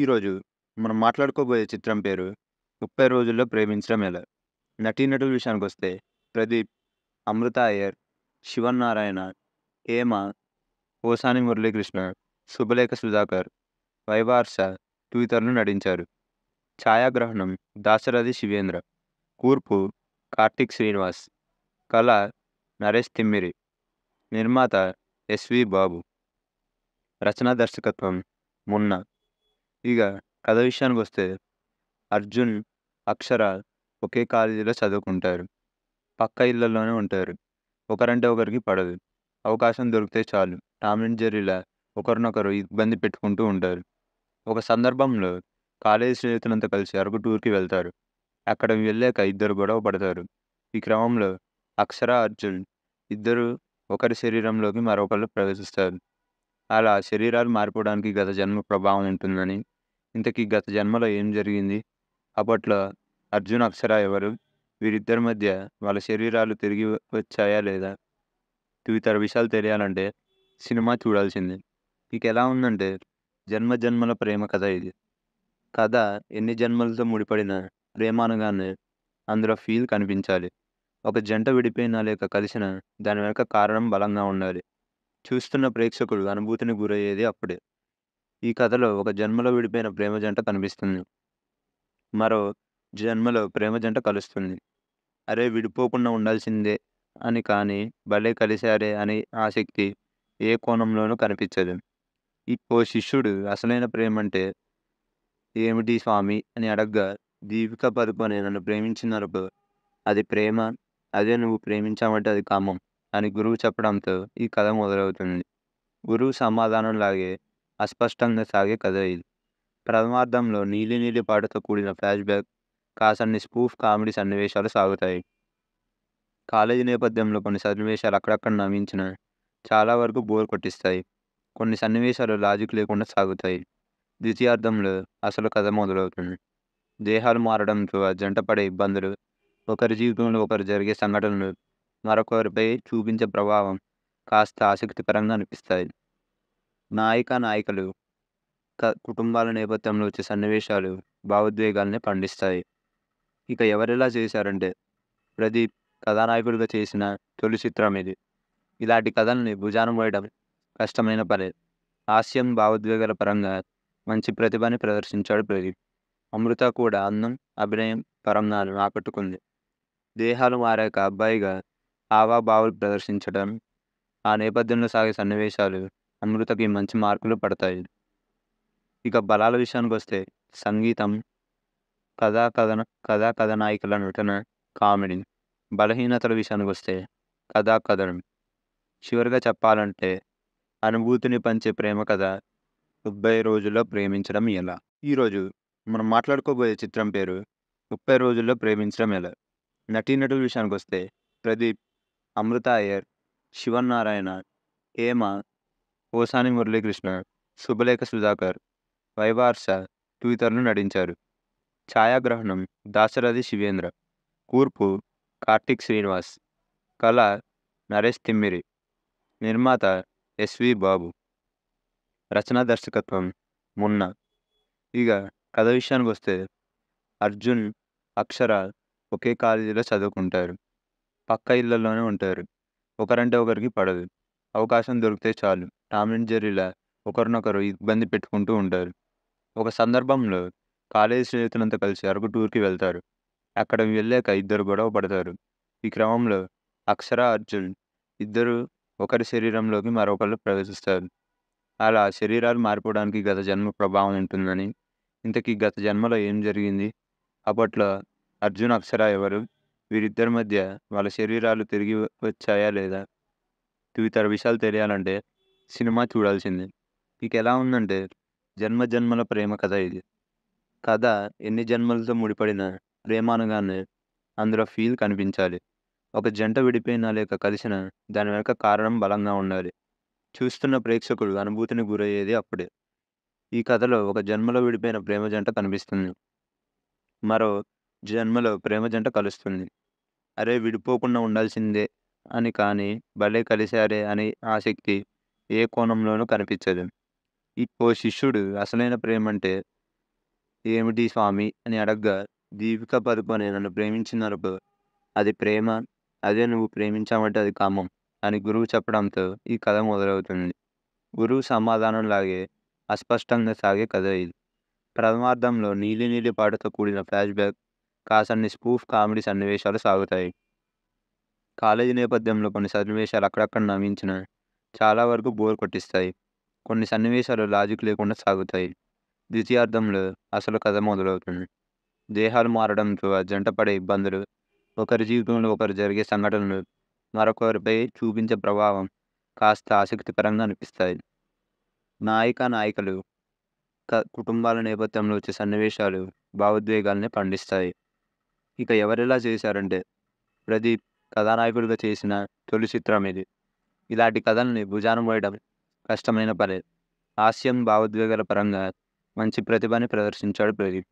ఈరోజు మనం మాట్లాడుకోబోయే చిత్రం పేరు ముప్పై రోజుల్లో ప్రేమించడం ఎలా నటీనటుల విషయానికి వస్తే ప్రదీప్ అమృత అయ్యర్ శివన్నారాయణ హేమ ఓసాని మురళీకృష్ణ శుభలేఖ సుధాకర్ వైవార్ష తదితరులు నటించారు ఛాయాగ్రహణం దాశరథి శివేంద్ర కూర్పు కార్తిక్ శ్రీనివాస్ కళ నరేష్ తిమ్మిరి నిర్మాత ఎస్వి బాబు రచనా దర్శకత్వం మున్నా ఇక కథ విషయానికి వస్తే అర్జున్ అక్షర ఒకే కాలేజీలో చదువుకుంటారు పక్క ఇళ్లలోనే ఉంటారు ఒకరంటే ఒకరికి పడదు అవకాశం దొరికితే చాలు టామ్ అండ్ జెర్రీలా ఒకరినొకరు ఇబ్బంది పెట్టుకుంటూ ఉంటారు ఒక సందర్భంలో కాలేజీ స్నేహితులంతా కలిసి అరకు టూర్కి వెళ్తారు అక్కడ వెళ్ళాక ఇద్దరు గొడవ పడతారు ఈ క్రమంలో అక్షర అర్జున్ ఇద్దరు ఒకరి శరీరంలోకి మరొకరు ప్రవేశిస్తారు అలా శరీరాలు మారిపోవడానికి గత జన్మ ప్రభావం ఉంటుందని ఇంతకీ గత జన్మలో ఏం జరిగింది అప్పట్లో అర్జున్ అక్షర ఎవరు వీరిద్దరి మధ్య వాళ్ళ శరీరాలు తిరిగి వచ్చాయా లేదా ఇతర విషయాలు తెలియాలంటే సినిమా చూడాల్సిందే ఇక ఎలా ఉందంటే జన్మ జన్మల ప్రేమ కథ ఇది కథ ఎన్ని జన్మలతో ముడిపడిన ప్రేమ అనగానే అందులో ఫీల్ కనిపించాలి ఒక జంట విడిపోయినా లేక కలిసిన దాని వెనక కారణం బలంగా ఉండాలి చూస్తున్న ప్రేక్షకుడు అనుభూతిని గురయ్యేది అప్పుడే ఈ కథలో ఒక జన్మలో విడిపోయిన ప్రేమ జంట కనిపిస్తుంది మరో జన్మలో ప్రేమ జంట కలుస్తుంది అరే విడిపోకుండా ఉండాల్సిందే అని కానీ భలే కలిశారే అని ఆసక్తి ఏ కోణంలోనూ కనిపించదు ఓ శిష్యుడు అసలైన ప్రేమ అంటే ఏమిటి స్వామి అని అడగ్గా దీపిక పదుకొని నన్ను ప్రేమించినప్పుడు అది ప్రేమ అదే నువ్వు ప్రేమించామంటే అది కామం అని గురువు చెప్పడంతో ఈ కథ మొదలవుతుంది గురువు సమాధానం లాగే అస్పష్టంగా సాగే కథ ఇది ప్రథమార్థంలో నీలి నీలి పాటతో కూడిన ఫ్లాష్ బ్యాక్ కాసన్ని స్పూఫ్ కామెడీ సన్నివేశాలు సాగుతాయి కాలేజీ నేపథ్యంలో కొన్ని సన్నివేశాలు అక్కడక్కడ నవ్వించిన చాలా వరకు బోర్ కొట్టిస్తాయి కొన్ని సన్నివేశాలు లాజిక్ లేకుండా సాగుతాయి ద్వితీయార్థంలో అసలు కథ మొదలవుతుంది దేహాలు మారడంతో జంట పడే ఇబ్బందులు ఒకరి జీవితంలో ఒకరు జరిగే సంఘటనలు మరొకరిపై చూపించే ప్రభావం కాస్త ఆసక్తికరంగా అనిపిస్తాయి నాయక నాయకులు క కుటుంబాల నేపథ్యంలో వచ్చే సన్నివేశాలు భావోద్వేగాలని పండిస్తాయి ఇక ఎవరెలా చేశారంటే ప్రదీప్ కథానాయకుడిగా చేసిన తొలి చిత్రం ఇది ఇలాంటి కథల్ని భుజానం పోయడం కష్టమైన పని హాస్యం భావోద్వేగాల పరంగా మంచి ప్రతిభని ప్రదర్శించాడు ప్రదీప్ అమృత కూడా అందం అభినయం పరంగాను ఆకట్టుకుంది దేహాలు మారాక అబ్బాయిగా ఆవాభావాలు ప్రదర్శించడం ఆ నేపథ్యంలో సాగే సన్నివేశాలు అమృతకి మంచి మార్కులు పడతాయి ఇక బలాల విషయానికి వస్తే సంగీతం కథా కథన కథా కథనాయికల నటన కామెడీ బలహీనతల విషయానికి వస్తే కథా కథనం చివరిగా చెప్పాలంటే అనుభూతిని పంచే ప్రేమ కథ ముప్పై రోజుల్లో ప్రేమించడం ఎలా ఈరోజు మనం మాట్లాడుకోబోయే చిత్రం పేరు ముప్పై రోజుల్లో ప్రేమించడం ఎలా నటీనటుల విషయానికి వస్తే ప్రదీప్ అమృత అయ్యర్ శివన్నారాయణ హేమ పోసాని మురళీకృష్ణ శుభలేఖ సుధాకర్ వైవార్ష తదితరులు నటించారు ఛాయాగ్రహణం దాశరథి శివేంద్ర కూర్పు కార్తిక్ శ్రీనివాస్ కళ నరేష్ తిమ్మిరి నిర్మాత ఎస్వి బాబు రచనా దర్శకత్వం మున్న ఇక కథ విషయానికి వస్తే అర్జున్ అక్షర ఒకే కాలేజీలో చదువుకుంటారు పక్క ఇళ్లలోనే ఉంటారు ఒకరంటే ఒకరికి పడదు అవకాశం దొరికితే చాలు టామ్ అండ్ జెర్రీలా ఒకరినొకరు ఇబ్బంది పెట్టుకుంటూ ఉంటారు ఒక సందర్భంలో కాలేజీ స్నేహితులంతా కలిసి అరకు టూర్కి వెళ్తారు అక్కడ వెళ్ళాక ఇద్దరు గొడవ పడతారు ఈ క్రమంలో అక్షర అర్జున్ ఇద్దరు ఒకరి శరీరంలోకి మరొకరు ప్రవేశిస్తారు అలా శరీరాలు మారిపోవడానికి గత జన్మ ప్రభావం ఉంటుందని ఇంతకీ గత జన్మలో ఏం జరిగింది అప్పట్లో అర్జున్ అక్షర ఎవరు వీరిద్దరి మధ్య వాళ్ళ శరీరాలు తిరిగి వచ్చాయా లేదా ఇవి ఇతర విషయాలు తెలియాలంటే సినిమా చూడాల్సిందే ఇక ఎలా ఉందంటే జన్మ జన్మల ప్రేమ కథ ఇది కథ ఎన్ని జన్మలతో ముడిపడిన ప్రేమ అనగానే అందులో ఫీల్ కనిపించాలి ఒక జంట విడిపోయినా లేక కలిసిన దాని వెనక కారణం బలంగా ఉండాలి చూస్తున్న ప్రేక్షకుడు అనుభూతిని గురయ్యేది అప్పుడే ఈ కథలో ఒక జన్మలో విడిపోయిన ప్రేమ జంట కనిపిస్తుంది మరో జన్మలో ప్రేమ జంట కలుస్తుంది అరే విడిపోకుండా ఉండాల్సిందే అని కానీ భలే కలిశారే అని ఆసక్తి ఏ కోణంలోనూ కనిపించదు ఇప్పుడు శిష్యుడు అసలైన ప్రేమ అంటే ఏమిటి స్వామి అని అడగ్గా దీపిక పదుకొని నన్ను ప్రేమించినప్పుడు అది ప్రేమ అదే నువ్వు ప్రేమించామంటే అది కామం అని గురువు చెప్పడంతో ఈ కథ మొదలవుతుంది గురువు సమాధానంలాగే అస్పష్టంగా సాగే కథ ఇది ప్రథమార్థంలో నీలి నీలి పాటతో కూడిన ఫ్లాష్ బ్యాక్ కాసన్ని స్పూఫ్ కామెడీ సన్నివేశాలు సాగుతాయి కాలేజీ నేపథ్యంలో కొన్ని సన్నివేశాలు అక్కడక్కడ నమించిన చాలా వరకు బోర్ కొట్టిస్తాయి కొన్ని సన్నివేశాలు లాజిక్ లేకుండా సాగుతాయి ద్వితీయార్థంలో అసలు కథ మొదలవుతుంది దేహాలు మారడంతో జంట పడే ఇబ్బందులు ఒకరి జీవితంలో ఒకరు జరిగే సంఘటనలు మరొకరిపై చూపించే ప్రభావం కాస్త ఆసక్తికరంగా అనిపిస్తాయి నాయిక నాయకులు కుటుంబాల నేపథ్యంలో వచ్చే సన్నివేశాలు భావోద్వేగాల్ని పండిస్తాయి ఇక ఎవరిలా చేశారంటే ప్రదీప్ కథానాయకుడిగా చేసిన తొలి చిత్రం ఇది ఇలాంటి కథల్ని భుజాన పోయడం కష్టమైన పని హాస్యం భావోద్వేగాల పరంగా మంచి ప్రతిభని ప్రదర్శించాడు ప్రదీప్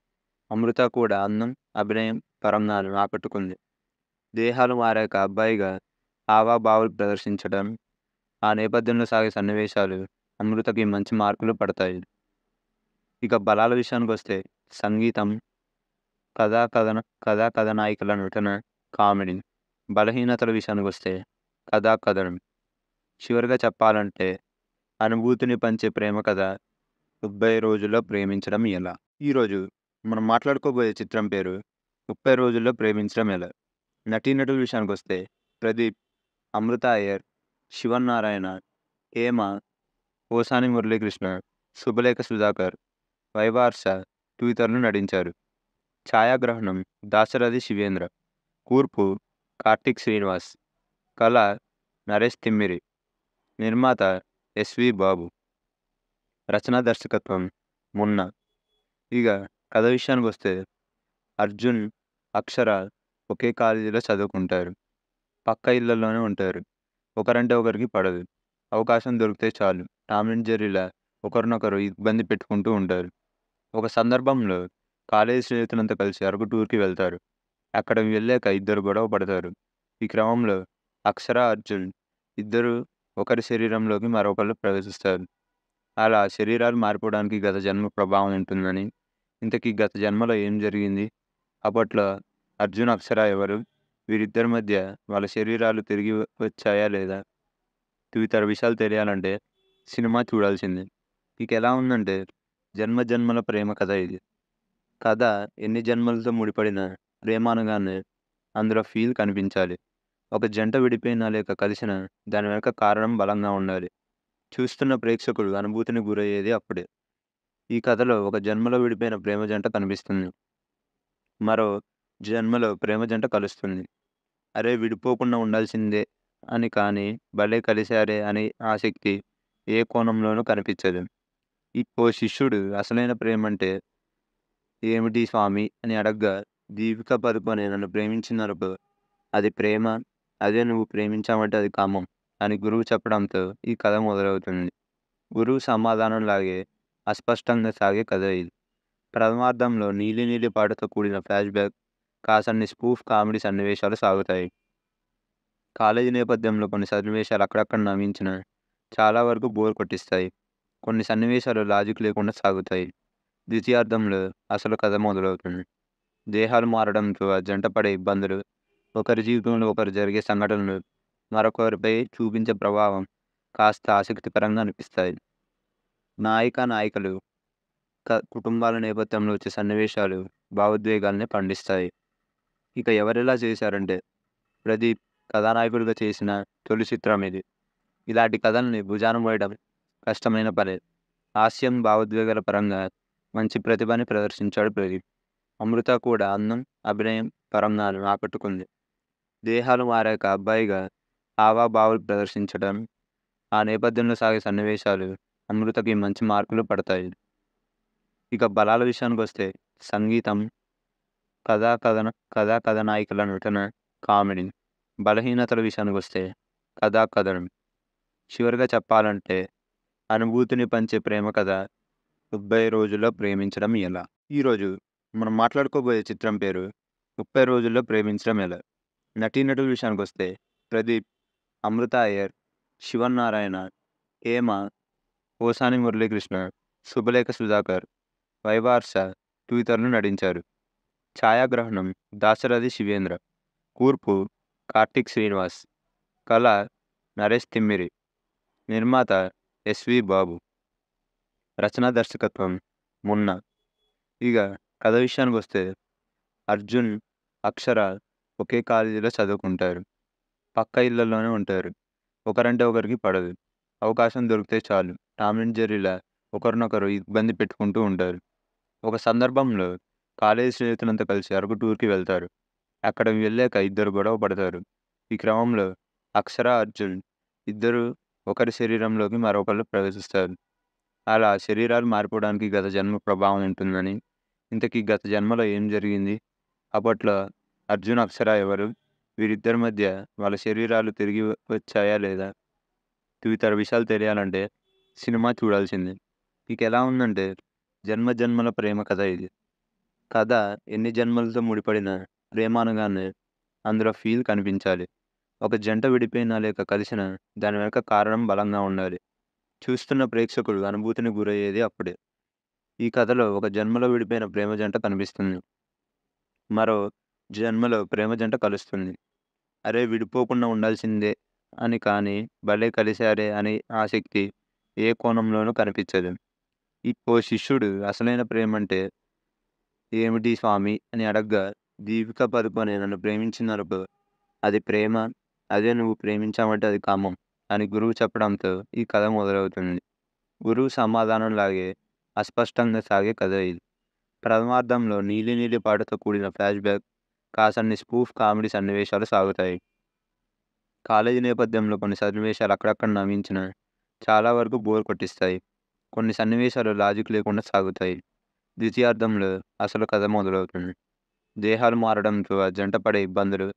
అమృత కూడా అందం అభినయం పరంగాను ఆకట్టుకుంది దేహాలు మారాక అబ్బాయిగా హావాభావాలు ప్రదర్శించడం ఆ నేపథ్యంలో సాగే సన్నివేశాలు అమృతకి మంచి మార్కులు పడతాయి ఇక బలాల విషయానికి వస్తే సంగీతం కథా కథన కథా కథనాయికల నటన కామెడీ బలహీనతల విషయానికి వస్తే కథా కథనం చివరిగా చెప్పాలంటే అనుభూతిని పంచే ప్రేమ కథ ముప్పై రోజుల్లో ప్రేమించడం ఎలా ఈరోజు మనం మాట్లాడుకోబోయే చిత్రం పేరు ముప్పై రోజుల్లో ప్రేమించడం ఎలా నటీనటుల విషయానికి వస్తే ప్రదీప్ అమృత అయ్యర్ శివన్నారాయణ హేమ ఓసాని మురళీకృష్ణ శుభలేఖ సుధాకర్ వైవార్ష తదితరులు నటించారు ఛాయాగ్రహణం దాశరథి శివేంద్ర కూర్పు కార్తిక్ శ్రీనివాస్ కళ నరేష్ తిమ్మిరి నిర్మాత ఎస్వి బాబు రచనా దర్శకత్వం మున్న ఇక కథ విషయానికి వస్తే అర్జున్ అక్షర ఒకే కాలేజీలో చదువుకుంటారు పక్క ఇళ్లలోనే ఉంటారు ఒకరంటే ఒకరికి పడదు అవకాశం దొరికితే చాలు టామ్ అండ్ జెర్రీలా ఒకరినొకరు ఇబ్బంది పెట్టుకుంటూ ఉంటారు ఒక సందర్భంలో కాలేజీ స్నేహితులంతా కలిసి అరకు టూర్కి వెళ్తారు అక్కడ వెళ్ళాక ఇద్దరు గొడవ పడతారు ఈ క్రమంలో అక్షర అర్జున్ ఇద్దరు ఒకరి శరీరంలోకి మరొకరు ప్రవేశిస్తారు అలా శరీరాలు మారిపోవడానికి గత జన్మ ప్రభావం ఉంటుందని ఇంతకీ గత జన్మలో ఏం జరిగింది అప్పట్లో అర్జున్ అక్షర ఎవరు వీరిద్దరి మధ్య వాళ్ళ శరీరాలు తిరిగి వచ్చాయా లేదా ఇతర విషయాలు తెలియాలంటే సినిమా చూడాల్సిందే ఇక ఎలా ఉందంటే జన్మ జన్మల ప్రేమ కథ ఇది కథ ఎన్ని జన్మలతో ముడిపడిన ప్రేమ అనగానే అందులో ఫీల్ కనిపించాలి ఒక జంట విడిపోయినా లేక కలిసిన దాని వెనుక కారణం బలంగా ఉండాలి చూస్తున్న ప్రేక్షకుడు అనుభూతిని గురయ్యేది అప్పుడే ఈ కథలో ఒక జన్మలో విడిపోయిన ప్రేమ జంట కనిపిస్తుంది మరో జన్మలో ప్రేమ జంట కలుస్తుంది అరే విడిపోకుండా ఉండాల్సిందే అని కానీ భలే కలిశారే అని ఆసక్తి ఏ కోణంలోనూ కనిపించదు ఇప్పో శిష్యుడు అసలైన ప్రేమ అంటే ఏమిటి స్వామి అని అడగ్గా దీపిక పదుకొని నన్ను ప్రేమించినప్పుడు అది ప్రేమ అదే నువ్వు ప్రేమించామంటే అది కామం అని గురువు చెప్పడంతో ఈ కథ మొదలవుతుంది గురువు సమాధానం లాగే అస్పష్టంగా సాగే కథ ఇది ప్రథమార్థంలో నీలి నీలి పాటతో కూడిన ఫ్లాష్ బ్యాక్ కాసన్ని స్పూఫ్ కామెడీ సన్నివేశాలు సాగుతాయి కాలేజీ నేపథ్యంలో కొన్ని సన్నివేశాలు అక్కడక్కడ నవ్వించిన చాలా వరకు బోర్ కొట్టిస్తాయి కొన్ని సన్నివేశాలు లాజిక్ లేకుండా సాగుతాయి ద్వితీయార్థంలో అసలు కథ మొదలవుతుంది దేహాలు మారడంతో జంట పడే ఇబ్బందులు ఒకరి జీవితంలో ఒకరు జరిగే సంఘటనలు మరొకరిపై చూపించే ప్రభావం కాస్త ఆసక్తికరంగా అనిపిస్తాయి నాయక నాయకులు క కుటుంబాల నేపథ్యంలో వచ్చే సన్నివేశాలు భావోద్వేగాల్ని పండిస్తాయి ఇక ఎవరెలా చేశారంటే ప్రదీప్ కథానాయకుడిగా చేసిన తొలి చిత్రం ఇది ఇలాంటి కథల్ని భుజానం పోయడం కష్టమైన పని హాస్యం భావోద్వేగాల పరంగా మంచి ప్రతిభని ప్రదర్శించాడు ప్రదీప్ అమృత కూడా అందం అభినయం పరంగా ఆకట్టుకుంది దేహాలు మారాక అబ్బాయిగా హావాభావాలు ప్రదర్శించడం ఆ నేపథ్యంలో సాగే సన్నివేశాలు అమృతకి మంచి మార్కులు పడతాయి ఇక బలాల విషయానికి వస్తే సంగీతం కథా కథన కథా కథనాయికల నటన కామెడీ బలహీనతల విషయానికి వస్తే కథా కథనం చివరిగా చెప్పాలంటే అనుభూతిని పంచే ప్రేమ కథ ముప్పై రోజుల్లో ప్రేమించడం ఎలా ఈరోజు మనం మాట్లాడుకోబోయే చిత్రం పేరు ముప్పై రోజుల్లో ప్రేమించడం ఎలా నటీనటుల విషయానికి వస్తే ప్రదీప్ అమృత అయ్యర్ శివన్నారాయణ హేమ ఓసాని మురళీకృష్ణ శుభలేఖ సుధాకర్ వైవార్ష తదితరులు నటించారు ఛాయాగ్రహణం దాశరథి శివేంద్ర కూర్పు కార్తిక్ శ్రీనివాస్ కళ నరేష్ తిమ్మిరి నిర్మాత ఎస్వి బాబు రచనా దర్శకత్వం మున్న ఇక కథ విషయానికి వస్తే అర్జున్ అక్షర ఒకే కాలేజీలో చదువుకుంటారు పక్క ఇళ్లలోనే ఉంటారు ఒకరంటే ఒకరికి పడదు అవకాశం దొరికితే చాలు టామ్ అండ్ జెర్రీలా ఒకరినొకరు ఇబ్బంది పెట్టుకుంటూ ఉంటారు ఒక సందర్భంలో కాలేజీ స్నేహితులంతా కలిసి అరకు టూర్కి వెళ్తారు అక్కడ వెళ్ళాక ఇద్దరు గొడవ పడతారు ఈ క్రమంలో అక్షర అర్జున్ ఇద్దరు ఒకరి శరీరంలోకి మరొకరు ప్రవేశిస్తారు అలా శరీరాలు మారిపోవడానికి గత జన్మ ప్రభావం ఉంటుందని ఇంతకీ గత జన్మలో ఏం జరిగింది అప్పట్లో అర్జున్ అక్షర ఎవరు వీరిద్దరి మధ్య వాళ్ళ శరీరాలు తిరిగి వచ్చాయా లేదా ఇతర విషయాలు తెలియాలంటే సినిమా చూడాల్సిందే ఇక ఎలా ఉందంటే జన్మ జన్మల ప్రేమ కథ ఇది కథ ఎన్ని జన్మలతో ముడిపడిన ప్రేమ అనగానే అందులో ఫీల్ కనిపించాలి ఒక జంట విడిపోయినా లేక కలిసిన దాని వెనక కారణం బలంగా ఉండాలి చూస్తున్న ప్రేక్షకుడు అనుభూతిని గురయ్యేది అప్పుడే ఈ కథలో ఒక జన్మలో విడిపోయిన ప్రేమ జంట కనిపిస్తుంది మరో జన్మలో ప్రేమ జంట కలుస్తుంది అరే విడిపోకుండా ఉండాల్సిందే అని కానీ భలే కలిశారే అని ఆసక్తి ఏ కోణంలోనూ కనిపించదు ఓ శిష్యుడు అసలైన ప్రేమ అంటే ఏమిటి స్వామి అని అడగ్గా దీపిక పదుకొని నన్ను ప్రేమించినప్పుడు అది ప్రేమ అదే నువ్వు ప్రేమించామంటే అది కామం అని గురువు చెప్పడంతో ఈ కథ మొదలవుతుంది గురువు సమాధానం లాగే అస్పష్టంగా సాగే కథ ఇది ప్రథమార్థంలో నీలి నీలి పాటతో కూడిన ఫ్లాష్ బ్యాక్ కాసన్ని స్పూఫ్ కామెడీ సన్నివేశాలు సాగుతాయి కాలేజీ నేపథ్యంలో కొన్ని సన్నివేశాలు అక్కడక్కడ నవ్వించిన చాలా వరకు బోర్ కొట్టిస్తాయి కొన్ని సన్నివేశాలు లాజిక్ లేకుండా సాగుతాయి ద్వితీయార్థంలో అసలు కథ మొదలవుతుంది దేహాలు మారడంతో జంట పడే ఇబ్బందులు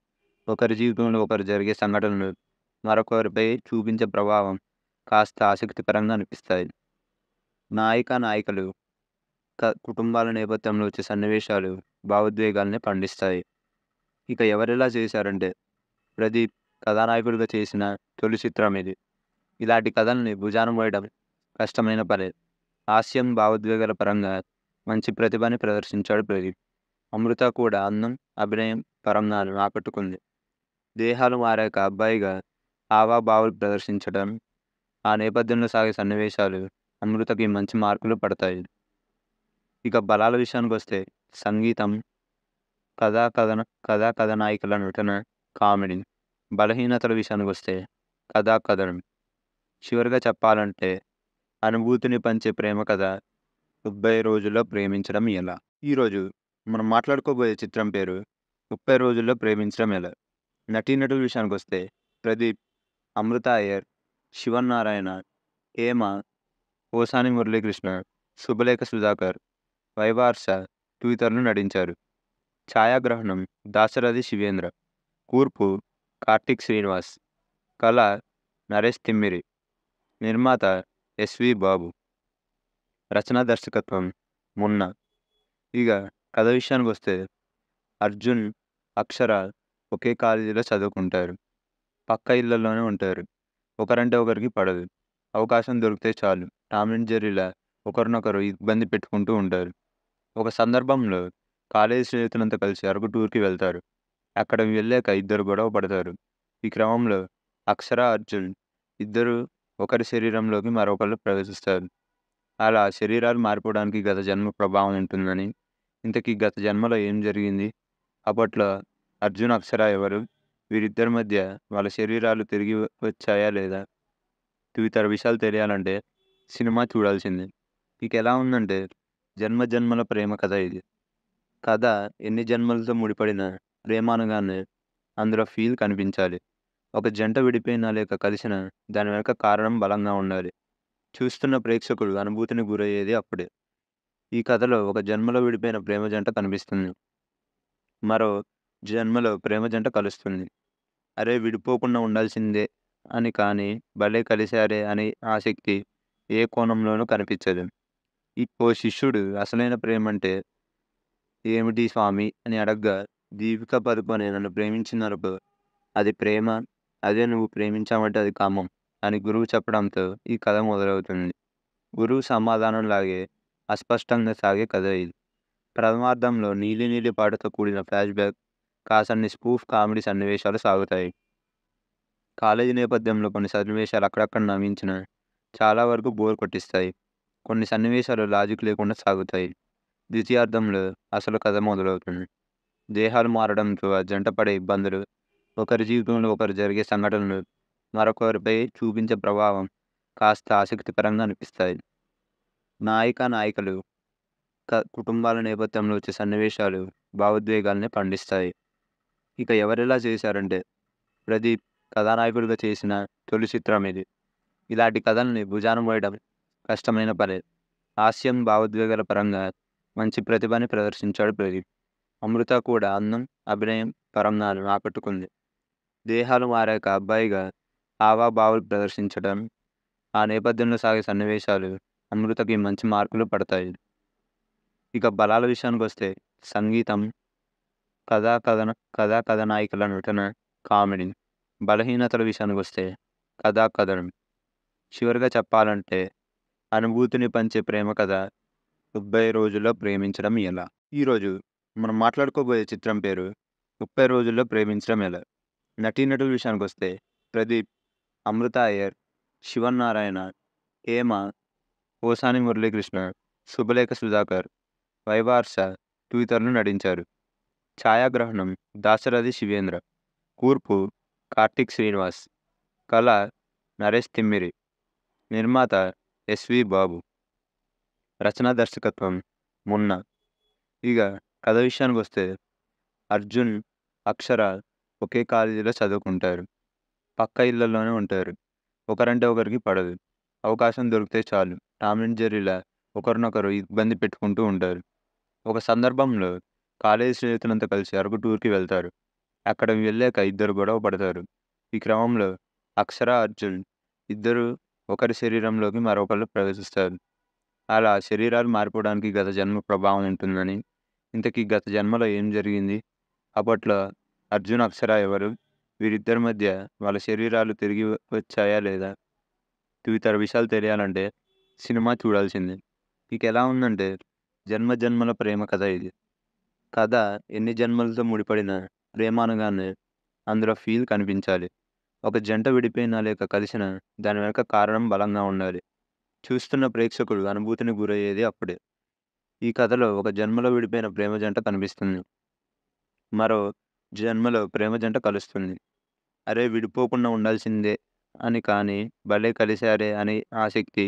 ఒకరి జీవితంలో ఒకరు జరిగే సంఘటనలు మరొకరిపై చూపించే ప్రభావం కాస్త ఆసక్తికరంగా అనిపిస్తాయి నాయక నాయకులు కుటుంబాల నేపథ్యంలో వచ్చే సన్నివేశాలు భావోద్వేగాల్ని పండిస్తాయి ఇక ఎవరెలా చేశారంటే ప్రదీప్ కథానాయకుడిగా చేసిన తొలి చిత్రం ఇది ఇలాంటి కథల్ని భుజానం పోయడం కష్టమైన పని హాస్యం భావోద్వేగాల పరంగా మంచి ప్రతిభని ప్రదర్శించాడు ప్రదీప్ అమృత కూడా అందం అభినయం పరంగాను ఆకట్టుకుంది దేహాలు మారాక అబ్బాయిగా ఆవాభావాలు ప్రదర్శించడం ఆ నేపథ్యంలో సాగే సన్నివేశాలు అమృతకి మంచి మార్కులు పడతాయి ఇక బలాల విషయానికి వస్తే సంగీతం కథా కథన కథా కథనాయికల నటన కామెడీ బలహీనతల విషయానికి వస్తే కథా కథనం చివరిగా చెప్పాలంటే అనుభూతిని పంచే ప్రేమ కథ ముప్పై రోజుల్లో ప్రేమించడం ఎలా ఈరోజు మనం మాట్లాడుకోబోయే చిత్రం పేరు ముప్పై రోజుల్లో ప్రేమించడం ఎలా నటీనటుల విషయానికి వస్తే ప్రదీప్ అమృత అయ్యర్ శివన్నారాయణ హేమ ఓసాని మురళీకృష్ణ శుభలేఖ సుధాకర్ వైవార్ష తదితరులు నటించారు ఛాయాగ్రహణం దాశరథి శివేంద్ర కూర్పు కార్తిక్ శ్రీనివాస్ కళ నరేష్ తిమ్మిరి నిర్మాత ఎస్వి బాబు రచనా దర్శకత్వం మున్న ఇక కథ విషయానికి వస్తే అర్జున్ అక్షర ఒకే కాలేజీలో చదువుకుంటారు పక్క ఇళ్లలోనే ఉంటారు ఒకరంటే ఒకరికి పడదు అవకాశం దొరికితే చాలు టామ్ అండ్ జెర్రీలా ఒకరినొకరు ఇబ్బంది పెట్టుకుంటూ ఉంటారు ఒక సందర్భంలో కాలేజీ స్నేహితులంతా కలిసి అరకు టూర్కి వెళ్తారు అక్కడ వెళ్ళాక ఇద్దరు గొడవ పడతారు ఈ క్రమంలో అక్షర అర్జున్ ఇద్దరు ఒకరి శరీరంలోకి మరొకరు ప్రవేశిస్తారు అలా శరీరాలు మారిపోవడానికి గత జన్మ ప్రభావం ఉంటుందని ఇంతకీ గత జన్మలో ఏం జరిగింది అప్పట్లో అర్జున్ అక్షర ఎవరు వీరిద్దరి మధ్య వాళ్ళ శరీరాలు తిరిగి వచ్చాయా లేదా తదితర విషయాలు తెలియాలంటే సినిమా చూడాల్సిందే మీకు ఎలా ఉందంటే జన్మ జన్మల ప్రేమ కథ ఇది కథ ఎన్ని జన్మలతో ముడిపడిన ప్రేమ అనగానే అందులో ఫీల్ కనిపించాలి ఒక జంట విడిపోయినా లేక కలిసిన దాని వెనక కారణం బలంగా ఉండాలి చూస్తున్న ప్రేక్షకుడు అనుభూతిని గురయ్యేది అప్పుడే ఈ కథలో ఒక జన్మలో విడిపోయిన ప్రేమ జంట కనిపిస్తుంది మరో జన్మలో ప్రేమ జంట కలుస్తుంది అరే విడిపోకుండా ఉండాల్సిందే అని కానీ భలే కలిశారే అని ఆసక్తి ఏ కోణంలోనూ కనిపించదు ఇప్పుడు శిష్యుడు అసలైన ప్రేమ అంటే ఏమిటి స్వామి అని అడగ్గా దీపిక పదుకొని నన్ను ప్రేమించినప్పుడు అది ప్రేమ అదే నువ్వు ప్రేమించామంటే అది కామం అని గురువు చెప్పడంతో ఈ కథ మొదలవుతుంది గురువు సమాధానం లాగే అస్పష్టంగా సాగే కథ ఇది ప్రథమార్థంలో నీలి నీలి పాటతో కూడిన ఫ్లాష్ బ్యాక్ కాసన్ని స్పూఫ్ కామెడీ సన్నివేశాలు సాగుతాయి కాలేజీ నేపథ్యంలో కొన్ని సన్నివేశాలు అక్కడక్కడ నవ్వించిన చాలా వరకు బోర్ కొట్టిస్తాయి కొన్ని సన్నివేశాలు లాజిక్ లేకుండా సాగుతాయి ద్వితీయార్థంలో అసలు కథ మొదలవుతుంది దేహాలు మారడంతో జంటపడే ఇబ్బందులు ఒకరి జీవితంలో ఒకరు జరిగే సంఘటనలు మరొకరిపై చూపించే ప్రభావం కాస్త ఆసక్తికరంగా అనిపిస్తాయి నాయిక నాయకులు కుటుంబాల నేపథ్యంలో వచ్చే సన్నివేశాలు భావోద్వేగాల్ని పండిస్తాయి ఇక ఎవరెలా చేశారంటే ప్రదీప్ కథానాయకుడిగా చేసిన తొలి చిత్రం ఇది ఇలాంటి కథల్ని భుజానం పోయడం కష్టమైన పని హాస్యం భావోద్వేగాల పరంగా మంచి ప్రతిభని ప్రదర్శించాడు ప్రదీప్ అమృత కూడా అందం అభినయం పరంనాలను ఆకట్టుకుంది దేహాలు మారాక అబ్బాయిగా హావాభావాలు ప్రదర్శించడం ఆ నేపథ్యంలో సాగే సన్నివేశాలు అమృతకి మంచి మార్కులు పడతాయి ఇక బలాల విషయానికి వస్తే సంగీతం కథా కథన కథా కథనాయికల నటన కామెడీ బలహీనతల విషయానికి వస్తే కథా కథనం చివరిగా చెప్పాలంటే అనుభూతిని పంచే ప్రేమ కథ ముప్పై రోజుల్లో ప్రేమించడం ఎలా ఈరోజు మనం మాట్లాడుకోబోయే చిత్రం పేరు ముప్పై రోజుల్లో ప్రేమించడం ఎలా నటీనటుల విషయానికి వస్తే ప్రదీప్ అమృత అయ్యర్ శివన్నారాయణ హేమ ఓసాని మురళీకృష్ణ శుభలేఖ సుధాకర్ వైవార్ష తదితరులు నటించారు ఛాయాగ్రహణం దాశరథి శివేంద్ర కూర్పు కార్తిక్ శ్రీనివాస్ కళ నరేష్ తిమ్మిరి నిర్మాత ఎస్వి బాబు రచనా దర్శకత్వం మున్న ఇక కథ విషయానికి వస్తే అర్జున్ అక్షర ఒకే కాలేజీలో చదువుకుంటారు పక్క ఇళ్లలోనే ఉంటారు ఒకరంటే ఒకరికి పడదు అవకాశం దొరికితే చాలు టామ్ అండ్ జెర్రీలా ఒకరినొకరు ఇబ్బంది పెట్టుకుంటూ ఉంటారు ఒక సందర్భంలో కాలేజీ స్నేహితులంతా కలిసి అరకు టూర్కి వెళ్తారు అక్కడ వెళ్ళాక ఇద్దరు గొడవ పడతారు ఈ క్రమంలో అక్షర అర్జున్ ఇద్దరు ఒకరి శరీరంలోకి మరొకరు ప్రవేశిస్తారు అలా శరీరాలు మారిపోవడానికి గత జన్మ ప్రభావం ఉంటుందని ఇంతకీ గత జన్మలో ఏం జరిగింది అప్పట్లో అర్జున్ అక్షర ఎవరు వీరిద్దరి మధ్య వాళ్ళ శరీరాలు తిరిగి వచ్చాయా లేదా ఇతర విషయాలు తెలియాలంటే సినిమా చూడాల్సిందే ఇక ఎలా ఉందంటే జన్మ జన్మల ప్రేమ కథ ఇది కథ ఎన్ని జన్మలతో ముడిపడిన ప్రేమ అనగానే అందులో ఫీల్ కనిపించాలి ఒక జంట విడిపోయినా లేక కలిసిన దాని వెనుక కారణం బలంగా ఉండాలి చూస్తున్న ప్రేక్షకుడు అనుభూతిని గురయ్యేది అప్పుడే ఈ కథలో ఒక జన్మలో విడిపోయిన ప్రేమ జంట కనిపిస్తుంది మరో జన్మలో ప్రేమ జంట కలుస్తుంది అరే విడిపోకుండా ఉండాల్సిందే అని కానీ భలే కలిశారే అని ఆసక్తి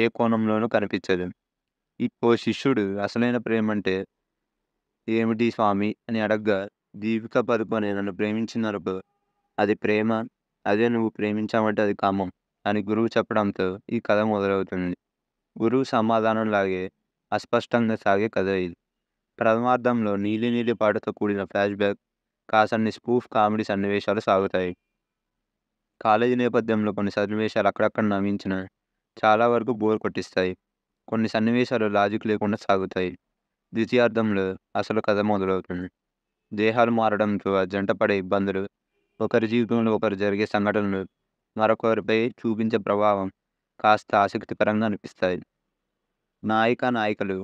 ఏ కోణంలోనూ కనిపించదు ఇప్పో శిష్యుడు అసలైన ప్రేమ అంటే ఏమిటి స్వామి అని అడగ్గా దీపిక పదుకొని నన్ను ప్రేమించినప్పుడు అది ప్రేమ అదే నువ్వు ప్రేమించామంటే అది కామం అని గురువు చెప్పడంతో ఈ కథ మొదలవుతుంది గురువు సమాధానం లాగే అస్పష్టంగా సాగే కథ ఇది ప్రథమార్థంలో నీలి నీలి పాటతో కూడిన ఫ్లాష్ బ్యాక్ కాసన్ని స్పూఫ్ కామెడీ సన్నివేశాలు సాగుతాయి కాలేజీ నేపథ్యంలో కొన్ని సన్నివేశాలు అక్కడక్కడ నవ్వించిన చాలా వరకు బోర్ కొట్టిస్తాయి కొన్ని సన్నివేశాలు లాజిక్ లేకుండా సాగుతాయి ద్వితీయార్థంలో అసలు కథ మొదలవుతుంది దేహాలు మారడంతో జంట పడే ఇబ్బందులు ఒకరి జీవితంలో ఒకరు జరిగే సంఘటనలు మరొకరిపై చూపించే ప్రభావం కాస్త ఆసక్తికరంగా అనిపిస్తాయి నాయిక నాయకులు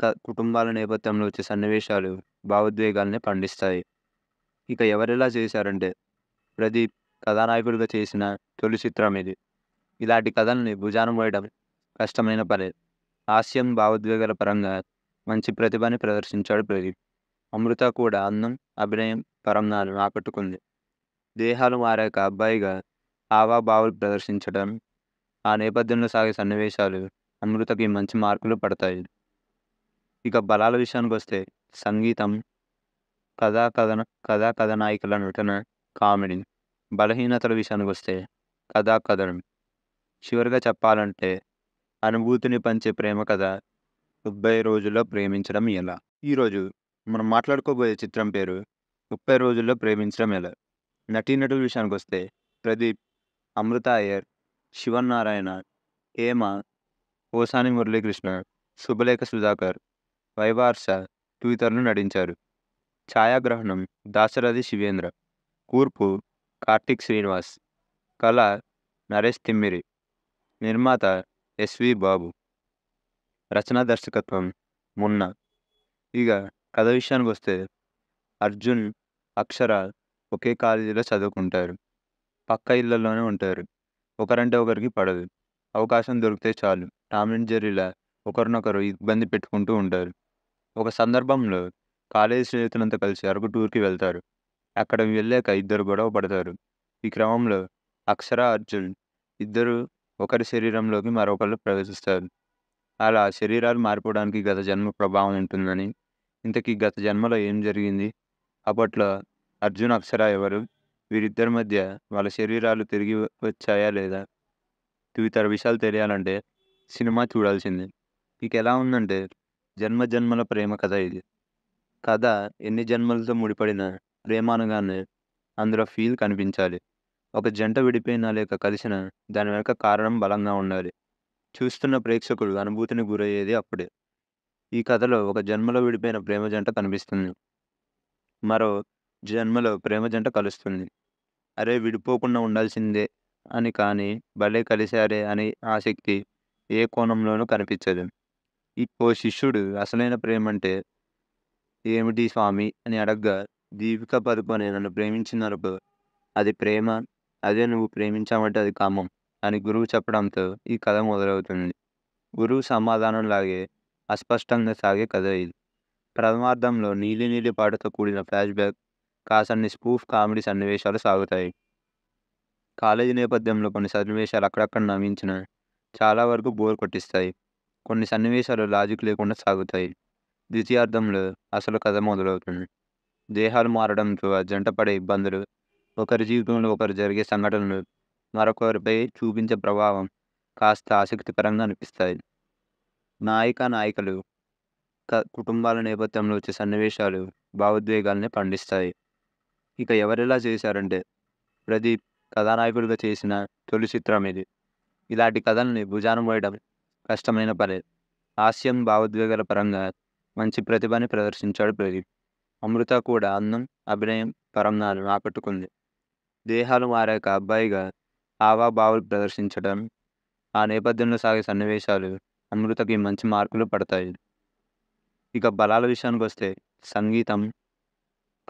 క కుటుంబాల నేపథ్యంలో వచ్చే సన్నివేశాలు భావోద్వేగాల్ని పండిస్తాయి ఇక ఎవరెలా చేశారంటే ప్రదీప్ కథానాయకుడిగా చేసిన తొలి చిత్రం ఇది ఇలాంటి కథల్ని భుజానం వేయడం కష్టమైన పని హాస్యం భావోద్వేగాల పరంగా మంచి ప్రతిభని ప్రదర్శించాడు ప్రదీప్ అమృత కూడా అందం అభినయం పరంగాను ఆకట్టుకుంది దేహాలు మారాక అబ్బాయిగా హావాభావాలు ప్రదర్శించడం ఆ నేపథ్యంలో సాగే సన్నివేశాలు అమృతకి మంచి మార్కులు పడతాయి ఇక బలాల విషయానికి వస్తే సంగీతం కథా కథన కథా కథానాయికల నటన కామెడీ బలహీనతల విషయానికి వస్తే కథా కథనం చివరిగా చెప్పాలంటే అనుభూతిని పంచే ప్రేమ కథ ముప్పై రోజుల్లో ప్రేమించడం ఎలా ఈరోజు మనం మాట్లాడుకోబోయే చిత్రం పేరు ముప్పై రోజుల్లో ప్రేమించడం ఎలా నటీనటుల విషయానికి వస్తే ప్రదీప్ అమృత అయ్యర్ శివన్నారాయణ హేమ ఓసాని మురళీకృష్ణ శుభలేఖ సుధాకర్ వైవార్ష తదితరులు నటించారు ఛాయాగ్రహణం దాశరథి శివేంద్ర కూర్పు కార్తిక్ శ్రీనివాస్ కళ నరేష్ తిమ్మిరి నిర్మాత ఎస్వి బాబు రచనా దర్శకత్వం మున్న ఇక కథ విషయానికి వస్తే అర్జున్ అక్షర ఒకే కాలేజీలో చదువుకుంటారు పక్క ఇళ్లలోనే ఉంటారు ఒకరంటే ఒకరికి పడదు అవకాశం దొరికితే చాలు టామ్ అండ్ జెర్రీలా ఒకరినొకరు ఇబ్బంది పెట్టుకుంటూ ఉంటారు ఒక సందర్భంలో కాలేజీ స్నేహితులంతా కలిసి అరకు టూర్కి వెళ్తారు అక్కడ వెళ్ళాక ఇద్దరు గొడవ పడతారు ఈ క్రమంలో అక్షర అర్జున్ ఇద్దరు ఒకరి శరీరంలోకి మరొకరు ప్రవేశిస్తారు అలా శరీరాలు మారిపోవడానికి గత జన్మ ప్రభావం ఉంటుందని ఇంతకీ గత జన్మలో ఏం జరిగింది అప్పట్లో అర్జున్ అక్షర ఎవరు వీరిద్దరి మధ్య వాళ్ళ శరీరాలు తిరిగి వచ్చాయా లేదా తదితర విషయాలు తెలియాలంటే సినిమా చూడాల్సిందే మీకు ఎలా ఉందంటే జన్మ జన్మల ప్రేమ కథ ఇది కథ ఎన్ని జన్మలతో ముడిపడిన ప్రేమ అనగానే అందులో ఫీల్ కనిపించాలి ఒక జంట విడిపోయినా లేక కలిసిన దాని వెనక కారణం బలంగా ఉండాలి చూస్తున్న ప్రేక్షకుడు అనుభూతిని గురయ్యేది అప్పుడే ఈ కథలో ఒక జన్మలో విడిపోయిన ప్రేమ జంట కనిపిస్తుంది మరో జన్మలో ప్రేమ జంట కలుస్తుంది అరే విడిపోకుండా ఉండాల్సిందే అని కానీ భలే కలిశారే అని ఆసక్తి ఏ కోణంలోనూ కనిపించదు ఇప్పుడు శిష్యుడు అసలైన ప్రేమ అంటే ఏమిటి స్వామి అని అడగ్గా దీపిక పదుకొని నన్ను ప్రేమించినప్పుడు అది ప్రేమ అదే నువ్వు ప్రేమించామంటే అది కామం అని గురువు చెప్పడంతో ఈ కథ మొదలవుతుంది గురువు సమాధానం లాగే అస్పష్టంగా సాగే కథ ఇది ప్రథమార్థంలో నీలి నీలి పాటతో కూడిన ఫ్లాష్ బ్యాక్ కాసన్ని స్పూఫ్ కామెడీ సన్నివేశాలు సాగుతాయి కాలేజీ నేపథ్యంలో కొన్ని సన్నివేశాలు అక్కడక్కడ నవ్వించిన చాలా వరకు బోర్ కొట్టిస్తాయి కొన్ని సన్నివేశాలు లాజిక్ లేకుండా సాగుతాయి ద్వితీయార్థంలో అసలు కథ మొదలవుతుంది దేహాలు మారడంతో జంట పడే ఇబ్బందులు ఒకరి జీవితంలో ఒకరు జరిగే సంఘటనలు మరొకరిపై చూపించే ప్రభావం కాస్త ఆసక్తికరంగా అనిపిస్తాయి నాయక నాయకులు కుటుంబాల నేపథ్యంలో వచ్చే సన్నివేశాలు భావోద్వేగాల్ని పండిస్తాయి ఇక ఎవరెలా చేశారంటే ప్రదీప్ కథానాయకుడిగా చేసిన తొలి చిత్రం ఇది ఇలాంటి కథల్ని భుజానం పోయడం కష్టమైన పని హాస్యం భావోద్వేగాల పరంగా మంచి ప్రతిభని ప్రదర్శించాడు ప్రదీప్ అమృత కూడా అందం అభినయం పరంగాను ఆకట్టుకుంది దేహాలు మారాక అబ్బాయిగా ఆవాభావాలు ప్రదర్శించడం ఆ నేపథ్యంలో సాగే సన్నివేశాలు అమృతకి మంచి మార్కులు పడతాయి ఇక బలాల విషయానికి వస్తే సంగీతం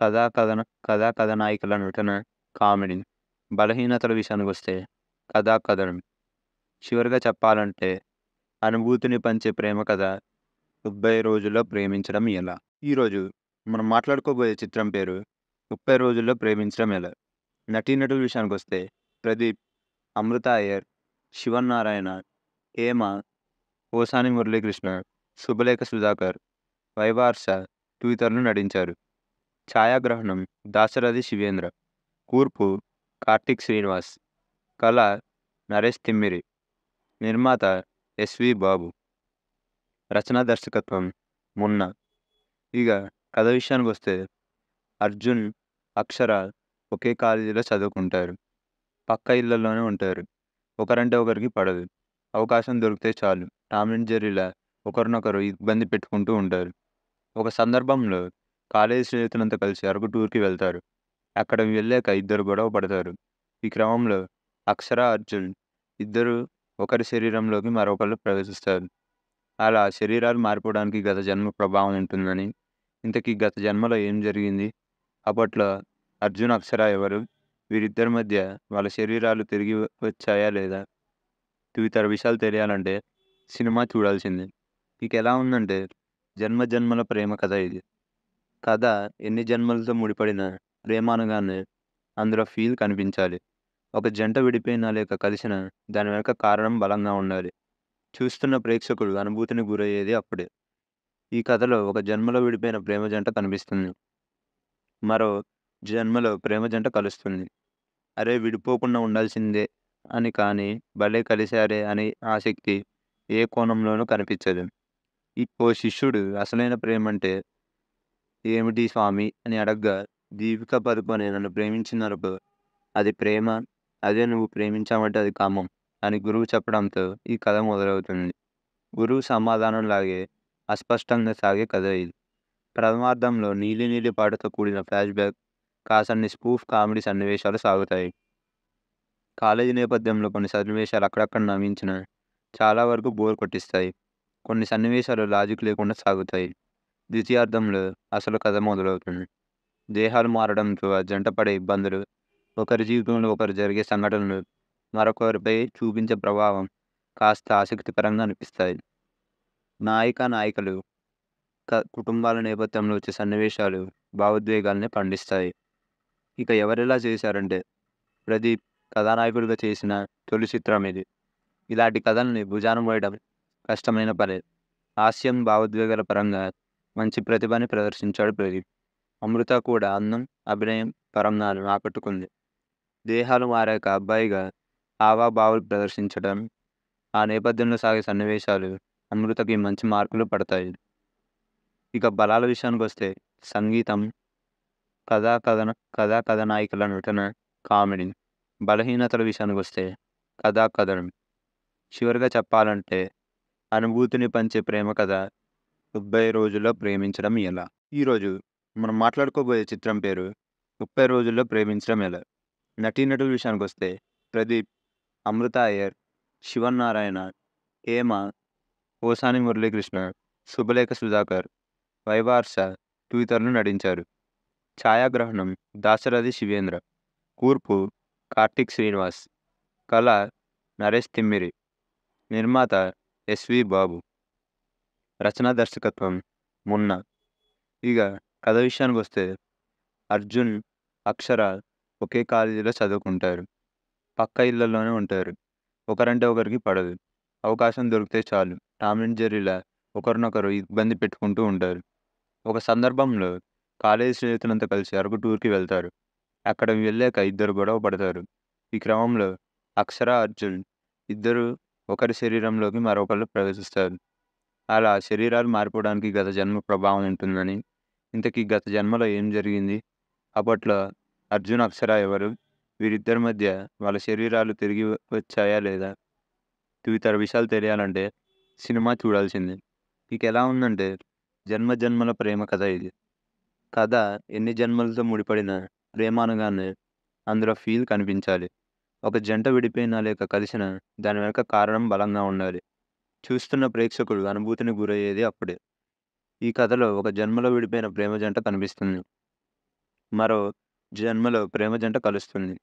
కథా కథన కథా కథనాయికల నటన కామెడీ బలహీనతల విషయానికి వస్తే కథా కథనం చివరిగా చెప్పాలంటే అనుభూతిని పంచే ప్రేమ కథ ముప్పై రోజుల్లో ప్రేమించడం ఎలా ఈరోజు మనం మాట్లాడుకోబోయే చిత్రం పేరు ముప్పై రోజుల్లో ప్రేమించడం ఎలా నటీనటుల విషయానికి వస్తే ప్రదీప్ అమృత అయ్యర్ శివన్నారాయణ హేమ ఓసాని మురళీకృష్ణ శుభలేఖ సుధాకర్ వైవార్ష తదితరులు నటించారు ఛాయాగ్రహణం దాశరథి శివేంద్ర కూర్పు కార్తిక్ శ్రీనివాస్ కళ నరేష్ తిమ్మిరి నిర్మాత ఎస్వి బాబు రచనా దర్శకత్వం మున్న ఇక కథ విషయానికి వస్తే అర్జున్ అక్షర ఒకే కాలేజీలో చదువుకుంటారు పక్క ఇళ్లలోనే ఉంటారు ఒకరంటే ఒకరికి పడదు అవకాశం దొరికితే చాలు టామ్ అండ్ జెర్రీలా ఒకరినొకరు ఇబ్బంది పెట్టుకుంటూ ఉంటారు ఒక సందర్భంలో కాలేజీ స్నేహితులంతా కలిసి అరకు టూర్కి వెళ్తారు అక్కడ వెళ్ళాక ఇద్దరు గొడవ పడతారు ఈ క్రమంలో అక్షర అర్జున్ ఇద్దరు ఒకరి శరీరంలోకి మరొకరు ప్రవేశిస్తారు అలా శరీరాలు మారిపోవడానికి గత జన్మ ప్రభావం ఉంటుందని ఇంతకీ గత జన్మలో ఏం జరిగింది అప్పట్లో అర్జున్ అక్షర ఎవరు వీరిద్దరి మధ్య వాళ్ళ శరీరాలు తిరిగి వచ్చాయా లేదా ఇతర విషయాలు తెలియాలంటే సినిమా చూడాల్సిందే ఇక ఎలా ఉందంటే జన్మ జన్మల ప్రేమ కథ ఇది కథ ఎన్ని జన్మలతో ముడిపడిన ప్రేమ అనగానే అందులో ఫీల్ కనిపించాలి ఒక జంట విడిపోయినా లేక కలిసిన దాని వెనుక కారణం బలంగా ఉండాలి చూస్తున్న ప్రేక్షకుడు అనుభూతిని గురయ్యేది అప్పుడే ఈ కథలో ఒక జన్మలో విడిపోయిన ప్రేమ జంట కనిపిస్తుంది మరో జన్మలో ప్రేమ జంట కలుస్తుంది అరే విడిపోకుండా ఉండాల్సిందే అని కానీ భలే కలిశారే అని ఆసక్తి ఏ కోణంలోనూ కనిపించదు ఇప్పుడు శిష్యుడు అసలైన ప్రేమ అంటే ఏమిటి స్వామి అని అడగ్గా దీపిక పదుకొని నన్ను ప్రేమించినప్పుడు అది ప్రేమ అదే నువ్వు ప్రేమించామంటే అది కామం అని గురువు చెప్పడంతో ఈ కథ మొదలవుతుంది గురువు సమాధానం లాగే అస్పష్టంగా సాగే కథ ఇది ప్రథమార్థంలో నీలి నీలి పాటతో కూడిన ఫ్లాష్ బ్యాక్ కాసన్ని స్పూఫ్ కామెడీ సన్నివేశాలు సాగుతాయి కాలేజీ నేపథ్యంలో కొన్ని సన్నివేశాలు అక్కడక్కడ నవ్వించిన చాలా వరకు బోర్ కొట్టిస్తాయి కొన్ని సన్నివేశాలు లాజిక్ లేకుండా సాగుతాయి ద్వితీయార్థంలో అసలు కథ మొదలవుతుంది దేహాలు మారడంతో జంటపడే ఇబ్బందులు ఒకరి జీవితంలో ఒకరు జరిగే సంఘటనలు మరొకరిపై చూపించే ప్రభావం కాస్త ఆసక్తికరంగా అనిపిస్తాయి నాయిక నాయకులు కుటుంబాల నేపథ్యంలో వచ్చే సన్నివేశాలు భావోద్వేగాల్ని పండిస్తాయి ఇక ఎవరెలా చేశారంటే ప్రదీప్ కథానాయకుడిగా చేసిన తొలి చిత్రం ఇది ఇలాంటి కథల్ని భుజానం వేయడం కష్టమైన పని హాస్యం భావోద్వేగాల పరంగా మంచి ప్రతిభని ప్రదర్శించాడు ప్రదీప్ అమృత కూడా అందం అభినయం పరంనాలు ఆకట్టుకుంది దేహాలు మారాక అబ్బాయిగా హావాభావాలు ప్రదర్శించడం ఆ నేపథ్యంలో సాగే సన్నివేశాలు అమృతకి మంచి మార్కులు పడతాయి ఇక బలాల విషయానికి వస్తే సంగీతం కథా కథన కథా కథనాయికల నటన కామెడీ బలహీనతల విషయానికి వస్తే కథా కథనం చివరిగా చెప్పాలంటే అనుభూతిని పంచే ప్రేమ కథ ముప్పై రోజుల్లో ప్రేమించడం ఎలా ఈరోజు మనం మాట్లాడుకోబోయే చిత్రం పేరు ముప్పై రోజుల్లో ప్రేమించడం ఎలా నటీనటుల విషయానికి వస్తే ప్రదీప్ అమృత అయ్యర్ శివన్నారాయణ హేమ ఓసాని మురళీకృష్ణ శుభలేఖ సుధాకర్ వైవార్ష తదితరులు నటించారు ఛాయాగ్రహణం దాశరథి శివేంద్ర కూర్పు కార్తిక్ శ్రీనివాస్ కళ నరేష్ తిమ్మిరి నిర్మాత ఎస్వి బాబు రచనా దర్శకత్వం మున్నా ఇక కథ విషయానికి వస్తే అర్జున్ అక్షర ఒకే కాలేజీలో చదువుకుంటారు పక్క ఇళ్లలోనే ఉంటారు ఒకరంటే ఒకరికి పడదు అవకాశం దొరికితే చాలు టామిన్ జెర్రీలా ఒకరినొకరు ఇబ్బంది పెట్టుకుంటూ ఉంటారు ఒక సందర్భంలో కాలేజీ స్నేహితులంతా కలిసి అరకు టూర్కి వెళ్తారు అక్కడ వెళ్ళాక ఇద్దరు గొడవ పడతారు ఈ క్రమంలో అక్షర అర్జున్ ఇద్దరు ఒకరి శరీరంలోకి మరొకరు ప్రవేశిస్తారు అలా శరీరాలు మారిపోవడానికి గత జన్మ ప్రభావం ఉంటుందని ఇంతకీ గత జన్మలో ఏం జరిగింది అప్పట్లో అర్జున్ అక్షర ఎవరు వీరిద్దరి మధ్య వాళ్ళ శరీరాలు తిరిగి వచ్చాయా లేదా ఇతర విషయాలు తెలియాలంటే సినిమా చూడాల్సింది ఇక ఎలా ఉందంటే జన్మ జన్మల ప్రేమ కథ ఇది కథ ఎన్ని జన్మలతో ముడిపడిన ప్రేమ అనగానే అందులో ఫీల్ కనిపించాలి ఒక జంట విడిపోయినా లేక కలిసిన దాని వెనుక కారణం బలంగా ఉండాలి చూస్తున్న ప్రేక్షకుడు అనుభూతిని గురయ్యేది అప్పుడే ఈ కథలో ఒక జన్మలో విడిపోయిన ప్రేమ జంట కనిపిస్తుంది మరో జన్మలో ప్రేమ జంట కలుస్తుంది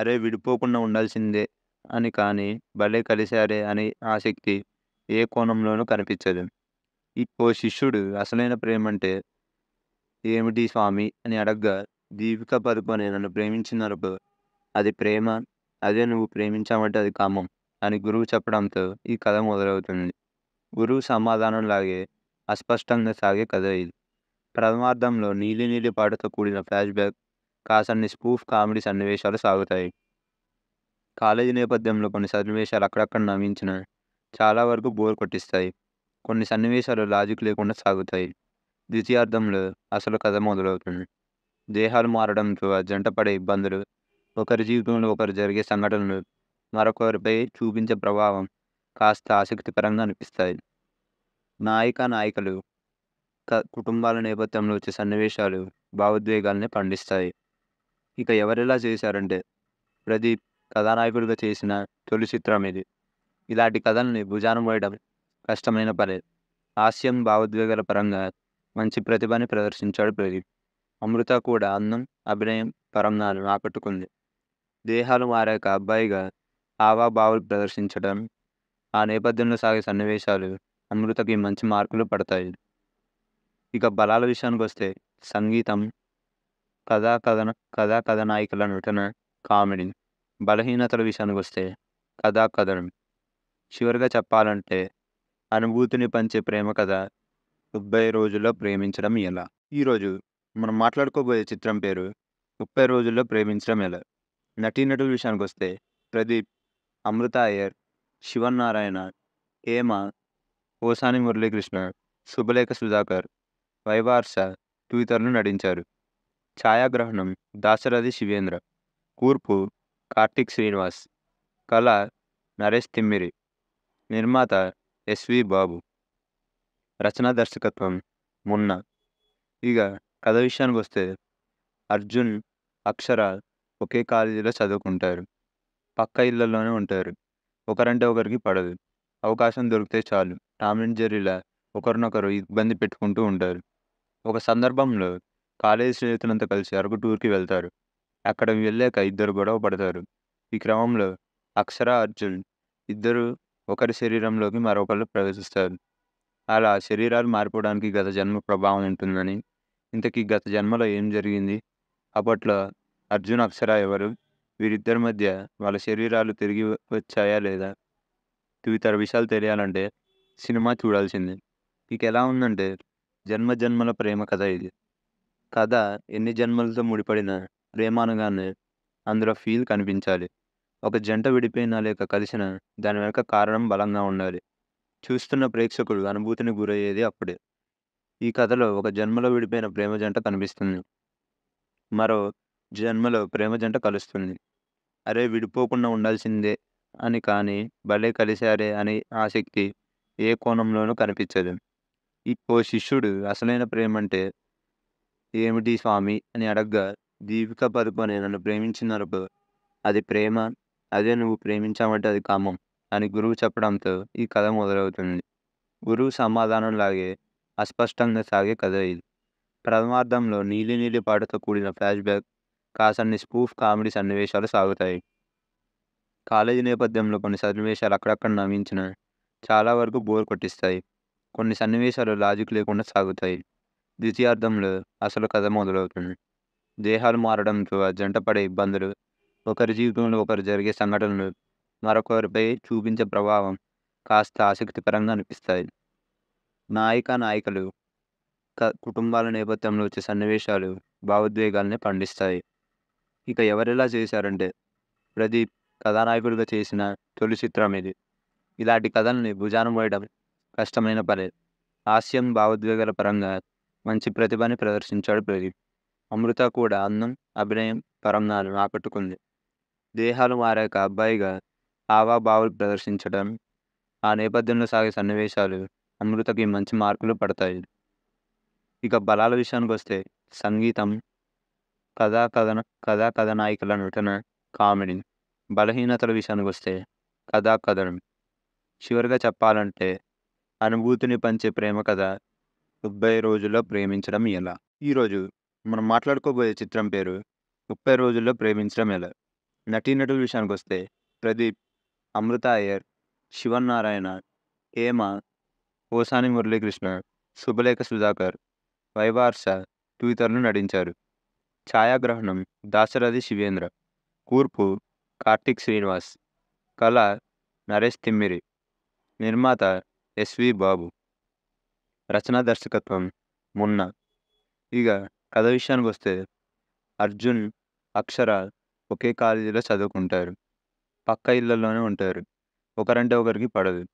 అరే విడిపోకుండా ఉండాల్సిందే అని కానీ భలే కలిశారే అని ఆసక్తి ఏ కోణంలోనూ కనిపించదు ఓ శిష్యుడు అసలైన ప్రేమ అంటే ఏమిటి స్వామి అని అడగ్గా దీపిక పదుకొని నన్ను ప్రేమించినప్పుడు అది ప్రేమ అదే నువ్వు ప్రేమించామంటే అది కామం అని గురువు చెప్పడంతో ఈ కథ మొదలవుతుంది గురువు సమాధానం లాగే అస్పష్టంగా సాగే కథ ఇది ప్రథమార్థంలో నీలి నీలి పాటతో కూడిన ఫ్లాష్ బ్యాక్ కాసన్ని స్పూఫ్ కామెడీ సన్నివేశాలు సాగుతాయి కాలేజీ నేపథ్యంలో కొన్ని సన్నివేశాలు అక్కడక్కడ నవ్వించిన చాలా వరకు బోర్ కొట్టిస్తాయి కొన్ని సన్నివేశాలు లాజిక్ లేకుండా సాగుతాయి ద్వితీయార్థంలో అసలు కథ మొదలవుతుంది దేహాలు మారడంతో జంట పడే ఇబ్బందులు ఒకరి జీవితంలో ఒకరు జరిగే సంఘటనలు మరొకరిపై చూపించే ప్రభావం కాస్త ఆసక్తికరంగా అనిపిస్తాయి నాయక నాయకులు కుటుంబాల నేపథ్యంలో వచ్చే సన్నివేశాలు భావోద్వేగాల్ని పండిస్తాయి ఇక ఎవరిలా చేశారంటే ప్రదీప్ కథానాయకుడిగా చేసిన తొలి చిత్రం ఇది ఇలాంటి కథల్ని భుజానం పోయడం కష్టమైన పని హాస్యం భావోద్వేగాల పరంగా మంచి ప్రతిభని ప్రదర్శించాడు ప్రదీప్ అమృత కూడా అందం అభినయం పరంగాను ఆకట్టుకుంది దేహాలు మారాక అబ్బాయిగా హావాభావాలు ప్రదర్శించడం ఆ నేపథ్యంలో సాగే సన్నివేశాలు అమృతకి మంచి మార్కులు పడతాయి ఇక బలాల విషయానికి వస్తే సంగీతం కథా కథన కథా కథనాయికల నటన కామెడీ బలహీనతల విషయానికి వస్తే కథా కథనం చివరిగా చెప్పాలంటే అనుభూతిని పంచే ప్రేమ కథ ముప్పై రోజుల్లో ప్రేమించడం ఎలా ఈరోజు మనం మాట్లాడుకోబోయే చిత్రం పేరు ముప్పై రోజుల్లో ప్రేమించడం ఎలా నటీనటుల విషయానికి వస్తే ప్రదీప్ అమృత అయ్యర్ శివన్నారాయణ హేమ ఓసాని మురళీకృష్ణ శుభలేఖ సుధాకర్ వైవార్స తదితరులు నటించారు ఛాయాగ్రహణం దాశరథి శివేంద్ర కూర్పు కార్తిక్ శ్రీనివాస్ కళ నరేష్ తిమ్మిరి నిర్మాత ఎస్వి బాబు రచనా దర్శకత్వం మున్న ఇక కథ విషయానికి వస్తే అర్జున్ అక్షర ఒకే కాలేజీలో చదువుకుంటారు పక్క ఇళ్లలోనే ఉంటారు ఒకరంటే ఒకరికి పడదు అవకాశం దొరికితే చాలు టామిన్ అండ్ జెర్రీలా ఒకరినొకరు ఇబ్బంది పెట్టుకుంటూ ఉంటారు ఒక సందర్భంలో కాలేజీ స్నేహితులంతా కలిసి అరకు టూర్కి వెళ్తారు అక్కడ వెళ్ళాక ఇద్దరు గొడవ పడతారు ఈ క్రమంలో అక్షర అర్జున్ ఇద్దరు ఒకరి శరీరంలోకి మరొకరు ప్రవేశిస్తారు అలా శరీరాలు మారిపోవడానికి గత జన్మ ప్రభావం ఉంటుందని ఇంతకీ గత జన్మలో ఏం జరిగింది అప్పట్లో అర్జున్ అక్షర ఎవరు వీరిద్దరి మధ్య వాళ్ళ శరీరాలు తిరిగి వచ్చాయా లేదా ఇతర విషయాలు తెలియాలంటే సినిమా చూడాల్సిందే ఇక ఎలా ఉందంటే జన్మ జన్మల ప్రేమ కథ ఇది కథ ఎన్ని జన్మలతో ముడిపడిన ప్రేమ అనగానే అందులో ఫీల్ కనిపించాలి ఒక జంట విడిపోయినా లేక కలిసిన దాని వెనుక కారణం బలంగా ఉండాలి చూస్తున్న ప్రేక్షకుడు అనుభూతిని గురయ్యేది అప్పుడే ఈ కథలో ఒక జన్మలో విడిపోయిన ప్రేమ జంట కనిపిస్తుంది మరో జన్మలో ప్రేమ జంట కలుస్తుంది అరే విడిపోకుండా ఉండాల్సిందే అని కానీ భలే కలిశారే అనే ఆసక్తి ఏ కోణంలోనూ కనిపించదు ఇప్పుడు శిష్యుడు అసలైన ప్రేమ అంటే ఏమిటి స్వామి అని అడగ్గా దీపిక పదుకొని నన్ను ప్రేమించినప్పుడు అది ప్రేమ అదే నువ్వు ప్రేమించామంటే అది కామం అని గురువు చెప్పడంతో ఈ కథ మొదలవుతుంది గురువు సమాధానం లాగే అస్పష్టంగా సాగే కథ ఇది ప్రథమార్థంలో నీలి నీలి పాటతో కూడిన ఫ్లాష్ బ్యాక్ కాసన్ని స్పూఫ్ కామెడీ సన్నివేశాలు సాగుతాయి కాలేజీ నేపథ్యంలో కొన్ని సన్నివేశాలు అక్కడక్కడ నవ్వించిన చాలా వరకు బోర్ కొట్టిస్తాయి కొన్ని సన్నివేశాలు లాజిక్ లేకుండా సాగుతాయి ద్వితీయార్థంలో అసలు కథ మొదలవుతుంది దేహాలు మారడంతో జంట పడే ఇబ్బందులు ఒకరి జీవితంలో ఒకరు జరిగే సంఘటనలు మరొకరిపై చూపించే ప్రభావం కాస్త ఆసక్తికరంగా అనిపిస్తాయి నాయక నాయకులు కుటుంబాల నేపథ్యంలో వచ్చే సన్నివేశాలు భావోద్వేగాల్ని పండిస్తాయి ఇక ఎవరెలా చేశారంటే ప్రదీప్ కథానాయకుడిగా చేసిన తొలి చిత్రం ఇది ఇలాంటి కథల్ని భుజానం పోయడం కష్టమైన పని హాస్యం భావోద్వేగాల పరంగా మంచి ప్రతిభని ప్రదర్శించాడు ప్రదీప్ అమృత కూడా అందం అభినయం పరంగాను ఆకట్టుకుంది దేహాలు మారాక అబ్బాయిగా హావాభావాలు ప్రదర్శించడం ఆ నేపథ్యంలో సాగే సన్నివేశాలు అమృతకి మంచి మార్కులు పడతాయి ఇక బలాల విషయానికి వస్తే సంగీతం కథా కథన కథా కథనాయికల నటన కామెడీ బలహీనతల విషయానికి వస్తే కథా కథనం చివరిగా చెప్పాలంటే అనుభూతిని పంచే ప్రేమ కథ ముప్పై రోజుల్లో ప్రేమించడం ఎలా ఈరోజు మనం మాట్లాడుకోబోయే చిత్రం పేరు ముప్పై రోజుల్లో ప్రేమించడం ఎలా నటీనటుల విషయానికి వస్తే ప్రదీప్ అమృత అయ్యర్ శివన్నారాయణ హేమ ఓసాని మురళీకృష్ణ శుభలేఖ సుధాకర్ వైవార్ష తదితరులు నటించారు ఛాయాగ్రహణం దాశరథి శివేంద్ర కూర్పు కార్తిక్ శ్రీనివాస్ కళ నరేష్ తిమ్మిరి నిర్మాత ఎస్వి బాబు రచనా దర్శకత్వం మున్న ఇక కథ విషయానికి వస్తే అర్జున్ అక్షర ఒకే కాలేజీలో చదువుకుంటారు పక్క ఇళ్లలోనే ఉంటారు ఒకరంటే ఒకరికి పడదు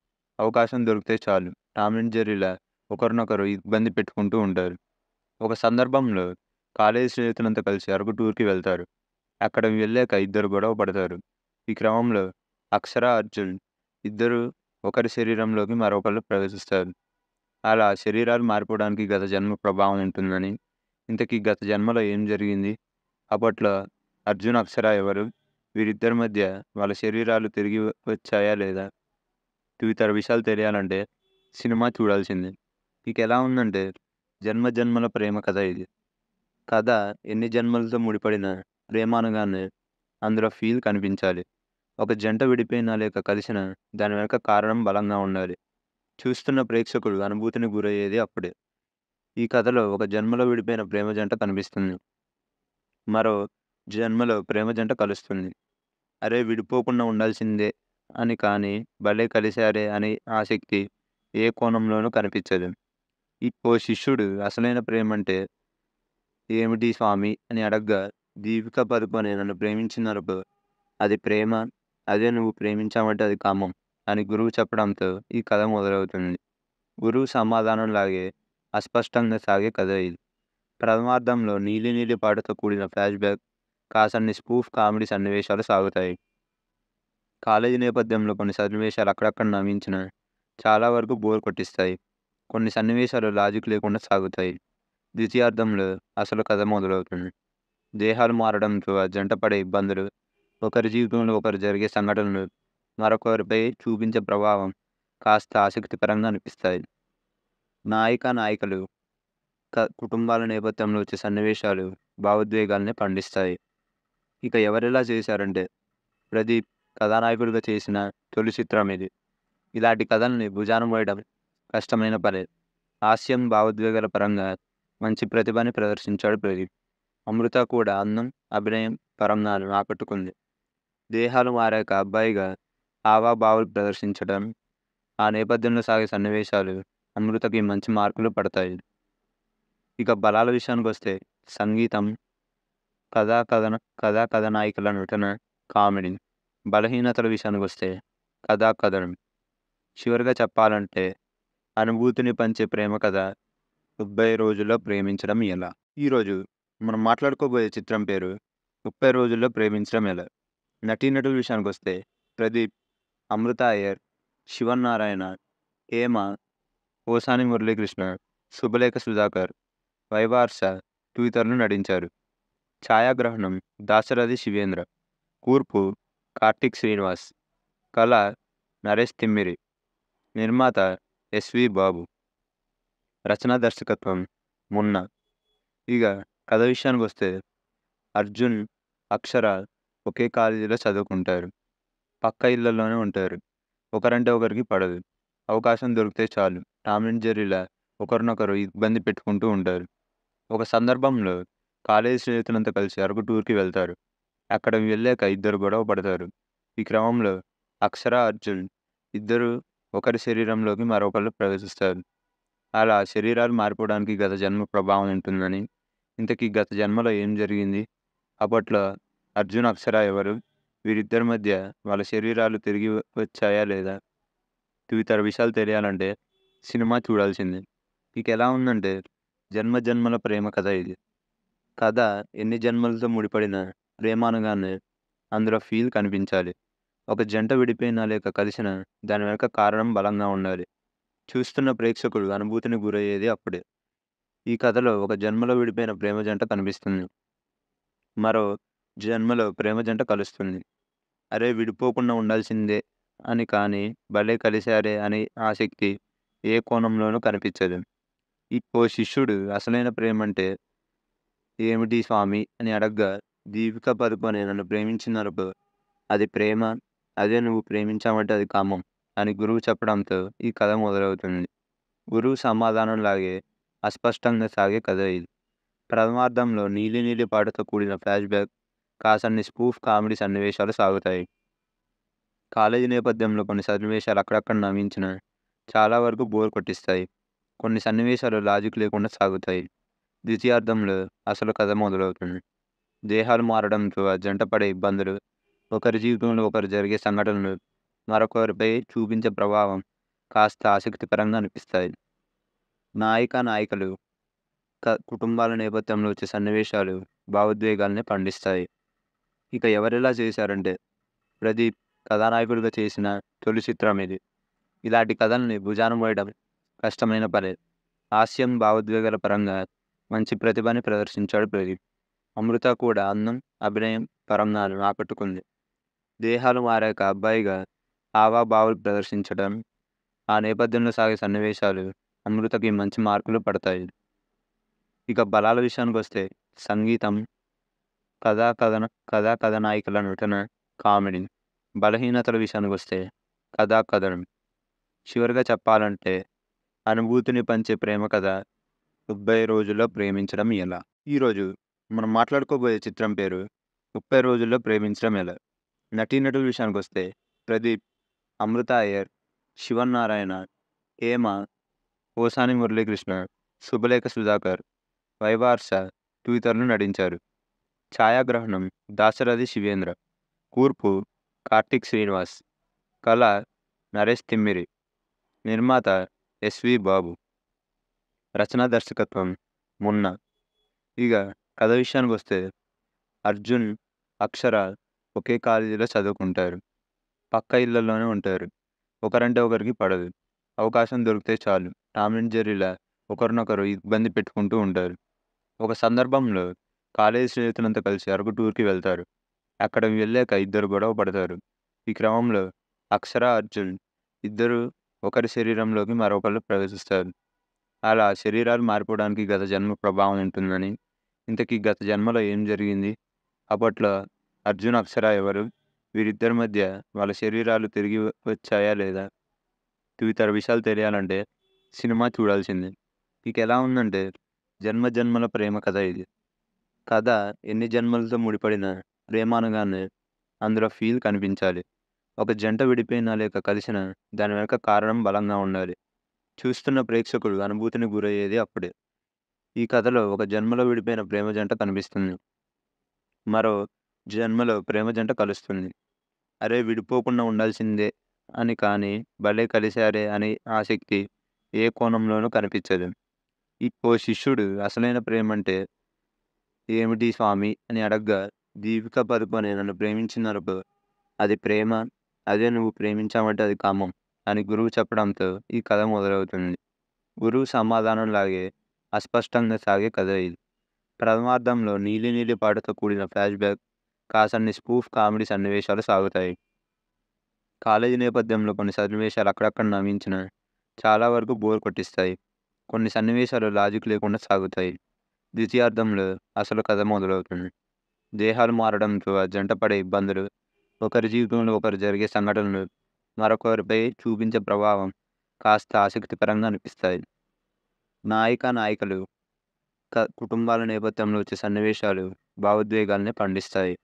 అవకాశం దొరికితే చాలు టామిన్ జెర్రీలా ఒకరినొకరు ఇబ్బంది పెట్టుకుంటూ ఉంటారు ఒక సందర్భంలో కాలేజీ స్నేహితులంతా కలిసి అరకు టూర్కి వెళ్తారు అక్కడ వెళ్ళాక ఇద్దరు గొడవ పడతారు ఈ క్రమంలో అక్షర అర్జున్ ఇద్దరు ఒకరి శరీరంలోకి మరొకరు ప్రవేశిస్తారు అలా శరీరాలు మారిపోవడానికి గత జన్మ ప్రభావం ఉంటుందని ఇంతకీ గత జన్మలో ఏం జరిగింది అప్పట్లో అర్జున్ అక్షర ఎవరు వీరిద్దరి మధ్య వాళ్ళ శరీరాలు తిరిగి వచ్చాయా లేదా ఇతర విషయాలు తెలియాలంటే సినిమా చూడాల్సిందే ఇక ఎలా ఉందంటే జన్మ జన్మల ప్రేమ కథ ఇది కథ ఎన్ని జన్మలతో ముడిపడిన ప్రేమ అనగానే అందులో ఫీల్ కనిపించాలి ఒక జంట విడిపోయినా లేక కలిసిన దాని వెనుక కారణం బలంగా ఉండాలి చూస్తున్న ప్రేక్షకుడు అనుభూతిని గురయ్యేది అప్పుడే ఈ కథలో ఒక జన్మలో విడిపోయిన ప్రేమ జంట కనిపిస్తుంది మరో జన్మలో ప్రేమ జంట కలుస్తుంది అరే విడిపోకుండా ఉండాల్సిందే అని కానీ భలే కలిశారే అని ఆసక్తి ఏ కోణంలోనూ కనిపించదు ఓ శిష్యుడు అసలైన ప్రేమ అంటే ఏమిటి స్వామి అని అడగ్గా దీపిక పదుకొని నన్ను ప్రేమించినప్పుడు అది ప్రేమ అదే నువ్వు ప్రేమించామంటే అది కామం అని గురువు చెప్పడంతో ఈ కథ మొదలవుతుంది గురువు సమాధానం లాగే అస్పష్టంగా సాగే కథ ఇది ప్రథమార్థంలో నీలి నీలి పాటతో కూడిన ఫ్లాష్ బ్యాక్ కాసన్ని స్పూఫ్ కామెడీ సన్నివేశాలు సాగుతాయి కాలేజీ నేపథ్యంలో కొన్ని సన్నివేశాలు అక్కడక్కడ నవ్వించిన చాలా వరకు బోర్ కొట్టిస్తాయి కొన్ని సన్నివేశాలు లాజిక్ లేకుండా సాగుతాయి ద్వితీయార్థంలో అసలు కథ మొదలవుతుంది దేహాలు మారడంతో జంటపడే ఇబ్బందులు ఒకరి జీవితంలో ఒకరు జరిగే సంఘటనలు మరొకరిపై చూపించే ప్రభావం కాస్త ఆసక్తికరంగా అనిపిస్తాయి నాయిక నాయకులు కుటుంబాల నేపథ్యంలో వచ్చే సన్నివేశాలు భావోద్వేగాల్ని పండిస్తాయి ఇక ఎవరెలా చేశారంటే ప్రదీప్ కథానాయకుడిగా చేసిన తొలి చిత్రం ఇది ఇలాంటి కథల్ని భుజానం వేయడం కష్టమైన పని హాస్యం భావోద్వేగాల పరంగా మంచి ప్రతిభని ప్రదర్శించాడు ప్రదీప్ అమృత కూడా అందం అభినయం పరంనాలను ఆకట్టుకుంది దేహాలు మారాక అబ్బాయిగా ఆవాభావాలు ప్రదర్శించడం ఆ నేపథ్యంలో సాగే సన్నివేశాలు అమృతకి మంచి మార్కులు పడతాయి ఇక బలాల విషయానికి వస్తే సంగీతం కథా కథన కథా కథనాయికల నటన కామెడీ బలహీనతల విషయానికి వస్తే కథా కథనం చివరిగా చెప్పాలంటే అనుభూతిని పంచే ప్రేమ కథ ముప్పై రోజుల్లో ప్రేమించడం ఎలా ఈరోజు మనం మాట్లాడుకోబోయే చిత్రం పేరు ముప్పై రోజుల్లో ప్రేమించడం ఎలా నటీనటుల విషయానికి వస్తే ప్రదీప్ అమృత అయ్యర్ శివన్నారాయణ హేమ ఓసాని మురళీకృష్ణ శుభలేఖ సుధాకర్ వైవార్ష తదితరులు నటించారు ఛాయాగ్రహణం దాశరథి శివేంద్ర కూర్పు కార్తిక్ శ్రీనివాస్ కళ నరేష్ తిమ్మిరి నిర్మాత ఎస్వి బాబు రచనా దర్శకత్వం మున్న ఇక కథ విషయానికి వస్తే అర్జున్ అక్షర ఒకే కాలేజీలో చదువుకుంటారు పక్క ఇళ్లలోనే ఉంటారు ఒకరంటే ఒకరికి పడదు అవకాశం దొరికితే చాలు టామ్ అండ్ ఒకరినొకరు ఇబ్బంది పెట్టుకుంటూ ఉంటారు ఒక సందర్భంలో కాలేజీ స్నేహితులంతా కలిసి అరకు టూర్కి వెళ్తారు అక్కడ వెళ్ళాక ఇద్దరు గొడవ పడతారు ఈ క్రమంలో అక్షర అర్జున్ ఇద్దరు ఒకరి శరీరంలోకి మరొకరు ప్రవేశిస్తారు అలా శరీరాలు మారిపోవడానికి గత జన్మ ప్రభావం ఉంటుందని ఇంతకీ గత జన్మలో ఏం జరిగింది అప్పట్లో అర్జున్ అక్షర ఎవరు వీరిద్దరి మధ్య వాళ్ళ శరీరాలు తిరిగి వచ్చాయా లేదా ఇతర విషయాలు తెలియాలంటే సినిమా చూడాల్సింది ఇక ఎలా ఉందంటే జన్మ జన్మల ప్రేమ కథ ఇది కథ ఎన్ని జన్మలతో ముడిపడిన ప్రేమ అనగానే అందులో ఫీల్ కనిపించాలి ఒక జంట విడిపోయినా లేక కలిసిన దాని వెనుక కారణం బలంగా ఉండాలి చూస్తున్న ప్రేక్షకుడు అనుభూతిని గురయ్యేది అప్పుడే ఈ కథలో ఒక జన్మలో విడిపోయిన ప్రేమ జంట కనిపిస్తుంది మరో జన్మలో ప్రేమ జంట కలుస్తుంది అరే విడిపోకుండా ఉండాల్సిందే అని కానీ భలే కలిశారే అని ఆసక్తి ఏ కోణంలోనూ కనిపించదు ఇప్పుడు శిష్యుడు అసలైన ప్రేమ అంటే ఏమిటి స్వామి అని అడగ్గా దీపిక పదుకొని నన్ను ప్రేమించినప్పుడు అది ప్రేమ అదే నువ్వు ప్రేమించావంటే అది కామం అని గురువు చెప్పడంతో ఈ కథ మొదలవుతుంది గురువు సమాధానం లాగే అస్పష్టంగా సాగే కథ ఇది ప్రథమార్థంలో నీలి నీలి పాటతో కూడిన ఫ్లాష్ బ్యాక్ కాసన్ని స్పూఫ్ కామెడీ సన్నివేశాలు సాగుతాయి కాలేజీ నేపథ్యంలో కొన్ని సన్నివేశాలు అక్కడక్కడ నవ్వించిన చాలా వరకు బోర్ కొట్టిస్తాయి కొన్ని సన్నివేశాలు లాజిక్ లేకుండా సాగుతాయి ద్వితీయార్థంలో అసలు కథ మొదలవుతుంది దేహాలు మారడంతో జంట పడే ఇబ్బందులు ఒకరి జీవితంలో ఒకరు జరిగే సంఘటనలు మరొకరిపై చూపించే ప్రభావం కాస్త ఆసక్తికరంగా అనిపిస్తాయి నాయక నాయకులు కుటుంబాల నేపథ్యంలో వచ్చే సన్నివేశాలు భావోద్వేగాల్ని పండిస్తాయి ఇక ఎవరిలా చేశారంటే ప్రదీప్ కథానాయకుడిగా చేసిన తొలి చిత్రం ఇది ఇలాంటి కథల్ని భుజానం పోయడం కష్టమైన పని హాస్యం భావోద్వేగాల పరంగా మంచి ప్రతిభని ప్రదర్శించాడు ప్రదీప్ అమృత కూడా అందం అభినయం పరంగా ఆకట్టుకుంది దేహాలు మారాక అబ్బాయిగా హావాభావాలు ప్రదర్శించడం ఆ నేపథ్యంలో సాగే సన్నివేశాలు అమృతకి మంచి మార్కులు పడతాయి ఇక బలాల విషయానికి వస్తే సంగీతం కథా కథన కథా కథనాయికల నటన కామెడీ బలహీనతల విషయానికి వస్తే కథా కథనం చివరిగా చెప్పాలంటే అనుభూతిని పంచే ప్రేమ కథ ముప్పై రోజుల్లో ప్రేమించడం ఎలా ఈరోజు మనం మాట్లాడుకోబోయే చిత్రం పేరు ముప్పై రోజుల్లో ప్రేమించడం ఎలా నటీనటుల విషయానికి వస్తే ప్రదీప్ అమృత అయ్యర్ శివన్నారాయణ హేమ ఓసాని మురళీకృష్ణ శుభలేఖ సుధాకర్ వైవార్ష తదితరులు నటించారు ఛాయాగ్రహణం దాశరథి శివేంద్ర కూర్పు కార్తిక్ శ్రీనివాస్ కళ నరేష్ తిమ్మిరి నిర్మాత ఎస్వి బాబు రచనా దర్శకత్వం మున్న ఇక కథ విషయానికి వస్తే అర్జున్ అక్షర ఒకే కాలేజీలో చదువుకుంటారు పక్క ఇళ్లలోనే ఉంటారు ఒకరంటే ఒకరికి పడదు అవకాశం దొరికితే చాలు టామిన్ జెర్రీలా ఒకరినొకరు ఇబ్బంది పెట్టుకుంటూ ఉంటారు ఒక సందర్భంలో కాలేజీ స్నేహితులంతా కలిసి అరకు టూర్కి వెళ్తారు అక్కడ వెళ్ళాక ఇద్దరు గొడవ పడతారు ఈ క్రమంలో అక్షర అర్జున్ ఇద్దరు ఒకరి శరీరంలోకి మరొకరు ప్రవేశిస్తారు అలా శరీరాలు మారిపోవడానికి గత జన్మ ప్రభావం ఉంటుందని ఇంతకీ గత జన్మలో ఏం జరిగింది అప్పట్లో అర్జున్ అక్షర ఎవరు వీరిద్దరి మధ్య వాళ్ళ శరీరాలు తిరిగి వచ్చాయా లేదా తదితర విషయాలు తెలియాలంటే సినిమా చూడాల్సిందే ఇక ఎలా ఉందంటే జన్మ జన్మల ప్రేమ కథ ఇది కథ ఎన్ని జన్మలతో ముడిపడిన ప్రేమ అనగానే అందులో ఫీల్ కనిపించాలి ఒక జంట విడిపోయినా లేక కలిసిన దాని వెనక కారణం బలంగా ఉండాలి చూస్తున్న ప్రేక్షకుడు అనుభూతిని గురయ్యేది అప్పుడే ఈ కథలో ఒక జన్మలో విడిపోయిన ప్రేమ జంట కనిపిస్తుంది మరో జన్మలో ప్రేమ జంట కలుస్తుంది అరే విడిపోకుండా ఉండాల్సిందే అని కానీ భలే కలిశారే అని ఆసక్తి ఏ కోణంలోనూ కనిపించదు ఇప్పుడు శిష్యుడు అసలైన ప్రేమ అంటే ఏమిటి స్వామి అని అడగ్గా దీపిక పదుకొని నన్ను ప్రేమించినప్పుడు అది ప్రేమ అదే నువ్వు ప్రేమించామంటే అది కామం అని గురువు చెప్పడంతో ఈ కథ మొదలవుతుంది గురువు సమాధానం లాగే అస్పష్టంగా సాగే కథ ఇది ప్రథమార్థంలో నీలి నీలి పాటతో కూడిన ఫ్లాష్ బ్యాక్ కాసన్ని స్పూఫ్ కామెడీ సన్నివేశాలు సాగుతాయి కాలేజీ నేపథ్యంలో కొన్ని సన్నివేశాలు అక్కడక్కడ నవ్వించిన చాలా వరకు బోర్ కొట్టిస్తాయి కొన్ని సన్నివేశాలు లాజిక్ లేకుండా సాగుతాయి ద్వితీయార్థంలో అసలు కథ మొదలవుతుంది దేహాలు మారడంతో జంట పడే ఇబ్బందులు ఒకరి జీవితంలో ఒకరు జరిగే సంఘటనలు మరొకరిపై చూపించే ప్రభావం కాస్త ఆసక్తికరంగా అనిపిస్తాయి నాయక నాయకులు కుటుంబాల నేపథ్యంలో వచ్చే సన్నివేశాలు భావోద్వేగాల్ని పండిస్తాయి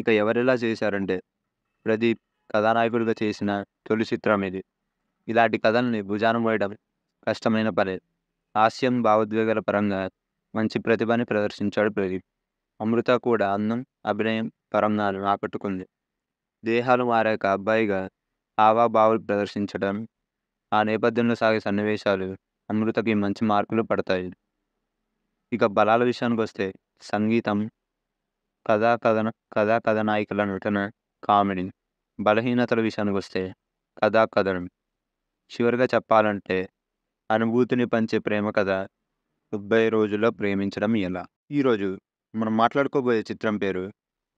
ఇక ఎవరెలా చేశారంటే ప్రదీప్ కథానాయకుడిగా చేసిన తొలి చిత్రం ఇది ఇలాంటి కథల్ని భుజాన పోయడం కష్టమైన పని హాస్యం భావోద్వేగాల పరంగా మంచి ప్రతిభని ప్రదర్శించాడు ప్రదీప్ అమృత కూడా అందం అభినయం పరంగా ఆకట్టుకుంది దేహాలు మారాక అబ్బాయిగా హావాభావాలు ప్రదర్శించడం ఆ నేపథ్యంలో సాగే సన్నివేశాలు అమృతకి మంచి మార్కులు పడతాయి ఇక బలాల విషయానికి వస్తే సంగీతం కథా కథన కథా కథనాయికల నటన కామెడీ బలహీనతల విషయానికి వస్తే కథా కథనం చివరిగా చెప్పాలంటే అనుభూతిని పంచే ప్రేమ కథ ముప్పై రోజుల్లో ప్రేమించడం ఎలా ఈరోజు మనం మాట్లాడుకోబోయే చిత్రం పేరు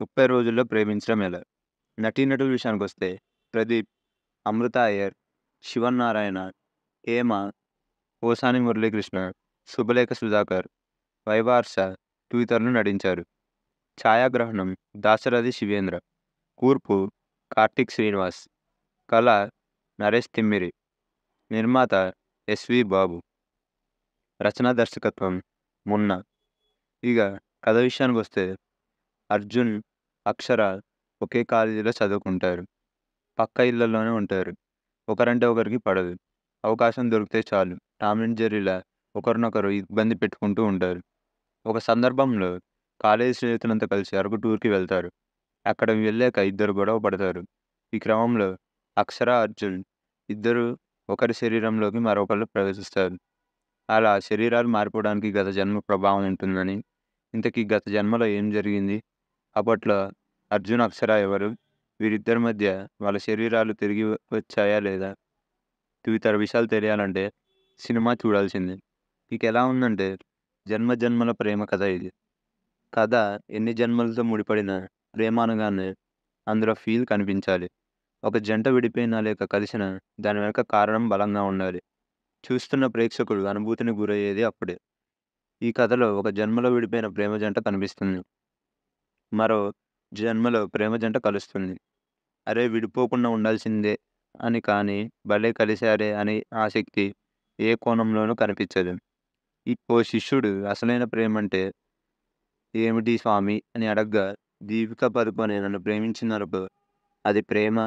ముప్పై రోజుల్లో ప్రేమించడం ఎలా నటీనటుల విషయానికి వస్తే ప్రదీప్ అమృత అయ్యర్ శివన్నారాయణ హేమ ఓసాని మురళీకృష్ణ శుభలేఖ సుధాకర్ వైవార్ష తదితరులు నటించారు ఛాయాగ్రహణం దాశరథి శివేంద్ర కూర్పు కార్తిక్ శ్రీనివాస్ కళ నరేష్ తిమ్మిరి నిర్మాత ఎస్వి బాబు రచనా దర్శకత్వం మున్నా ఇక కథ విషయానికి వస్తే అర్జున్ అక్షర ఒకే కాలేజీలో చదువుకుంటారు పక్క ఇళ్లలోనే ఉంటారు ఒకరంటే ఒకరికి పడదు అవకాశం దొరికితే చాలు టామ్ అండ్ జెర్రీలా ఒకరినొకరు ఇబ్బంది పెట్టుకుంటూ ఉంటారు ఒక సందర్భంలో కాలేజీ స్నేహితులంతా కలిసి అరకు టూర్కి వెళ్తారు అక్కడ వెళ్ళాక ఇద్దరు గొడవ పడతారు ఈ క్రమంలో అక్షర అర్జున్ ఇద్దరు ఒకరి శరీరంలోకి మరొకరు ప్రవేశిస్తారు అలా శరీరాలు మారిపోవడానికి గత జన్మ ప్రభావం ఉంటుందని ఇంతకీ గత జన్మలో ఏం జరిగింది అప్పట్లో అర్జున్ అక్షర ఎవరు వీరిద్దరి మధ్య వాళ్ళ శరీరాలు తిరిగి వచ్చాయా లేదా ఇతర విషయాలు తెలియాలంటే సినిమా చూడాల్సిందే ఇక ఎలా ఉందంటే జన్మ జన్మల ప్రేమ కథ ఇది కథ ఎన్ని జన్మలతో ముడిపడిన ప్రేమ అనగానే అందులో ఫీల్ కనిపించాలి ఒక జంట విడిపోయినా లేక కలిసిన దాని వెనుక కారణం బలంగా ఉండాలి చూస్తున్న ప్రేక్షకుడు అనుభూతిని గురయ్యేది అప్పుడే ఈ కథలో ఒక జన్మలో విడిపోయిన ప్రేమ జంట కనిపిస్తుంది మరో జన్మలో ప్రేమ జంట కలుస్తుంది అరే విడిపోకుండా ఉండాల్సిందే అని కానీ భలే కలిశారే అని ఆసక్తి ఏ కోణంలోనూ కనిపించదు ఓ శిష్యుడు అసలైన ప్రేమ అంటే ఏమిటి స్వామి అని అడగ్గా దీపిక పదుకొని నన్ను ప్రేమించినప్పుడు అది ప్రేమ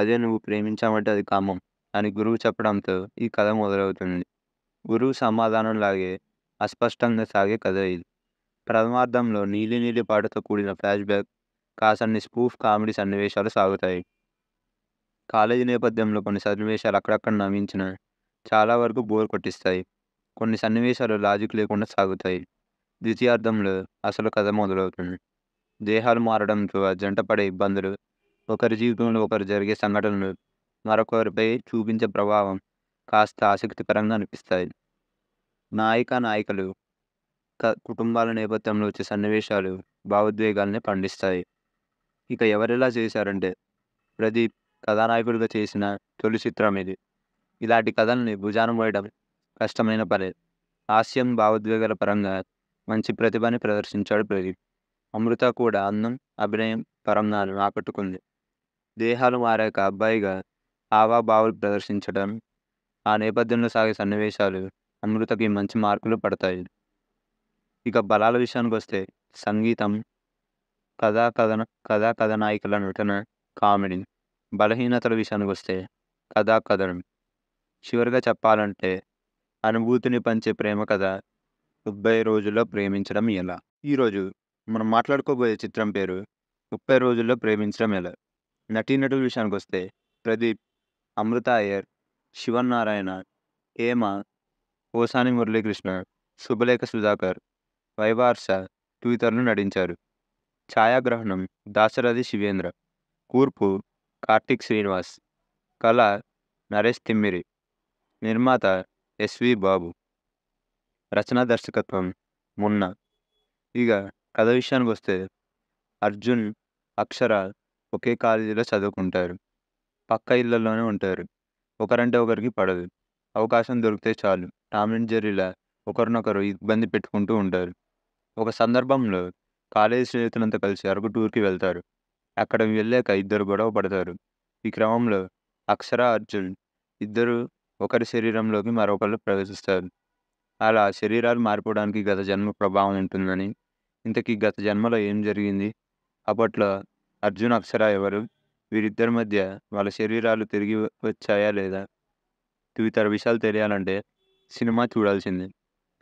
అదే నువ్వు ప్రేమించామంటే అది కామం అని గురువు చెప్పడంతో ఈ కథ మొదలవుతుంది గురువు సమాధానం లాగే అస్పష్టంగా సాగే కథ ఇది ప్రథమార్థంలో నీలి నీలి పాటతో కూడిన ఫ్లాష్ బ్యాక్ కాసన్ని స్పూఫ్ కామెడీ సన్నివేశాలు సాగుతాయి కాలేజీ నేపథ్యంలో కొన్ని సన్నివేశాలు అక్కడక్కడ నవ్వించిన చాలా వరకు బోర్ కొట్టిస్తాయి కొన్ని సన్నివేశాలు లాజిక్ లేకుండా సాగుతాయి ద్వితీయార్థంలో అసలు కథ మొదలవుతుంది దేహాలు మారడంతో జంట పడే ఇబ్బందులు ఒకరి జీవితంలో ఒకరు జరిగే సంఘటనలు మరొకరిపై చూపించే ప్రభావం కాస్త ఆసక్తికరంగా అనిపిస్తాయి నాయిక నాయకులు కుటుంబాల నేపథ్యంలో వచ్చే సన్నివేశాలు భావోద్వేగాల్ని పండిస్తాయి ఇక ఎవరెలా చేశారంటే ప్రదీప్ కథానాయకుడిగా చేసిన తొలి చిత్రం ఇది ఇలాంటి కథల్ని భుజానం వేయడం కష్టమైన పని హాస్యం భావోద్వేగాల పరంగా మంచి ప్రతిభని ప్రదర్శించాడు ప్రదీప్ అమృత కూడా అందం అభినయం పరంనాలను ఆకట్టుకుంది దేహాలు మారాక అబ్బాయిగా ఆవాభావాలు ప్రదర్శించడం ఆ నేపథ్యంలో సాగే సన్నివేశాలు అమృతకి మంచి మార్కులు పడతాయి ఇక బలాల విషయానికి వస్తే సంగీతం కథా కథన కథా కథనాయికల నటన కామెడీ బలహీనతల విషయానికి వస్తే కథా కథనం చివరిగా చెప్పాలంటే అనుభూతిని పంచే ప్రేమ కథ ముప్పై రోజుల్లో ప్రేమించడం ఎలా ఈరోజు మనం మాట్లాడుకోబోయే చిత్రం పేరు ముప్పై రోజుల్లో ప్రేమించడం ఎలా నటీనటుల విషయానికి వస్తే ప్రదీప్ అమృత అయ్యర్ శివనారాయణ హేమ ఓసాని మురళీకృష్ణ శుభలేఖ సుధాకర్ వైవార్ష తదితరులు నటించారు ఛాయాగ్రహణం దాశరథి శివేంద్ర కూర్పు కార్తీక్ శ్రీనివాస్ కళ నరేష్ తిమ్మిరి నిర్మాత ఎస్వి బాబు రచనా దర్శకత్వం మున్న ఇక కథ విషయానికి వస్తే అర్జున్ అక్షర ఒకే కాలేజీలో చదువుకుంటారు పక్క ఇళ్లలోనే ఉంటారు ఒకరంటే ఒకరికి పడదు అవకాశం దొరికితే చాలు టామ్ అండ్ ఒకరినొకరు ఇబ్బంది పెట్టుకుంటూ ఉంటారు ఒక సందర్భంలో కాలేజీ స్నేహితులంతా కలిసి అరకు టూర్కి వెళ్తారు అక్కడ వెళ్ళాక ఇద్దరు గొడవ పడతారు ఈ క్రమంలో అక్షర అర్జున్ ఇద్దరు ఒకరి శరీరంలోకి మరొకరు ప్రవేశిస్తారు అలా శరీరాలు మారిపోవడానికి గత జన్మ ప్రభావం ఉంటుందని ఇంతకీ గత జన్మలో ఏం జరిగింది అప్పట్లో అర్జున్ అక్షర ఎవరు వీరిద్దరి మధ్య వాళ్ళ శరీరాలు తిరిగి వచ్చాయా లేదా ఇతర విషయాలు తెలియాలంటే సినిమా చూడాల్సిందే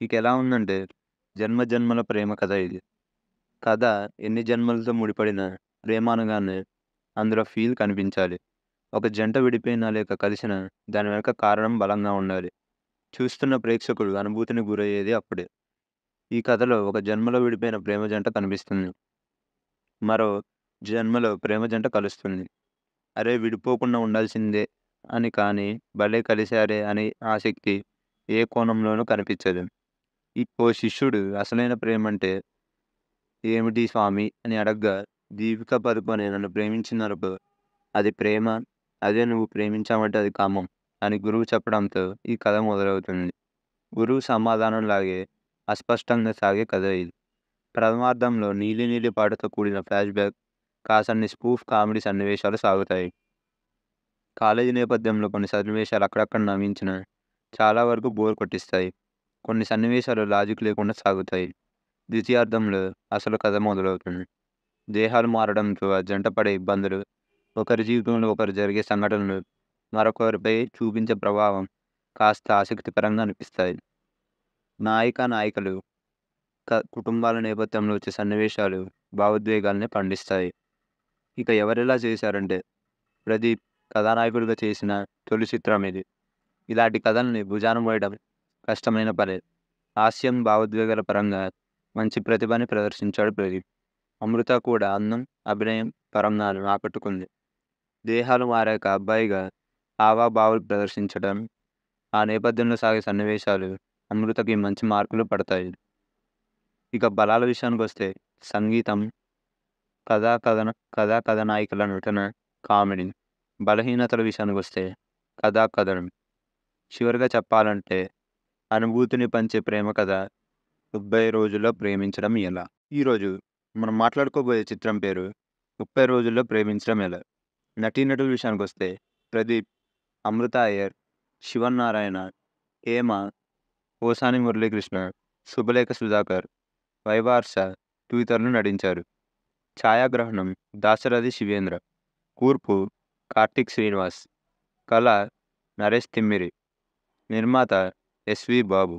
ఇక ఎలా ఉందంటే జన్మ జన్మల ప్రేమ కథ ఇది కథ ఎన్ని జన్మలతో ముడిపడిన ప్రేమ అనగానే అందులో ఫీల్ కనిపించాలి ఒక జంట విడిపోయినా లేక కలిసిన దాని వెనుక కారణం బలంగా ఉండాలి చూస్తున్న ప్రేక్షకుడు అనుభూతిని గురయ్యేది అప్పుడే ఈ కథలో ఒక జన్మలో విడిపోయిన ప్రేమ జంట కనిపిస్తుంది మరో జన్మలో ప్రేమ జంట కలుస్తుంది అరే విడిపోకుండా ఉండాల్సిందే అని కానీ భలే కలిశారే అని ఆసక్తి ఏ కోణంలోనూ కనిపించదు ఓ శిష్యుడు అసలైన ప్రేమ అంటే ఏమిటి స్వామి అని అడగ్గా దీపిక పదుకొని నన్ను ప్రేమించినప్పుడు అది ప్రేమ అదే నువ్వు ప్రేమించావంటే అది కామం అని గురువు చెప్పడంతో ఈ కథ మొదలవుతుంది గురువు సమాధానం లాగే అస్పష్టంగా సాగే కథ ఇది ప్రథమార్థంలో నీలి నీలి పాటతో కూడిన ఫ్లాష్ బ్యాక్ కాసన్ని స్పూఫ్ కామెడీ సన్నివేశాలు సాగుతాయి కాలేజీ నేపథ్యంలో కొన్ని సన్నివేశాలు అక్కడక్కడ నవ్వించిన చాలా వరకు బోర్ కొట్టిస్తాయి కొన్ని సన్నివేశాలు లాజిక్ లేకుండా సాగుతాయి ద్వితీయార్థంలో అసలు కథ మొదలవుతుంది దేహాలు మారడంతో జంట పడే ఇబ్బందులు ఒకరి జీవితంలో ఒకరు జరిగే సంఘటనలు మరొకరిపై చూపించే ప్రభావం కాస్త ఆసక్తికరంగా అనిపిస్తాయి నాయక నాయకులు కుటుంబాల నేపథ్యంలో వచ్చే సన్నివేశాలు భావోద్వేగాల్ని పండిస్తాయి ఇక ఎవరెలా చేశారంటే ప్రదీప్ కథానాయకుడిగా చేసిన తొలి చిత్రం ఇది ఇలాంటి కథల్ని భుజాన పోయడం కష్టమైన పని హాస్యం భావోద్వేగాల పరంగా మంచి ప్రతిభని ప్రదర్శించాడు ప్రదీప్ అమృత కూడా అందం అభినయం పరంగా ఆకట్టుకుంది దేహాలు మారాక అబ్బాయిగా హావాభావాలు ప్రదర్శించడం ఆ నేపథ్యంలో సాగే సన్నివేశాలు అమృతకి మంచి మార్కులు పడతాయి ఇక బలాల విషయానికి వస్తే సంగీతం కథా కథన కథా కథనాయికల నటన కామెడీ బలహీనతల విషయానికి వస్తే కథా కథనం చివరిగా చెప్పాలంటే అనుభూతిని పంచే ప్రేమ కథ ముప్పై రోజుల్లో ప్రేమించడం ఎలా ఈరోజు మనం మాట్లాడుకోబోయే చిత్రం పేరు ముప్పై రోజుల్లో ప్రేమించడం ఎలా నటీనటుల విషయానికి వస్తే ప్రదీప్ అమృత అయ్యర్ శివన్నారాయణ హేమ ఓసాని మురళీకృష్ణ శుభలేఖ సుధాకర్ వైవార్ష తదితరులు నటించారు ఛాయాగ్రహణం దాశరథి శివేంద్ర కూర్పు కార్తిక్ శ్రీనివాస్ కళ నరేష్ తిమ్మిరి నిర్మాత ఎస్వి బాబు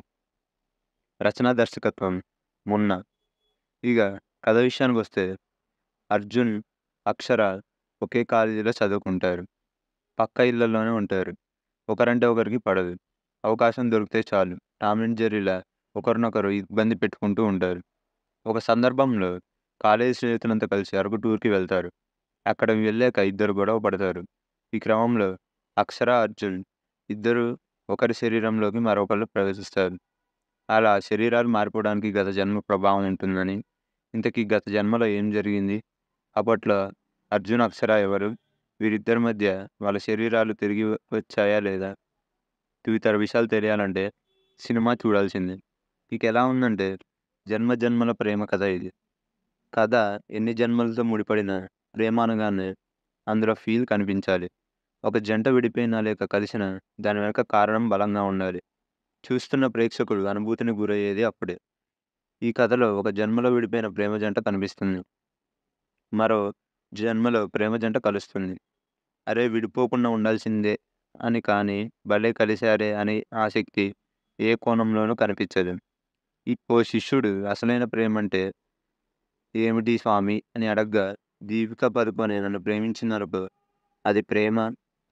రచనా దర్శకత్వం మున్న ఇక కథ విషయానికి వస్తే అర్జున్ అక్షర ఒకే కాలేజీలో చదువుకుంటారు పక్క ఇళ్లలోనే ఉంటారు ఒకరంటే ఒకరికి పడదు అవకాశం దొరికితే చాలు టామిన్ జెర్రీలా ఒకరినొకరు ఇబ్బంది పెట్టుకుంటూ ఉంటారు ఒక సందర్భంలో కాలేజీ స్నేహితులంతా కలిసి అరకు టూర్కి వెళ్తారు అక్కడ వెళ్ళాక ఇద్దరు గొడవ పడతారు ఈ క్రమంలో అక్షర అర్జున్ ఇద్దరు ఒకరి శరీరంలోకి మరొకరు ప్రవేశిస్తారు అలా శరీరాలు మారిపోవడానికి గత జన్మ ప్రభావం ఉంటుందని ఇంతకీ గత జన్మలో ఏం జరిగింది అప్పట్లో అర్జున్ అక్షర ఎవరు వీరిద్దరి మధ్య వాళ్ళ శరీరాలు తిరిగి వచ్చాయా లేదా ఇతర విషయాలు తెలియాలంటే సినిమా చూడాల్సిందే ఇక ఎలా ఉందంటే జన్మ జన్మల ప్రేమ కథ ఇది కథ ఎన్ని జన్మలతో ముడిపడిన ప్రేమ అనగానే అందులో ఫీల్ కనిపించాలి ఒక జంట విడిపోయినా లేక కలిసిన దాని వెనక కారణం బలంగా ఉండాలి చూస్తున్న ప్రేక్షకుడు అనుభూతిని గురయ్యేది అప్పుడే ఈ కథలో ఒక జన్మలో విడిపోయిన ప్రేమ జంట కనిపిస్తుంది మరో జన్మలో ప్రేమ జంట కలుస్తుంది అరే విడిపోకుండా ఉండాల్సిందే అని కానీ భలే కలిశారే అనే ఆసక్తి ఏ కోణంలోనూ కనిపించదు ఇప్పుడు శిష్యుడు అసలైన ప్రేమ అంటే ఏమిటి స్వామి అని అడగ్గా దీపిక పదుకొని నన్ను ప్రేమించినప్పుడు అది ప్రేమ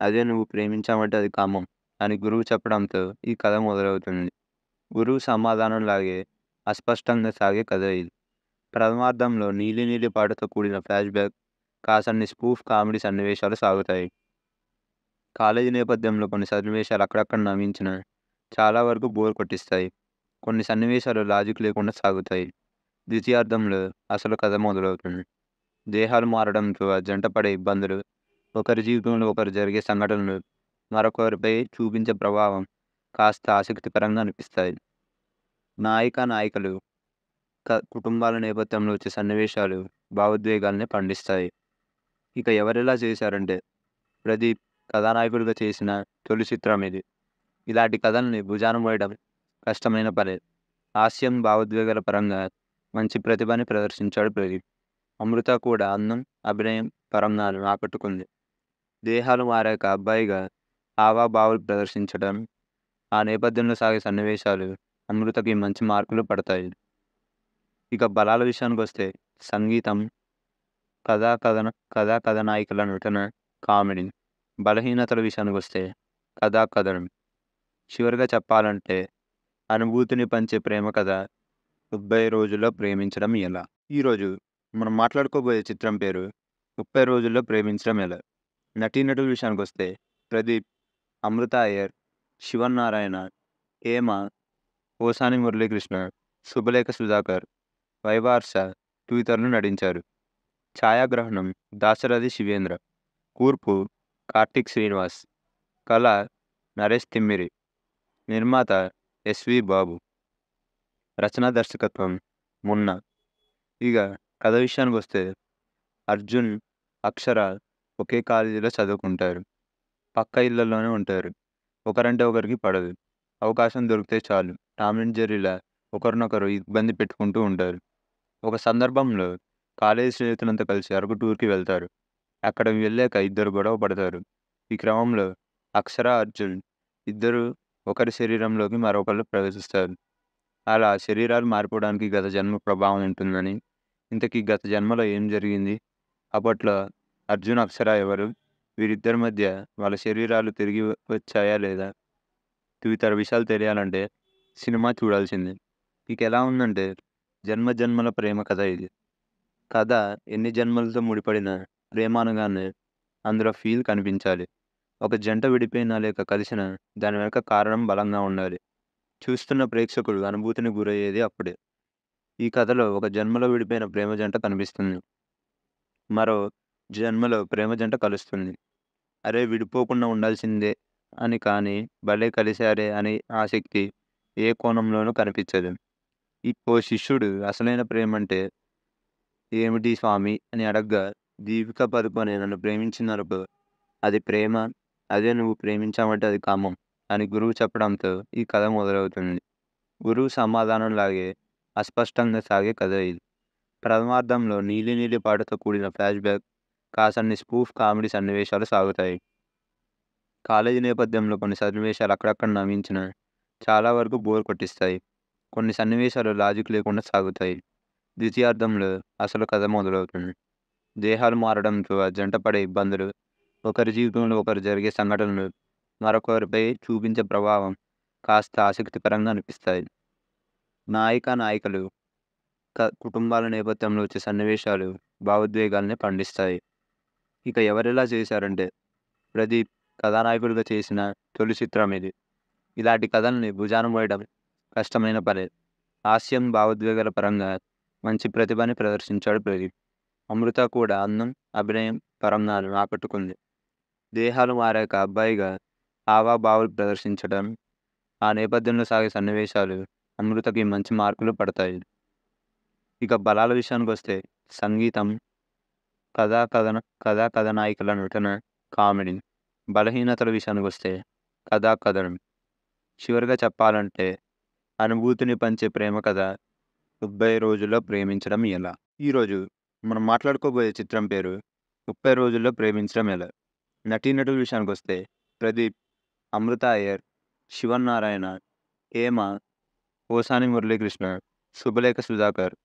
అదే నువ్వు ప్రేమించామంటే అది కామం అని గురువు చెప్పడంతో ఈ కథ మొదలవుతుంది గురువు సమాధానం లాగే అస్పష్టంగా సాగే కథ ఇది ప్రథమార్థంలో నీలి నీలి పాటతో కూడిన ఫ్లాష్ బ్యాక్ కాసన్ని స్పూఫ్ కామెడీ సన్నివేశాలు సాగుతాయి కాలేజీ నేపథ్యంలో కొన్ని సన్నివేశాలు అక్కడక్కడ నవ్వించిన చాలా వరకు బోర్ కొట్టిస్తాయి కొన్ని సన్నివేశాలు లాజిక్ లేకుండా సాగుతాయి ద్వితీయార్థంలో అసలు కథ మొదలవుతుంది దేహాలు మారడంతో జంట పడే ఇబ్బందులు ఒకరి జీవితంలో ఒకరు జరిగే సంఘటనలు మరొకరిపై చూపించే ప్రభావం కాస్త ఆసక్తికరంగా అనిపిస్తాయి నాయక నాయకులు కుటుంబాల నేపథ్యంలో వచ్చే సన్నివేశాలు భావోద్వేగాల్ని పండిస్తాయి ఇక ఎవరెలా చేశారంటే ప్రదీప్ కథానాయకుడిగా చేసిన తొలి చిత్రం ఇది ఇలాంటి కథల్ని భుజాన పోయడం కష్టమైన పని హాస్యం భావోద్వేగాల పరంగా మంచి ప్రతిభని ప్రదర్శించాడు ప్రదీప్ అమృత కూడా అందం అభినయం పరంగా ఆకట్టుకుంది దేహాలు మారాక అబ్బాయిగా ఆవాభావాలు ప్రదర్శించడం ఆ నేపథ్యంలో సాగే సన్నివేశాలు అమృతకి మంచి మార్కులు పడతాయి ఇక బలాల విషయానికి వస్తే సంగీతం కథా కథన కథా కథనాయికల నటన కామెడీ బలహీనతల విషయానికి వస్తే కథా కథనం చివరిగా చెప్పాలంటే అనుభూతిని పంచే ప్రేమ కథ ముప్పై రోజుల్లో ప్రేమించడం ఎలా ఈరోజు మనం మాట్లాడుకోబోయే చిత్రం పేరు ముప్పై రోజుల్లో ప్రేమించడం ఎలా నటీనటుల విషయానికి వస్తే ప్రదీప్ అమృత అయ్యర్ శివన్నారాయణ హేమ ఓసాని మురళీకృష్ణ శుభలేఖ సుధాకర్ వైవార్ష తదితరులు నటించారు ఛాయాగ్రహణం దాశరథి శివేంద్ర కూర్పు కార్తిక్ శ్రీనివాస్ కళ నరేష్ తిమ్మిరి నిర్మాత ఎస్వి బాబు రచనా దర్శకత్వం మున్న ఇక కథ విషయానికి వస్తే అర్జున్ అక్షర ఒకే కాలేజీలో చదువుకుంటారు పక్క ఇళ్లలోనే ఉంటారు ఒకరంటే ఒకరికి పడదు అవకాశం దొరికితే చాలు టామ్ అండ్ ఒకరినొకరు ఇబ్బంది పెట్టుకుంటూ ఉంటారు ఒక సందర్భంలో కాలేజీ స్నేహితులంతా కలిసి అరకు టూర్కి వెళ్తారు అక్కడ వెళ్ళాక ఇద్దరు గొడవ పడతారు ఈ క్రమంలో అక్షర అర్జున్ ఇద్దరు ఒకరి శరీరంలోకి మరొకరు ప్రవేశిస్తారు అలా శరీరాలు మారిపోవడానికి గత జన్మ ప్రభావం ఉంటుందని ఇంతకీ గత జన్మలో ఏం జరిగింది అప్పట్లో అర్జున్ అక్షర ఎవరు వీరిద్దరి మధ్య వాళ్ళ శరీరాలు తిరిగి వచ్చాయా లేదా ఇతర విషయాలు తెలియాలంటే సినిమా చూడాల్సిందే ఇక ఎలా ఉందంటే జన్మ జన్మల ప్రేమ కథ ఇది కథ ఎన్ని జన్మలతో ముడిపడిన ప్రేమ అందులో ఫీల్ కనిపించాలి ఒక జంట విడిపోయినా లేక కలిసిన దాని వెనక కారణం బలంగా ఉండాలి చూస్తున్న ప్రేక్షకుడు అనుభూతిని గురయ్యేది అప్పుడే ఈ కథలో ఒక జన్మలో విడిపోయిన ప్రేమ జంట కనిపిస్తుంది మరో జన్మలో ప్రేమ జంట కలుస్తుంది అరే విడిపోకుండా ఉండాల్సిందే అని కానీ భలే కలిశారే అని ఆసక్తి ఏ కోణంలోనూ కనిపించదు ఇప్పుడు శిష్యుడు అసలైన ప్రేమ అంటే ఏమిటి స్వామి అని అడగ్గా దీపిక అని నన్ను ప్రేమించినప్పుడు అది ప్రేమ అదే నువ్వు ప్రేమించామంటే అది కామం అని గురువు చెప్పడంతో ఈ కథ మొదలవుతుంది గురువు సమాధానం లాగే అస్పష్టంగా సాగే కథ ఇది ప్రథమార్థంలో నీలి నీలి పాటతో కూడిన ఫ్లాష్ బ్యాక్ కాసన్ని స్పూఫ్ కామెడీ సన్నివేశాలు సాగుతాయి కాలేజీ నేపథ్యంలో కొన్ని సన్నివేశాలు అక్కడక్కడ నవ్వించిన చాలా వరకు బోర్ కొట్టిస్తాయి కొన్ని సన్నివేశాలు లాజిక్ లేకుండా సాగుతాయి ద్వితీయార్థంలో అసలు కథ మొదలవుతుంది దేహాలు మారడంతో జంట పడే ఇబ్బందులు ఒకరి జీవితంలో ఒకరు జరిగే సంఘటనలు మరొకరిపై చూపించే ప్రభావం కాస్త ఆసక్తికరంగా అనిపిస్తాయి నాయిక నాయకులు కుటుంబాల నేపథ్యంలో వచ్చే సన్నివేశాలు భావోద్వేగాల్ని పండిస్తాయి ఇక ఎవరెలా చేశారంటే ప్రదీప్ కథానాయకుడిగా చేసిన తొలి చిత్రం ఇది ఇలాంటి కథల్ని భుజానం వేయడం కష్టమైన పని హాస్యం భావోద్వేగాల పరంగా మంచి ప్రతిభని ప్రదర్శించాడు ప్రదీప్ అమృత కూడా అందం అభినయం పరంనాలను ఆకట్టుకుంది దేహాలు మారాక అబ్బాయిగా ఆవాభావాలు ప్రదర్శించడం ఆ నేపథ్యంలో సాగే సన్నివేశాలు అమృతకి మంచి మార్కులు పడతాయి ఇక బలాల విషయానికి వస్తే సంగీతం కథా కథన కథా కథనాయికల నటన కామెడీ బలహీనతల విషయానికి వస్తే కథా కథనం చివరిగా చెప్పాలంటే అనుభూతిని పంచే ప్రేమ కథ ముప్పై రోజుల్లో ప్రేమించడం ఎలా ఈరోజు మనం మాట్లాడుకోబోయే చిత్రం పేరు ముప్పై రోజుల్లో ప్రేమించడం ఎలా నటీనటుల విషయానికి వస్తే ప్రదీప్ అమృత అయ్యర్ శివన్నారాయణ హేమ ఓసాని మురళీకృష్ణ శుభలేఖ సుధాకర్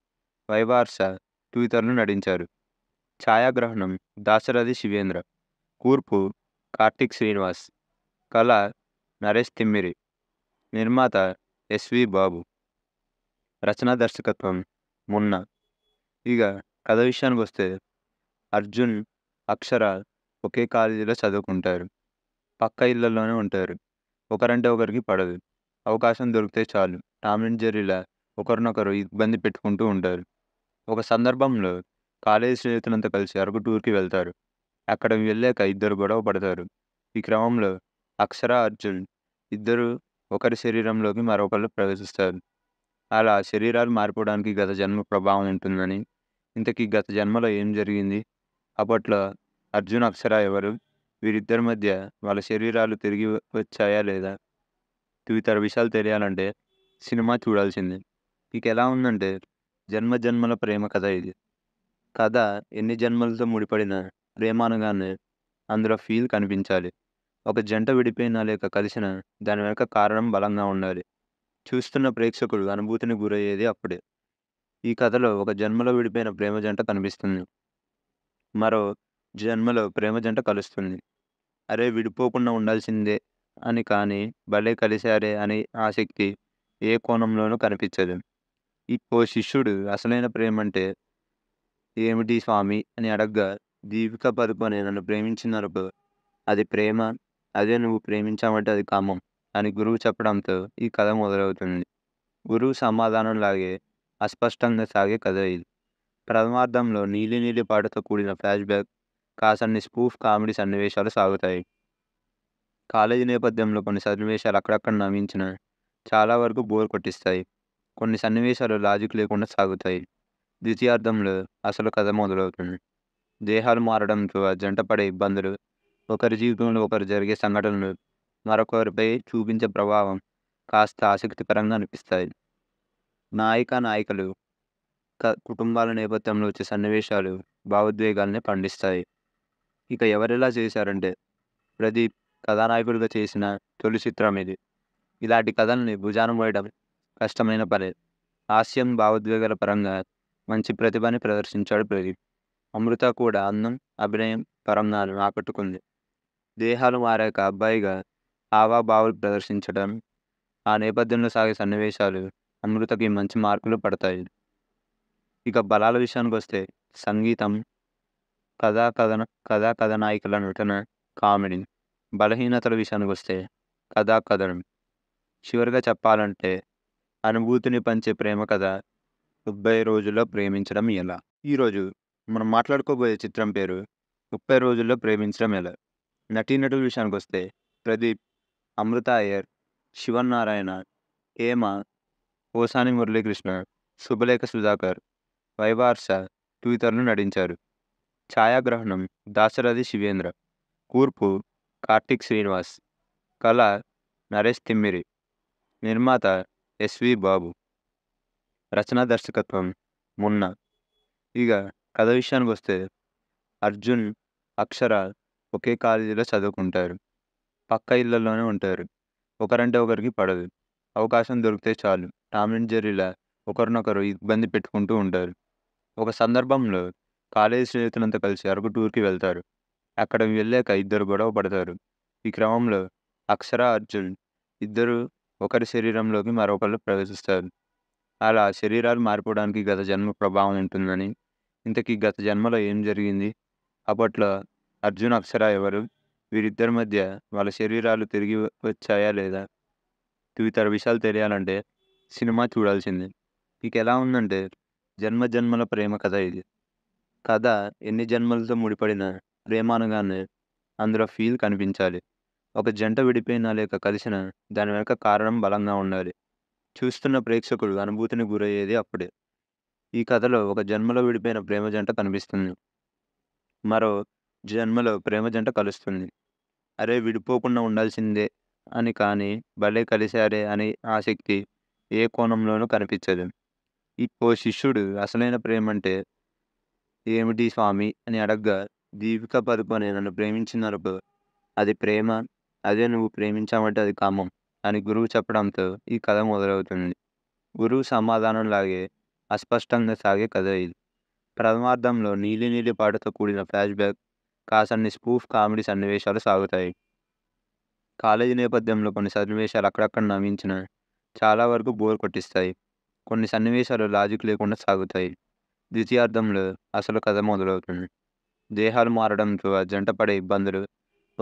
వైవార్ష ట్విటర్ను నటించారు ఛాయాగ్రహణం దాశరథి శివేంద్ర కూర్పు కార్తిక్ శ్రీనివాస్ కళ నరేష్ తిమ్మిరి నిర్మాత ఎస్వి బాబు రచనా దర్శకత్వం మున్న ఇక కథ విషయానికి వస్తే అర్జున్ అక్షర ఒకే కాలేజీలో చదువుకుంటారు పక్క ఇళ్లలోనే ఉంటారు ఒకరంటే ఒకరికి పడదు అవకాశం దొరికితే చాలు టామ్ జెర్రీలా ఒకరినొకరు ఇబ్బంది పెట్టుకుంటూ ఉంటారు ఒక సందర్భంలో కాలేజీ స్నేహితులంతా కలిసి అరకు టూర్కి వెళ్తారు అక్కడ వెళ్ళాక ఇద్దరు గొడవ పడతారు ఈ క్రమంలో అక్షర అర్జున్ ఇద్దరు ఒకరి శరీరంలోకి మరొకరు ప్రవేశిస్తారు అలా శరీరాలు మారిపోవడానికి గత జన్మ ప్రభావం ఉంటుందని ఇంతకీ గత జన్మలో ఏం జరిగింది అప్పట్లో అర్జున్ అక్షర ఎవరు వీరిద్దరి మధ్య వాళ్ళ శరీరాలు తిరిగి వచ్చాయా లేదా ఇతర విషయాలు తెలియాలంటే సినిమా చూడాల్సిందే ఇక ఎలా ఉందంటే జన్మ జన్మల ప్రేమ కథ ఇది కథ ఎన్ని జన్మలతో ముడిపడిన ప్రేమ అనగానే అందులో ఫీల్ కనిపించాలి ఒక జంట విడిపోయినా లేక కలిసిన దాని వెనుక కారణం బలంగా ఉండాలి చూస్తున్న ప్రేక్షకుడు అనుభూతిని గురయ్యేది అప్పుడే ఈ కథలో ఒక జన్మలో విడిపోయిన ప్రేమ జంట కనిపిస్తుంది మరో జన్మలో ప్రేమ జంట కలుస్తుంది అరే విడిపోకుండా ఉండాల్సిందే అని కానీ భలే కలిశారే అనే ఆసక్తి ఏ కోణంలోనూ కనిపించదు ఓ శిష్యుడు అసలైన ప్రేమ అంటే ఏమిటి స్వామి అని అడగ్గా దీపిక పదుపని నన్ను ప్రేమించినప్పుడు అది ప్రేమ అదే నువ్వు ప్రేమించామంటే అది కామం అని గురువు చెప్పడంతో ఈ కథ మొదలవుతుంది గురువు సమాధానం లాగే అస్పష్టంగా సాగే కథ ఇది ప్రథమార్థంలో నీలి నీలి పాటతో కూడిన ఫ్లాష్ బ్యాక్ కాసన్ని స్పూఫ్ కామెడీ సన్నివేశాలు సాగుతాయి కాలేజీ నేపథ్యంలో కొన్ని సన్నివేశాలు అక్కడక్కడ నవ్వించిన చాలా వరకు బోర్ కొట్టిస్తాయి కొన్ని సన్నివేశాలు లాజిక్ లేకుండా సాగుతాయి ద్వితీయార్థంలో అసలు కథ మొదలవుతుంది దేహాలు మారడంతో జంట పడే ఇబ్బందులు ఒకరి జీవితంలో ఒకరు జరిగే సంఘటనలు మరొకరిపై చూపించే ప్రభావం కాస్త ఆసక్తికరంగా అనిపిస్తాయి నాయిక నాయకులు కుటుంబాల నేపథ్యంలో వచ్చే సన్నివేశాలు భావోద్వేగాల్ని పండిస్తాయి ఇక ఎవరెలా చేశారంటే ప్రదీప్ కథానాయకుడిగా చేసిన తొలి చిత్రం ఇది ఇలాంటి కథల్ని భుజాన పోయడం కష్టమైన పని హాస్యం భావోద్వేగాల పరంగా మంచి ప్రతిభని ప్రదర్శించాడు ప్రదీప్ అమృత కూడా అందం అభినయం పరంగా ఆకట్టుకుంది దేహాలు మారాక అబ్బాయిగా హావాభావాలు ప్రదర్శించడం ఆ నేపథ్యంలో సాగే సన్నివేశాలు అమృతకి మంచి మార్కులు పడతాయి ఇక బలాల విషయానికి వస్తే సంగీతం కథా కథన కథా కథనాయికల నటన కామెడీ బలహీనతల విషయానికి వస్తే కథా కథనం చివరిగా చెప్పాలంటే అనుభూతిని పంచే ప్రేమ కథ ముప్పై రోజుల్లో ప్రేమించడం ఎలా ఈరోజు మనం మాట్లాడుకోబోయే చిత్రం పేరు ముప్పై రోజుల్లో ప్రేమించడం ఎలా నటీనటుల విషయానికి వస్తే ప్రదీప్ అమృత అయ్యర్ శివన్నారాయణ హేమ ఓసాని మురళీకృష్ణ శుభలేఖ సుధాకర్ వైవార్ష తదితరులు నటించారు ఛాయాగ్రహణం దాశరథి శివేంద్ర కూర్పు కార్తిక్ శ్రీనివాస్ కళ నరేష్ తిమ్మిరి నిర్మాత ఎస్వి బాబు రచనా దర్శకత్వం మున్న ఇక కథ విషయానికి వస్తే అర్జున్ అక్షర ఒకే కాలేజీలో చదువుకుంటారు పక్క ఇళ్లలోనే ఉంటారు ఒకరంటే ఒకరికి పడదు అవకాశం దొరికితే చాలు టామ్ అండ్ జెర్రీలా ఒకరినొకరు ఇబ్బంది పెట్టుకుంటూ ఉంటారు ఒక సందర్భంలో కాలేజీ స్నేహితులంతా కలిసి అరకు టూర్కి వెళ్తారు అక్కడ వెళ్ళాక ఇద్దరు గొడవ పడతారు ఈ క్రమంలో అక్షర అర్జున్ ఇద్దరు ఒకరి శరీరంలోకి మరొకరు ప్రవేశిస్తారు అలా శరీరాలు మారిపోవడానికి గత జన్మ ప్రభావం ఉంటుందని ఇంతకీ గత జన్మలో ఏం జరిగింది అప్పట్లో అర్జున్ అక్షర ఎవరు వీరిద్దరి మధ్య వాళ్ళ శరీరాలు తిరిగి వచ్చాయా లేదా ఇతర విషయాలు తెలియాలంటే సినిమా చూడాల్సిందే ఇక ఎలా ఉందంటే జన్మ జన్మల ప్రేమ కథ ఇది కథ ఎన్ని జన్మలతో ముడిపడిన ప్రేమ అనగానే అందులో ఫీల్ కనిపించాలి ఒక జంట విడిపోయినా లేక కలిసిన దాని వెనుక కారణం బలంగా ఉండాలి చూస్తున్న ప్రేక్షకుడు అనుభూతిని గురయ్యేది అప్పుడే ఈ కథలో ఒక జన్మలో విడిపోయిన ప్రేమ జంట కనిపిస్తుంది మరో జన్మలో ప్రేమ జంట కలుస్తుంది అరే విడిపోకుండా ఉండాల్సిందే అని కానీ భలే కలిశారే అనే ఆసక్తి ఏ కోణంలోనూ కనిపించదు ఓ శిష్యుడు అసలైన ప్రేమ అంటే ఏమిటి స్వామి అని అడగ్గా దీపిక అని నన్ను ప్రేమించినప్పుడు అది ప్రేమ అదే నువ్వు ప్రేమించామంటే అది కామం అని గురువు చెప్పడంతో ఈ కథ మొదలవుతుంది గురువు సమాధానం లాగే అస్పష్టంగా సాగే కథ ఇది ప్రథమార్థంలో నీలి నీలి పాటతో కూడిన ఫ్లాష్ బ్యాక్ కాసన్ని స్పూఫ్ కామెడీ సన్నివేశాలు సాగుతాయి కాలేజీ నేపథ్యంలో కొన్ని సన్నివేశాలు అక్కడక్కడ నవ్వించిన చాలా వరకు బోర్ కొట్టిస్తాయి కొన్ని సన్నివేశాలు లాజిక్ లేకుండా సాగుతాయి ద్వితీయార్థంలో అసలు కథ మొదలవుతుంది దేహాలు మారడంతో జంట పడే ఇబ్బందులు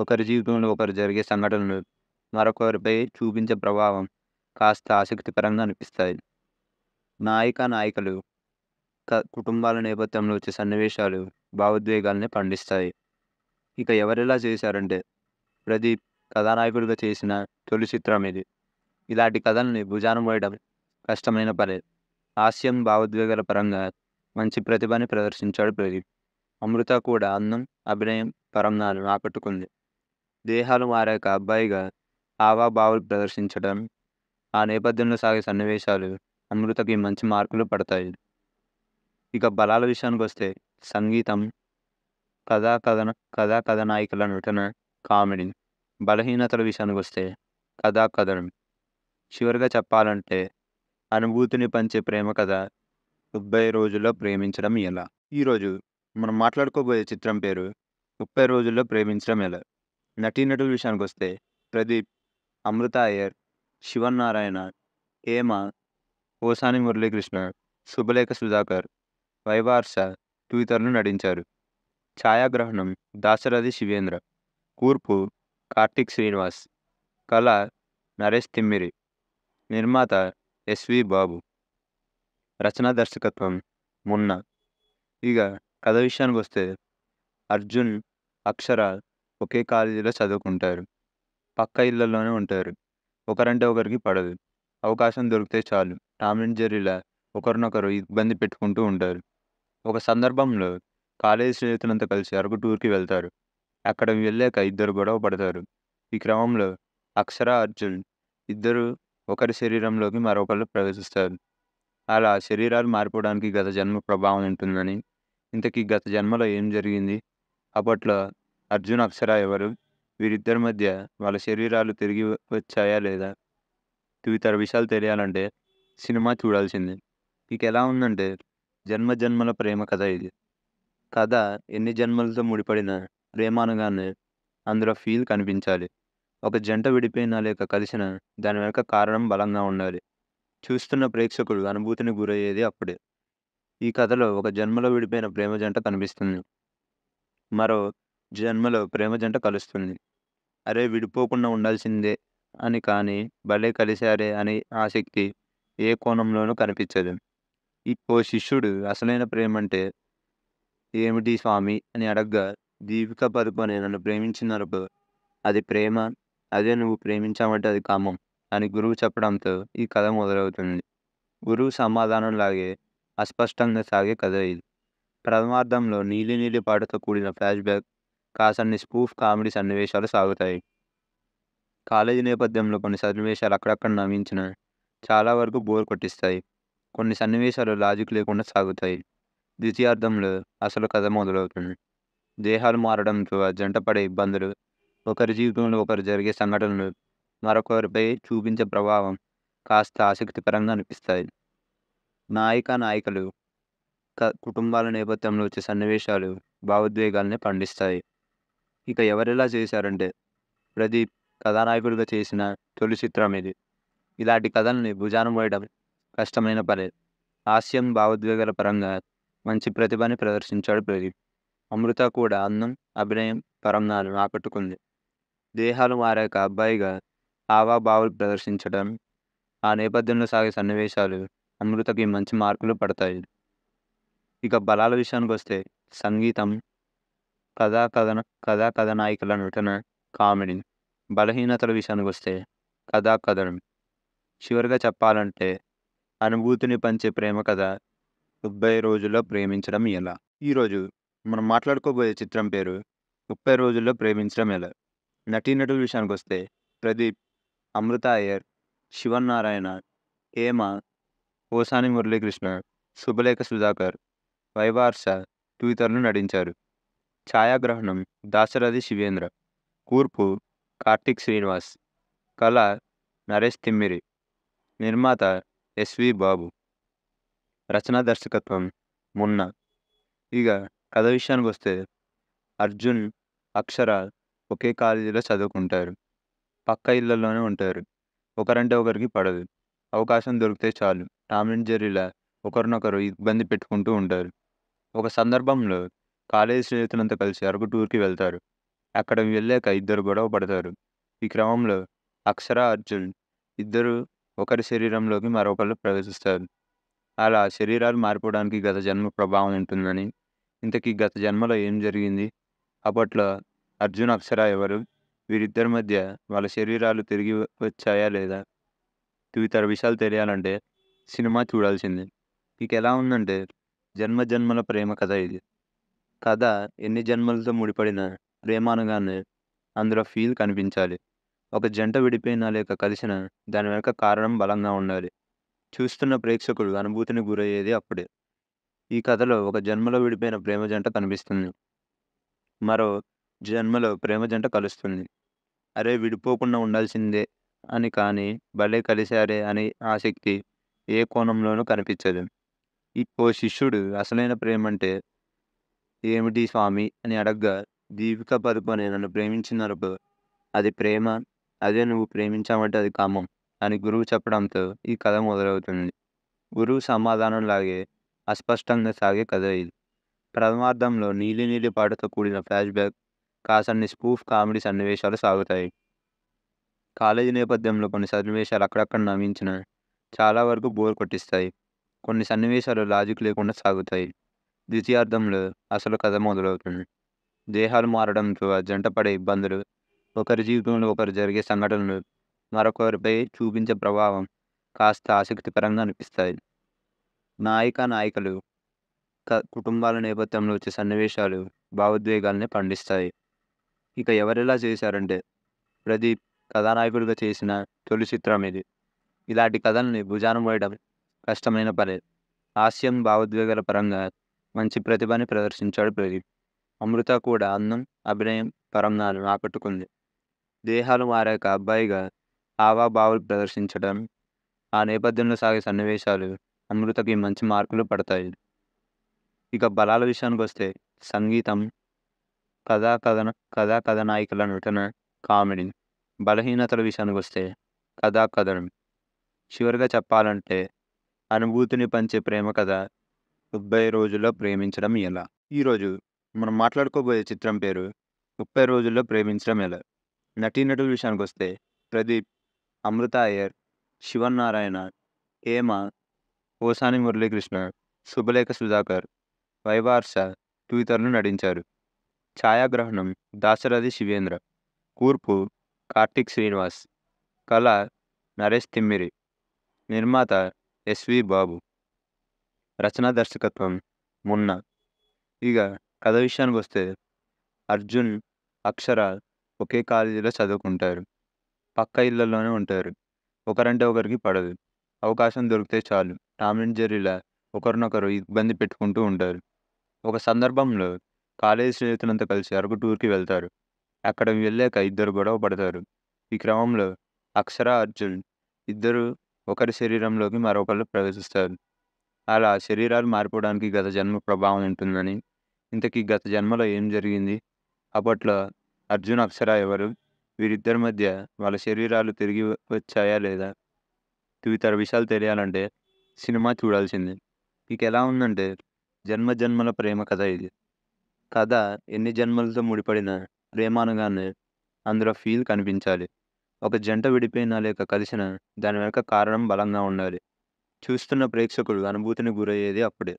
ఒకరి జీవితంలో ఒకరు జరిగే సంఘటనలు మరొకరిపై చూపించే ప్రభావం కాస్త ఆసక్తికరంగా అనిపిస్తాయి నాయిక నాయకులు కుటుంబాల నేపథ్యంలో వచ్చే సన్నివేశాలు భావోద్వేగాల్ని పండిస్తాయి ఇక ఎవరెలా చేశారంటే ప్రదీప్ కథానాయకుడిగా చేసిన తొలి చిత్రం ఇది ఇలాంటి కథల్ని భుజాన పోయడం కష్టమైన పని హాస్యం భావోద్వేగాల పరంగా మంచి ప్రతిభని ప్రదర్శించాడు ప్రదీప్ అమృత కూడా అందం అభినయం పరంగా ఆకట్టుకుంది దేహాలు మారాక అబ్బాయిగా హావాభావాలు ప్రదర్శించడం ఆ నేపథ్యంలో సాగే సన్నివేశాలు అమృతకి మంచి మార్కులు పడతాయి ఇక బలాల విషయానికి వస్తే సంగీతం కథా కథన కథా కథానాయికల నటన కామెడీ బలహీనతల విషయానికి వస్తే కథా కథనం చివరిగా చెప్పాలంటే అనుభూతిని పంచే ప్రేమ కథ ముప్పై రోజుల్లో ప్రేమించడం ఎలా ఈరోజు మనం మాట్లాడుకోబోయే చిత్రం పేరు ముప్పై రోజుల్లో ప్రేమించడం ఎలా నటీనటుల విషయానికి వస్తే ప్రదీప్ అమృత అయ్యర్ శివన్నారాయణ హేమ ఓసాని మురళీకృష్ణ శుభలేఖ సుధాకర్ వైవార్ష ట్వితర్ను నటించారు ఛాయాగ్రహణం దాశరథి శివేంద్ర కూర్పు కార్తిక్ శ్రీనివాస్ కళ నరేష్ తిమ్మిరి నిర్మాత ఎస్వి బాబు రచనా దర్శకత్వం మున్న ఇక కథ విషయానికి వస్తే అర్జున్ అక్షర ఒకే కాలేజీలో చదువుకుంటారు పక్క ఇళ్లలోనే ఉంటారు ఒకరంటే ఒకరికి పడదు అవకాశం దొరికితే చాలు టామ్ అండ్ జెర్రీలా ఒకరినొకరు ఇబ్బంది పెట్టుకుంటూ ఉంటారు ఒక సందర్భంలో కాలేజీ స్నేహితులంతా కలిసి అరకు టూర్కి వెళ్తారు అక్కడ వెళ్ళాక ఇద్దరు గొడవ పడతారు ఈ క్రమంలో అక్షర అర్జున్ ఇద్దరు ఒకరి శరీరంలోకి మరొకరు ప్రవేశిస్తారు అలా శరీరాలు మారిపోవడానికి గత జన్మ ప్రభావం ఉంటుందని ఇంతకీ గత జన్మలో ఏం జరిగింది అప్పట్లో అర్జున్ అక్షర ఎవరు వీరిద్దరి మధ్య వాళ్ళ శరీరాలు తిరిగి వచ్చాయా లేదా తదితర విషయాలు తెలియాలంటే సినిమా చూడాల్సిందే ఇక ఎలా ఉందంటే జన్మ జన్మల ప్రేమ కథ ఇది కథ ఎన్ని జన్మలతో ముడిపడిన ప్రేమ అందులో ఫీల్ కనిపించాలి ఒక జంట విడిపోయినా లేక కలిసిన దాని వెనక కారణం బలంగా ఉండాలి చూస్తున్న ప్రేక్షకుడు అనుభూతిని గురయ్యేది అప్పుడే ఈ కథలో ఒక జన్మలో విడిపోయిన ప్రేమ జంట కనిపిస్తుంది మరో జన్మలో ప్రేమ జంట కలుస్తుంది అరే విడిపోకుండా ఉండాల్సిందే అని కానీ భలే కలిశారే అని ఆసక్తి ఏ కోణంలోనూ కనిపించదు ఇప్పుడు శిష్యుడు అసలైన ప్రేమ అంటే ఏమిటి స్వామి అని అడగ్గా దీపిక పరుపని నన్ను ప్రేమించినప్పుడు అది ప్రేమ అదే నువ్వు ప్రేమించామంటే అది కామం అని గురువు చెప్పడంతో ఈ కథ మొదలవుతుంది గురువు సమాధానం లాగే అస్పష్టంగా సాగే కథ ఇది ప్రథమార్థంలో నీలి నీలి పాటతో కూడిన ఫ్లాష్ బ్యాక్ కాసన్ని స్పూఫ్ కామెడీ సన్నివేశాలు సాగుతాయి కాలేజీ నేపథ్యంలో కొన్ని సన్నివేశాలు అక్కడక్కడ నవ్వించిన చాలా వరకు బోర్ కొట్టిస్తాయి కొన్ని సన్నివేశాలు లాజిక్ లేకుండా సాగుతాయి ద్వితీయార్థంలో అసలు కథ మొదలవుతుంది దేహాలు మారడంతో జంటపడే ఇబ్బందులు ఒకరి జీవితంలో ఒకరు జరిగే సంఘటనలు మరొకరిపై చూపించే ప్రభావం కాస్త ఆసక్తికరంగా అనిపిస్తాయి నాయిక నాయకులు కుటుంబాల నేపథ్యంలో వచ్చే సన్నివేశాలు భావోద్వేగాల్ని పండిస్తాయి ఇక ఎవరెలా చేశారంటే ప్రదీప్ కథానాయకుడిగా చేసిన తొలి చిత్రం ఇది ఇలాంటి కథల్ని భుజానం పోయడం కష్టమైన పని హాస్యం భావోద్వేగాల పరంగా మంచి ప్రతిభని ప్రదర్శించాడు ప్రదీప్ అమృత కూడా అందం అభినయం పరంనాలు ఆకట్టుకుంది దేహాలు మారాక అబ్బాయిగా ఆవాభావాలు ప్రదర్శించడం ఆ నేపథ్యంలో సాగే సన్నివేశాలు అమృతకి మంచి మార్కులు పడతాయి ఇక బలాల విషయానికి వస్తే సంగీతం కథా కథన కథా కథనాయికల నటన కామెడీ బలహీనతల విషయానికి వస్తే కథా కథనం చివరిగా చెప్పాలంటే అనుభూతిని పంచే ప్రేమ కథ ముప్పై రోజుల్లో ప్రేమించడం ఎలా ఈరోజు మనం మాట్లాడుకోబోయే చిత్రం పేరు ముప్పై రోజుల్లో ప్రేమించడం ఎలా నటీనటుల విషయానికి వస్తే ప్రదీప్ అమృత అయ్యర్ శివన్నారాయణ హేమ ఓసాని మురళీకృష్ణ శుభలేఖ సుధాకర్ వైవార్ష ట్విటర్ను నటించారు ఛాయాగ్రహణం దాశరథి శివేంద్ర కూర్పు కార్తిక్ శ్రీనివాస్ కళ నరేష్ తిమ్మిరి నిర్మాత ఎస్వి బాబు రచనా దర్శకత్వం మున్న ఇక కథ విషయానికి వస్తే అర్జున్ అక్షర ఒకే కాలేజీలో చదువుకుంటారు పక్క ఇళ్లలోనే ఉంటారు ఒకరంటే ఒకరికి పడదు అవకాశం దొరికితే చాలు టామిన్ అండ్ జెర్రీలా ఒకరినొకరు ఇబ్బంది పెట్టుకుంటూ ఉంటారు ఒక సందర్భంలో కాలేజీ స్నేహితులంతా కలిసి అరకు టూర్కి వెళ్తారు అక్కడ వెళ్ళాక ఇద్దరు గొడవ పడతారు ఈ క్రమంలో అక్షర అర్జున్ ఇద్దరు ఒకరి శరీరంలోకి మరొకరు ప్రవేశిస్తారు అలా శరీరాలు మారిపోవడానికి గత జన్మ ప్రభావం ఉంటుందని ఇంతకీ గత జన్మలో ఏం జరిగింది అప్పట్లో అర్జున్ అక్షర ఎవరు వీరిద్దరి మధ్య వాళ్ళ శరీరాలు తిరిగి వచ్చాయా లేదా తదితర విషయాలు తెలియాలంటే సినిమా చూడాల్సిందే ఇక ఎలా ఉందంటే జన్మ జన్మల ప్రేమ కథ ఇది కథ ఎన్ని జన్మలతో ముడిపడిన ప్రేమ అనగానే అందులో ఫీల్ కనిపించాలి ఒక జంట విడిపోయినా లేక కలిసిన దాని వెనుక కారణం బలంగా ఉండాలి చూస్తున్న ప్రేక్షకుడు అనుభూతిని గురయ్యేది అప్పుడే ఈ కథలో ఒక జన్మలో విడిపోయిన ప్రేమ జంట కనిపిస్తుంది మరో జన్మలో ప్రేమ జంట కలుస్తుంది అరే విడిపోకుండా ఉండాల్సిందే అని కానీ భలే కలిశారే అని ఆసక్తి ఏ కోణంలోనూ కనిపించదు ఇప్పో శిష్యుడు అసలైన ప్రేమ అంటే ఏమిటి స్వామి అని అడగ్గా దీపిక పదుపని నన్ను ప్రేమించినప్పుడు అది ప్రేమ అదే నువ్వు ప్రేమించామంటే అది కామం అని గురువు చెప్పడంతో ఈ కథ మొదలవుతుంది గురువు సమాధానం లాగే అస్పష్టంగా సాగే కథ ఇది ప్రథమార్థంలో నీలి నీలి పాటతో కూడిన ఫ్లాష్ బ్యాక్ కాసన్ని స్పూఫ్ కామెడీ సన్నివేశాలు సాగుతాయి కాలేజీ నేపథ్యంలో కొన్ని సన్నివేశాలు అక్కడక్కడ నవ్వించిన చాలా వరకు బోర్ కొట్టిస్తాయి కొన్ని సన్నివేశాలు లాజిక్ లేకుండా సాగుతాయి ద్వితీయార్థంలో అసలు కథ మొదలవుతుంది దేహాలు మారడంతో జంట పడే ఇబ్బందులు ఒకరి జీవితంలో ఒకరు జరిగే సంఘటనలు మరొకరిపై చూపించే ప్రభావం కాస్త ఆసక్తికరంగా అనిపిస్తాయి నాయిక నాయకులు కుటుంబాల నేపథ్యంలో వచ్చే సన్నివేశాలు భావోద్వేగాల్ని పండిస్తాయి ఇక ఎవరెలా చేశారంటే ప్రదీప్ కథానాయకుడిగా చేసిన తొలి చిత్రం ఇది ఇలాంటి కథల్ని భుజాన పోయడం కష్టమైన పని హాస్యం భావోద్వేగాల పరంగా మంచి ప్రతిభని ప్రదర్శించాడు ప్రదీప్ అమృత కూడా అందం అభినయం పరంగా ఆకట్టుకుంది దేహాలు మారాక అబ్బాయిగా హావాభావాలు ప్రదర్శించడం ఆ నేపథ్యంలో సాగే సన్నివేశాలు అమృతకి మంచి మార్కులు పడతాయి ఇక బలాల విషయానికి వస్తే సంగీతం కథా కథన కథా కథానాయికల నటన కామెడీ బలహీనతల విషయానికి వస్తే కథా కథనం చివరిగా చెప్పాలంటే అనుభూతిని పంచే ప్రేమ కథ ముప్పై రోజుల్లో ప్రేమించడం ఎలా ఈరోజు మనం మాట్లాడుకోబోయే చిత్రం పేరు ముప్పై రోజుల్లో ప్రేమించడం ఎలా నటీనటుల విషయానికి వస్తే ప్రదీప్ అమృత అయ్యర్ శివన్నారాయణ హేమ ఓసాని మురళీకృష్ణ శుభలేఖ సుధాకర్ వైవార్ష తదితరులు నటించారు ఛాయాగ్రహణం దాశరథి శివేంద్ర కూర్పు కార్తిక్ శ్రీనివాస్ కళ నరేష్ తిమ్మిరి నిర్మాత ఎస్వి బాబు రచనా దర్శకత్వం మున్న ఇక కథ విషయానికి వస్తే అర్జున్ అక్షర ఒకే కాలేజీలో చదువుకుంటారు పక్క ఇళ్లలోనే ఉంటారు ఒకరంటే ఒకరికి పడదు అవకాశం దొరికితే చాలు టామ్ అండ్ జెర్రీలా ఒకరినొకరు ఇబ్బంది పెట్టుకుంటూ ఉంటారు ఒక సందర్భంలో కాలేజీ స్నేహితులంతా కలిసి అరకు టూర్కి వెళ్తారు అక్కడ వెళ్ళాక ఇద్దరు గొడవ పడతారు ఈ క్రమంలో అక్షర అర్జున్ ఇద్దరు ఒకరి శరీరంలోకి మరొకరు ప్రవేశిస్తారు అలా శరీరాలు మారిపోవడానికి గత జన్మ ప్రభావం ఉంటుందని ఇంతకీ గత జన్మలో ఏం జరిగింది అప్పట్లో అర్జున్ అక్షర ఎవరు వీరిద్దరి మధ్య వాళ్ళ శరీరాలు తిరిగి వచ్చాయా లేదా ఇతర విషయాలు తెలియాలంటే సినిమా చూడాల్సిందే ఇక ఎలా ఉందంటే జన్మ జన్మల ప్రేమ కథ ఇది కథ ఎన్ని జన్మలతో ముడిపడిన ప్రేమ అనగానే అందులో ఫీల్ కనిపించాలి ఒక జంట విడిపోయినా లేక కలిసిన దాని వెనక కారణం బలంగా ఉండాలి చూస్తున్న ప్రేక్షకుడు అనుభూతిని గురయ్యేది అప్పుడే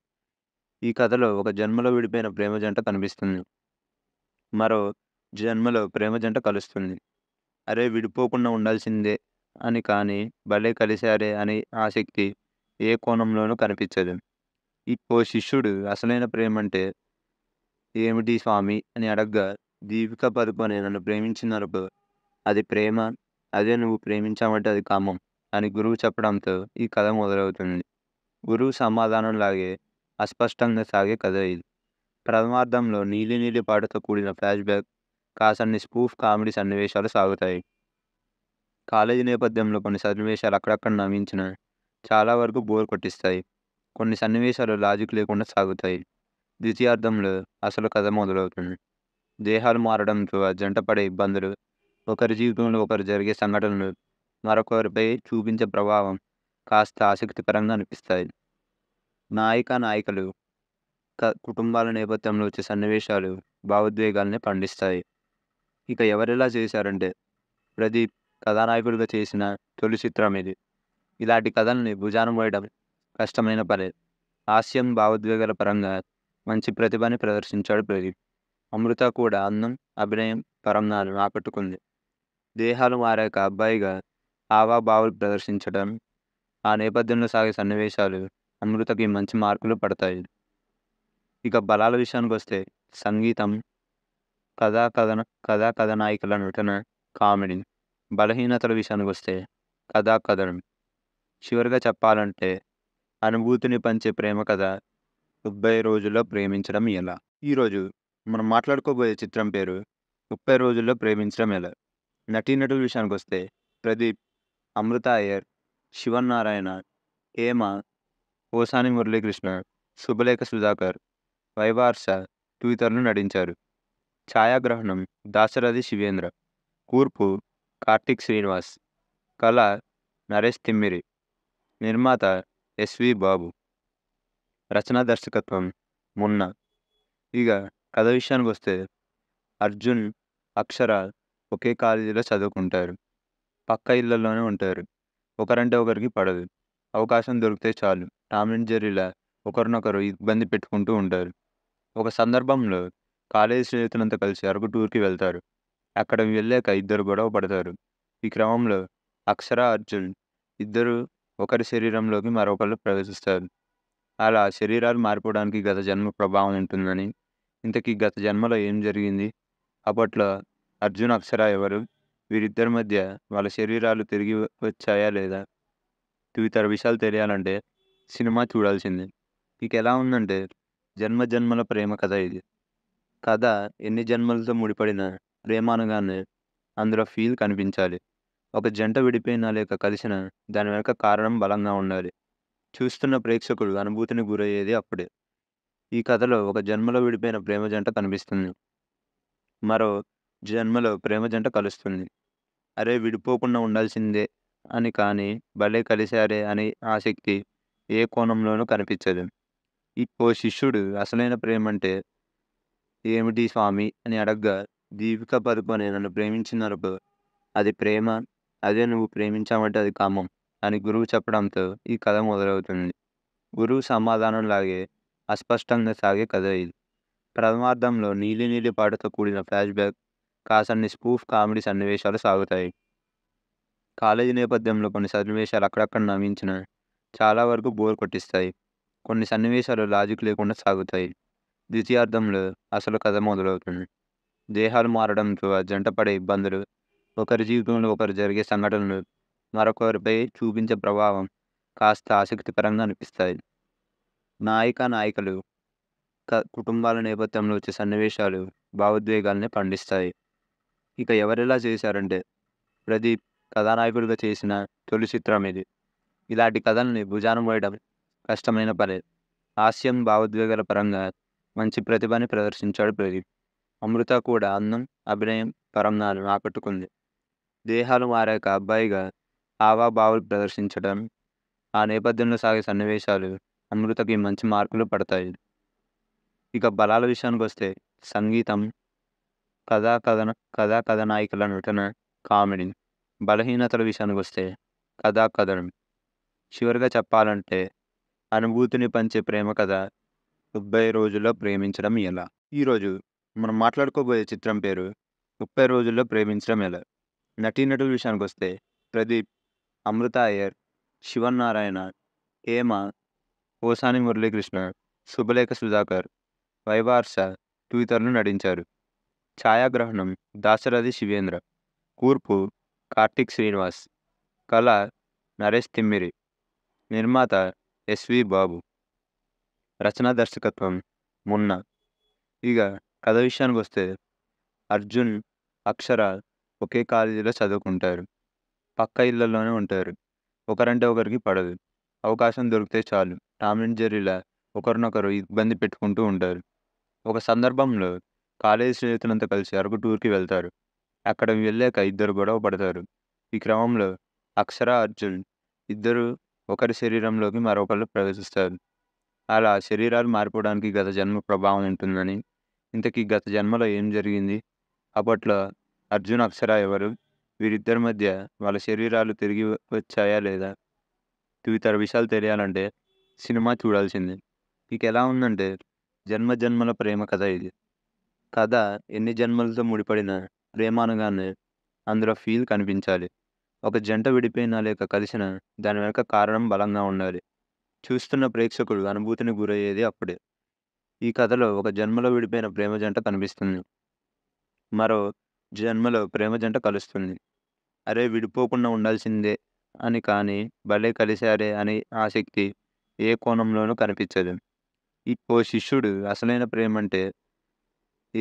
ఈ కథలో ఒక జన్మలో విడిపోయిన ప్రేమ జంట కనిపిస్తుంది మరో జన్మలో ప్రేమ జంట కలుస్తుంది అరే విడిపోకుండా ఉండాల్సిందే అని కానీ భలే కలిశారే అని ఆసక్తి ఏ కోణంలోనూ కనిపించదు ఇప్పో శిష్యుడు అసలైన ప్రేమ అంటే ఏమిటి స్వామి అని అడగ్గా దీపిక పదుకొని నన్ను ప్రేమించినప్పుడు అది ప్రేమ అదే నువ్వు ప్రేమించామంటే అది కామం అని గురువు చెప్పడంతో ఈ కథ మొదలవుతుంది గురువు సమాధానం లాగే అస్పష్టంగా సాగే కథ ఇది ప్రథమార్థంలో నీలి నీలి పాటతో కూడిన ఫ్లాష్ బ్యాక్ కాసన్ని స్పూఫ్ కామెడీ సన్నివేశాలు సాగుతాయి కాలేజీ నేపథ్యంలో కొన్ని సన్నివేశాలు అక్కడక్కడ నవ్వించిన చాలా వరకు బోర్ కొట్టిస్తాయి కొన్ని సన్నివేశాలు లాజిక్ లేకుండా సాగుతాయి ద్వితీయార్థంలో అసలు కథ మొదలవుతుంది దేహాలు మారడంతో జంట పడే ఇబ్బందులు ఒకరి జీవితంలో ఒకరు జరిగే సంఘటనలు మరొకరిపై చూపించే ప్రభావం కాస్త ఆసక్తికరంగా అనిపిస్తాయి నాయిక నాయకులు కుటుంబాల నేపథ్యంలో వచ్చే సన్నివేశాలు భావోద్వేగాల్ని పండిస్తాయి ఇక ఎవరెలా చేశారంటే ప్రదీప్ కథానాయకుడిగా చేసిన తొలి చిత్రం ఇది ఇలాంటి కథల్ని భుజానం పోయడం కష్టమైన పని హాస్యం భావోద్వేగాల పరంగా మంచి ప్రతిభని ప్రదర్శించాడు ప్రదీప్ అమృత కూడా అన్నం అభినయం పరంగాను ఆకట్టుకుంది దేహాలు మారాక అబ్బాయిగా ఆవాభావాలు ప్రదర్శించడం ఆ నేపథ్యంలో సాగే సన్నివేశాలు అమృతకి మంచి మార్కులు పడతాయి ఇక బలాల విషయానికి వస్తే సంగీతం కథా కథన కథా కథానాయికల నటన కామెడీ బలహీనతల విషయానికి వస్తే కథా కథనం చివరిగా చెప్పాలంటే అనుభూతిని పంచే ప్రేమ కథ ముప్పై రోజుల్లో ప్రేమించడం ఎలా ఈరోజు మనం మాట్లాడుకోబోయే చిత్రం పేరు ముప్పై రోజుల్లో ప్రేమించడం ఎలా నటీనటుల విషయానికి వస్తే ప్రదీప్ అమృత అయ్యర్ శివన్నారాయణ హేమ ఓసాని మురళీకృష్ణ శుభలేఖ సుధాకర్ వైవార్ష తదితరులు నటించారు ఛాయాగ్రహణం దాశరథి శివేంద్ర కూర్పు కార్తిక్ శ్రీనివాస్ కళ నరేష్ తిమ్మిరి నిర్మాత ఎస్వి బాబు రచనా దర్శకత్వం మున్న ఇక కథ విషయానికి వస్తే అర్జున్ అక్షర ఒకే కాలేజీలో చదువుకుంటారు పక్క ఇళ్లలోనే ఉంటారు ఒకరంటే ఒకరికి పడదు అవకాశం దొరికితే చాలు టామ్ అండ్ జెర్రీలా ఒకరినొకరు ఇబ్బంది పెట్టుకుంటూ ఉంటారు ఒక సందర్భంలో కాలేజీ స్నేహితులంతా కలిసి అరకు టూర్కి వెళ్తారు అక్కడ వెళ్ళాక ఇద్దరు గొడవ పడతారు ఈ క్రమంలో అక్షర అర్జున్ ఇద్దరు ఒకరి శరీరంలోకి మరొకరు ప్రవేశిస్తారు అలా శరీరాలు మారిపోవడానికి గత జన్మ ప్రభావం ఉంటుందని ఇంతకీ గత జన్మలో ఏం జరిగింది అప్పట్లో అర్జున్ అక్షర ఎవరు వీరిద్దరి మధ్య వాళ్ళ శరీరాలు తిరిగి వచ్చాయా లేదా ఇతర విషయాలు తెలియాలంటే సినిమా చూడాల్సిందే ఇక ఎలా ఉందంటే జన్మ జన్మల ప్రేమ కథ ఇది కథ ఎన్ని జన్మలతో ముడిపడిన ప్రేమ అనగానే అందులో ఫీల్ కనిపించాలి ఒక జంట విడిపోయినా లేక కలిసిన దాని వెనక కారణం బలంగా ఉండాలి చూస్తున్న ప్రేక్షకుడు అనుభూతిని గురయ్యేది అప్పుడే ఈ కథలో ఒక జన్మలో విడిపోయిన ప్రేమ జంట కనిపిస్తుంది మరో జన్మలో ప్రేమ జంట కలుస్తుంది అరే విడిపోకుండా ఉండాల్సిందే అని కానీ భలే కలిశారే అని ఆసక్తి ఏ కోణంలోనూ కనిపించదు ఓ శిష్యుడు అసలైన ప్రేమ అంటే ఏమిటి స్వామి అని అడగ్గా దీపిక పదుకొని నన్ను ప్రేమించినప్పుడు అది ప్రేమ అదే నువ్వు ప్రేమించామంటే అది కామం అని గురువు చెప్పడంతో ఈ కథ మొదలవుతుంది గురువు సమాధానం లాగే అస్పష్టంగా సాగే కథ ఇది ప్రథమార్థంలో నీలి నీలి పాటతో కూడిన ఫ్లాష్ బ్యాక్ కాసన్ని స్పూఫ్ కామెడీ సన్నివేశాలు సాగుతాయి కాలేజీ నేపథ్యంలో కొన్ని సన్నివేశాలు అక్కడక్కడ నవ్వించిన చాలా వరకు బోర్ కొట్టిస్తాయి కొన్ని సన్నివేశాలు లాజిక్ లేకుండా సాగుతాయి ద్వితీయార్థంలో అసలు కథ మొదలవుతుంది దేహాలు మారడంతో జంటపడే ఇబ్బందులు ఒకరి జీవితంలో ఒకరు జరిగే సంఘటనలు మరొకరిపై చూపించే ప్రభావం కాస్త ఆసక్తికరంగా అనిపిస్తాయి నాయిక నాయకులు క కుటుంబాల నేపథ్యంలో వచ్చే సన్నివేశాలు భావోద్వేగాల్ని పండిస్తాయి ఇక ఎవరెలా చేశారంటే ప్రదీప్ కథానాయకుడిగా చేసిన తొలి చిత్రం ఇది ఇలాంటి కథల్ని భుజానం వేయడం కష్టమైన పని హాస్యం భావోద్వేగాల పరంగా మంచి ప్రతిభని ప్రదర్శించాడు ప్రదీప్ అమృత కూడా అందం అభినయం పరంనాలు ఆకట్టుకుంది దేహాలు మారాక అబ్బాయిగా హావాభావులు ప్రదర్శించడం ఆ నేపథ్యంలో సాగే సన్నివేశాలు అమృతకి మంచి మార్కులు పడతాయి ఇక బలాల విషయానికి వస్తే సంగీతం కథా కథన కథా కథనాయికల నటన కామెడీ బలహీనతల విషయానికి వస్తే కథా కథనం చివరిగా చెప్పాలంటే అనుభూతిని పంచే ప్రేమ కథ ముప్పై రోజుల్లో ప్రేమించడం ఎలా ఈరోజు మనం మాట్లాడుకోబోయే చిత్రం పేరు ముప్పై రోజుల్లో ప్రేమించడం ఎలా నటీనటుల విషయానికి వస్తే ప్రదీప్ అమృత అయ్యర్ శివన్నారాయణ హేమ ఓసాని మురళీకృష్ణ శుభలేఖ సుధాకర్ వైవార్ష తదితరులు నటించారు ఛాయాగ్రహణం దాశరథి శివేంద్ర కూర్పు కార్తిక్ శ్రీనివాస్ కళ నరేష్ తిమ్మిరి నిర్మాత ఎస్వి బాబు రచనా దర్శకత్వం మున్న ఇక కథ విషయానికి వస్తే అర్జున్ అక్షర ఒకే కాలేజీలో చదువుకుంటారు పక్క ఇళ్లలోనే ఉంటారు ఒకరంటే ఒకరికి పడదు అవకాశం దొరికితే చాలు టామ్ అండ్ జెర్రీలా ఒకరినొకరు ఇబ్బంది పెట్టుకుంటూ ఉంటారు ఒక సందర్భంలో కాలేజీ స్నేహితులంతా కలిసి అరకు టూర్కి వెళ్తారు అక్కడ వెళ్ళాక ఇద్దరు గొడవ పడతారు ఈ క్రమంలో అక్షర అర్జున్ ఇద్దరు ఒకరి శరీరంలోకి మరొకరు ప్రవేశిస్తారు అలా శరీరాలు మారిపోవడానికి గత జన్మ ప్రభావం ఉంటుందని ఇంతకీ గత జన్మలో ఏం జరిగింది అప్పట్లో అర్జున్ అక్షర ఎవరు వీరిద్దరి మధ్య వాళ్ళ శరీరాలు తిరిగి వచ్చాయా లేదా ఇతర విషయాలు తెలియాలంటే సినిమా చూడాల్సిందే మీకు ఎలా ఉందంటే జన్మ జన్మల ప్రేమ కథ ఇది కథ ఎన్ని జన్మలతో ముడిపడిన ప్రేమ అనగానే అందులో ఫీల్ కనిపించాలి ఒక జంట విడిపోయినా లేక కలిసిన దాని వెనుక కారణం బలంగా ఉండాలి చూస్తున్న ప్రేక్షకుడు అనుభూతిని గురయ్యేది అప్పుడే ఈ కథలో ఒక జన్మలో విడిపోయిన ప్రేమ జంట కనిపిస్తుంది మరో జన్మలో ప్రేమ జంట కలుస్తుంది అరే విడిపోకుండా ఉండాల్సిందే అని కానీ భలే కలిశారే అని ఆసక్తి ఏ కోణంలోనూ కనిపించదు ఓ శిష్యుడు అసలైన ప్రేమ అంటే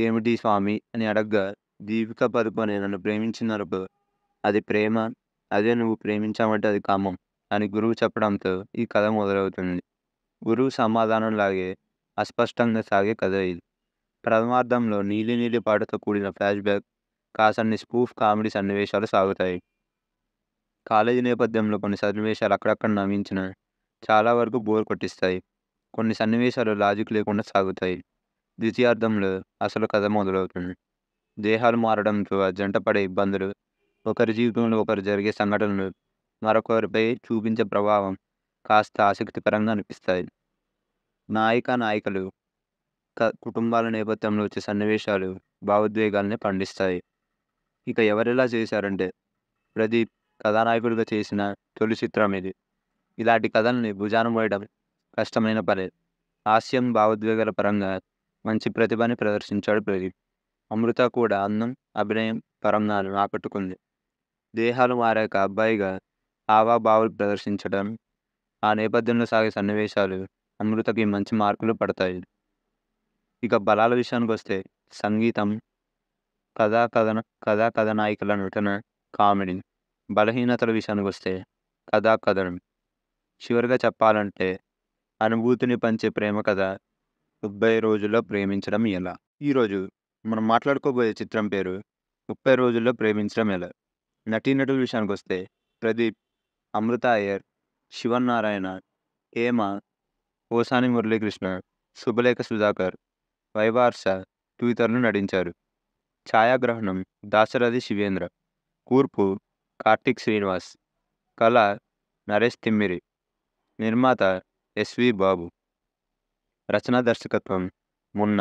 ఏమిటి స్వామి అని అడగ్గా దీపిక పదుకొని నన్ను ప్రేమించినప్పుడు అది ప్రేమ అదే నువ్వు ప్రేమించామంటే అది కామం అని గురువు చెప్పడంతో ఈ కథ మొదలవుతుంది గురువు సమాధానం లాగే అస్పష్టంగా సాగే కథ ఇది ప్రథమార్థంలో నీలి నీలి పాటతో కూడిన ఫ్లాష్ బ్యాక్ కాసన్ని స్పూఫ్ కామెడీ సన్నివేశాలు సాగుతాయి కాలేజీ నేపథ్యంలో కొన్ని సన్నివేశాలు అక్కడక్కడ నవ్వించిన చాలా వరకు బోర్ కొట్టిస్తాయి కొన్ని సన్నివేశాలు లాజిక్ లేకుండా సాగుతాయి ద్వితీయార్థంలో అసలు కథ మొదలవుతుంది దేహాలు మారడంతో జంట పడే ఇబ్బందులు ఒకరి జీవితంలో ఒకరు జరిగే సంఘటనలు మరొకరిపై చూపించే ప్రభావం కాస్త ఆసక్తికరంగా అనిపిస్తాయి నాయిక నాయకులు క కుటుంబాల నేపథ్యంలో వచ్చే సన్నివేశాలు భావోద్వేగాల్ని పండిస్తాయి ఇక ఎవరెలా చేశారంటే ప్రదీప్ కథానాయకుడిగా చేసిన తొలి చిత్రం ఇది ఇలాంటి కథల్ని భుజాన పోయడం కష్టమైన పని హాస్యం భావోద్వేగాల పరంగా మంచి ప్రతిభని ప్రదర్శించాడు ప్రదీప్ అమృత కూడా అందం అభినయం పరంగా ఆకట్టుకుంది దేహాలు మారాక అబ్బాయిగా హావాభావాలు ప్రదర్శించడం ఆ నేపథ్యంలో సాగే సన్నివేశాలు అమృతకి మంచి మార్కులు పడతాయి ఇక బలాల విషయానికి వస్తే సంగీతం కథా కథన కథా కథానాయికల నటన కామెడీ బలహీనతల విషయానికి వస్తే కథా కథనం చివరిగా చెప్పాలంటే అనుభూతిని పంచే ప్రేమ కథ ముప్పై రోజుల్లో ప్రేమించడం ఎలా ఈరోజు మనం మాట్లాడుకోబోయే చిత్రం పేరు ముప్పై రోజుల్లో ప్రేమించడం ఎలా నటీనటుల విషయానికి వస్తే ప్రదీప్ అమృత అయ్యర్ శివన్నారాయణ హేమ ఓసాని మురళీకృష్ణ శుభలేఖ సుధాకర్ వైవార్ష తదితరులు నటించారు ఛాయాగ్రహణం దాశరథి శివేంద్ర కూర్పు కార్తిక్ శ్రీనివాస్ కళ నరేష్ తిమ్మిరి నిర్మాత ఎస్వి బాబు రచనా దర్శకత్వం మున్న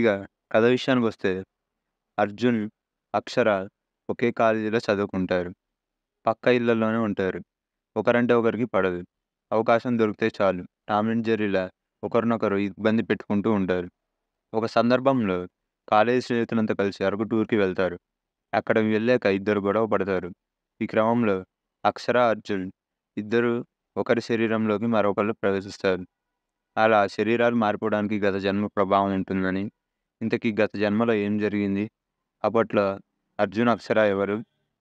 ఇక కథ విషయానికి వస్తే అర్జున్ అక్షర ఒకే కాలేజీలో చదువుకుంటారు పక్క ఇళ్లలోనే ఉంటారు ఒకరంటే ఒకరికి పడదు అవకాశం దొరికితే చాలు టామ్ అండ్ జెర్రీలా ఒకరినొకరు ఇబ్బంది పెట్టుకుంటూ ఉంటారు ఒక సందర్భంలో కాలేజీ స్నేహితులంతా కలిసి అరకు టూర్కి వెళ్తారు అక్కడ వెళ్ళాక ఇద్దరు గొడవ పడతారు ఈ క్రమంలో అక్షర అర్జున్ ఇద్దరు ఒకరి శరీరంలోకి మరొకరు ప్రవేశిస్తారు అలా శరీరాలు మారిపోవడానికి గత జన్మ ప్రభావం ఉంటుందని ఇంతకీ గత జన్మలో ఏం జరిగింది అప్పట్లో అర్జున్ అక్షర ఎవరు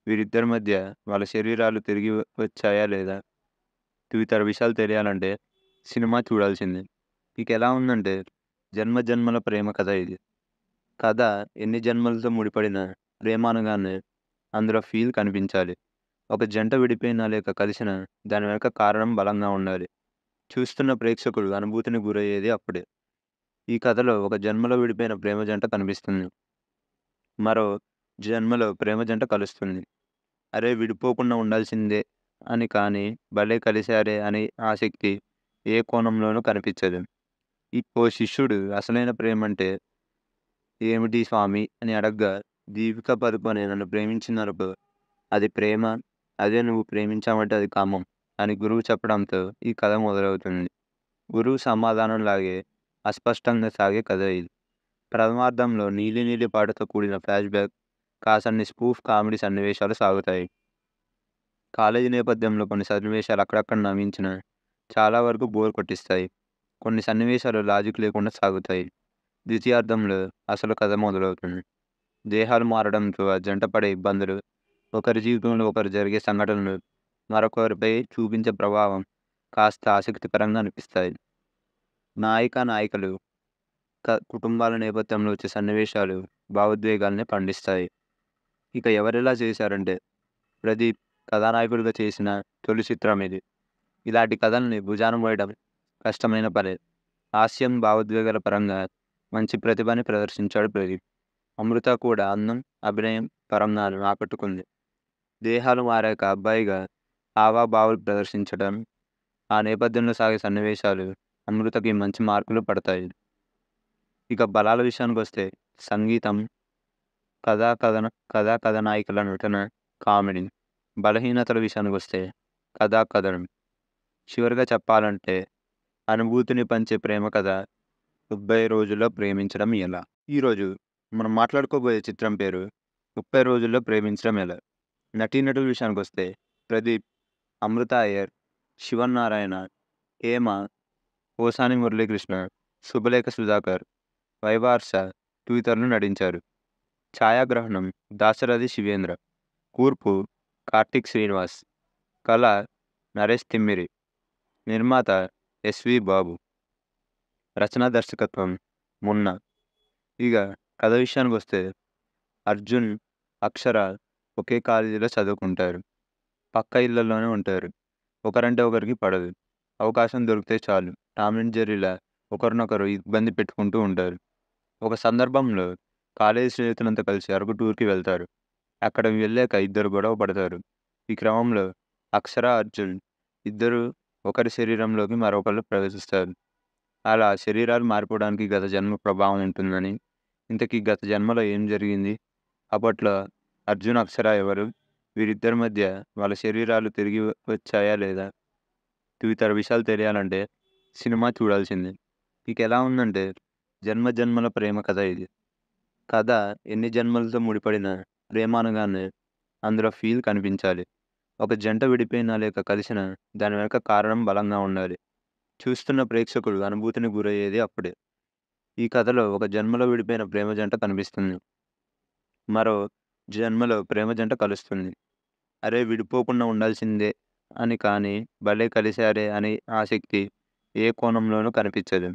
వీరిద్దరి మధ్య వాళ్ళ శరీరాలు తిరిగి వచ్చాయా లేదా తదితర విషయాలు తెలియాలంటే సినిమా చూడాల్సిందే మీకు ఎలా ఉందంటే జన్మ జన్మల ప్రేమ కథ ఇది కథ ఎన్ని జన్మలతో ముడిపడిన ప్రేమ అనగానే అందులో ఫీల్ కనిపించాలి ఒక జంట విడిపోయినా లేక కలిసిన దాని వెనక కారణం బలంగా ఉండాలి చూస్తున్న ప్రేక్షకుడు అనుభూతిని గురయ్యేది అప్పుడే ఈ కథలో ఒక జన్మలో విడిపోయిన ప్రేమ జంట కనిపిస్తుంది మరో జన్మలో ప్రేమ జంట కలుస్తుంది అరే విడిపోకుండా ఉండాల్సిందే అని కానీ భలే కలిశారే అనే ఆసక్తి ఏ కోణంలోనూ కనిపించదు ఇప్పో శిష్యుడు అసలైన ప్రేమ అంటే ఏమిటి స్వామి అని అడగ్గా దీపిక పదుకొని నన్ను ప్రేమించినప్పుడు అది ప్రేమ అదే నువ్వు ప్రేమించామంటే అది కామం అని గురువు చెప్పడంతో ఈ కథ మొదలవుతుంది గురువు సమాధానం లాగే అస్పష్టంగా సాగే కథ ఇది ప్రథమార్థంలో నీలి నీలి పాటతో కూడిన ఫ్లాష్ బ్యాక్ కాసన్ని స్పూఫ్ కామెడీ సన్నివేశాలు సాగుతాయి కాలేజీ నేపథ్యంలో కొన్ని సన్నివేశాలు అక్కడక్కడ నవ్వించిన చాలా వరకు బోర్ కొట్టిస్తాయి కొన్ని సన్నివేశాలు లాజిక్ లేకుండా సాగుతాయి ద్వితీయార్థంలో అసలు కథ మొదలవుతుంది దేహాలు మారడంతో జంట పడే ఇబ్బందులు ఒకరి జీవితంలో ఒకరు జరిగే సంఘటనలు మరొకరిపై చూపించే ప్రభావం కాస్త ఆసక్తికరంగా అనిపిస్తాయి నాయిక నాయకులు కుటుంబాల నేపథ్యంలో వచ్చే సన్నివేశాలు భావోద్వేగాల్ని పండిస్తాయి ఇక ఎవరెలా చేశారంటే ప్రదీప్ కథానాయకుడిగా చేసిన తొలి చిత్రం ఇది ఇలాంటి కథల్ని భుజానం పోయడం కష్టమైన పని హాస్యం భావోద్వేగాల పరంగా మంచి ప్రతిభని ప్రదర్శించాడు ప్రదీప్ అమృత కూడా అందం అభినయం పరంగాను ఆకట్టుకుంది దేహాలు మారాక అబ్బాయిగా బావులు ప్రదర్శించడం ఆ నేపథ్యంలో సాగే సన్నివేశాలు అమృతకి మంచి మార్కులు పడతాయి ఇక బలాల విషయానికి వస్తే సంగీతం కథా కథన కథా కథనాయికల నటన కామెడీ బలహీనతల విషయానికి వస్తే కథా కథనం చివరిగా చెప్పాలంటే అనుభూతిని పంచే ప్రేమ కథ ముప్పై రోజుల్లో ప్రేమించడం ఎలా ఈరోజు మనం మాట్లాడుకోబోయే చిత్రం పేరు ముప్పై రోజుల్లో ప్రేమించడం ఎలా నటీనటుల విషయానికి వస్తే ప్రదీప్ అమృత అయ్యర్ శివన్నారాయణ హేమ ఓసాని మురళీకృష్ణ శుభలేఖ సుధాకర్ వైవార్ష తదితరులు నటించారు ఛాయాగ్రహణం దాశరథి శివేంద్ర కూర్పు కార్తీక్ శ్రీనివాస్ కళ నరేష్ తిమ్మిరి నిర్మాత ఎస్వి బాబు రచనా దర్శకత్వం మున్న ఇక కథ విషయానికి వస్తే అర్జున్ అక్షర ఒకే కాలేజీలో చదువుకుంటారు పక్క ఇళ్లలోనే ఉంటారు ఒకరంటే ఒకరికి పడదు అవకాశం దొరికితే చాలు టామ్ అండ్ జెర్రీలా ఒకరినొకరు ఇబ్బంది పెట్టుకుంటూ ఉంటారు ఒక సందర్భంలో కాలేజీ స్నేహితులంతా కలిసి అరకు టూర్కి వెళ్తారు అక్కడ వెళ్ళాక ఇద్దరు గొడవ పడతారు ఈ క్రమంలో అక్షర అర్జున్ ఇద్దరు ఒకరి శరీరంలోకి మరొకరు ప్రవేశిస్తారు అలా శరీరాలు మారిపోవడానికి గత జన్మ ప్రభావం ఉంటుందని ఇంతకీ గత జన్మలో ఏం జరిగింది అప్పట్లో అర్జున్ అక్షర ఎవరు వీరిద్దరి మధ్య వాళ్ళ శరీరాలు తిరిగి వచ్చాయా లేదా ఇతర విషయాలు తెలియాలంటే సినిమా చూడాల్సిందే మీకు ఎలా ఉందంటే జన్మ జన్మల ప్రేమ కథ ఇది కథ ఎన్ని జన్మలతో ముడిపడిన ప్రేమ అనగానే అందులో ఫీల్ కనిపించాలి ఒక జంట విడిపోయినా లేక కలిసిన దాని వెనక కారణం బలంగా ఉండాలి చూస్తున్న ప్రేక్షకుడు అనుభూతిని గురయ్యేది అప్పుడే ఈ కథలో ఒక జన్మలో విడిపోయిన ప్రేమ జంట కనిపిస్తుంది మరో జన్మలో ప్రేమ జంట కలుస్తుంది అరే విడిపోకుండా ఉండాల్సిందే అని కానీ భలే కలిశారే అని ఆసక్తి ఏ కోణంలోనూ కనిపించదు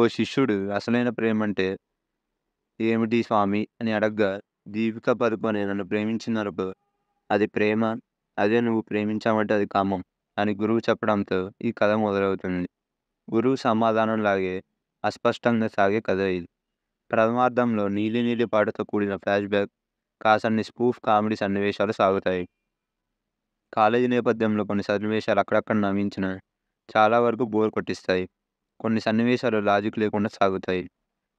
ఓ శిష్యుడు అసలైన ప్రేమ అంటే ఏమిటి స్వామి అని అడగ్గా దీపిక పదుకొని నన్ను ప్రేమించినప్పుడు అది ప్రేమ అదే నువ్వు ప్రేమించామంటే అది కామం అని గురువు చెప్పడంతో ఈ కథ మొదలవుతుంది గురువు సమాధానం లాగే అస్పష్టంగా సాగే కథ ఇది ప్రథమార్థంలో నీలి నీలి పాటతో కూడిన ఫ్లాష్ బ్యాక్ కాసన్ని స్పూఫ్ కామెడీ సన్నివేశాలు సాగుతాయి కాలేజీ నేపథ్యంలో కొన్ని సన్నివేశాలు అక్కడక్కడ నవ్వించిన చాలా వరకు బోర్ కొట్టిస్తాయి కొన్ని సన్నివేశాలు లాజిక్ లేకుండా సాగుతాయి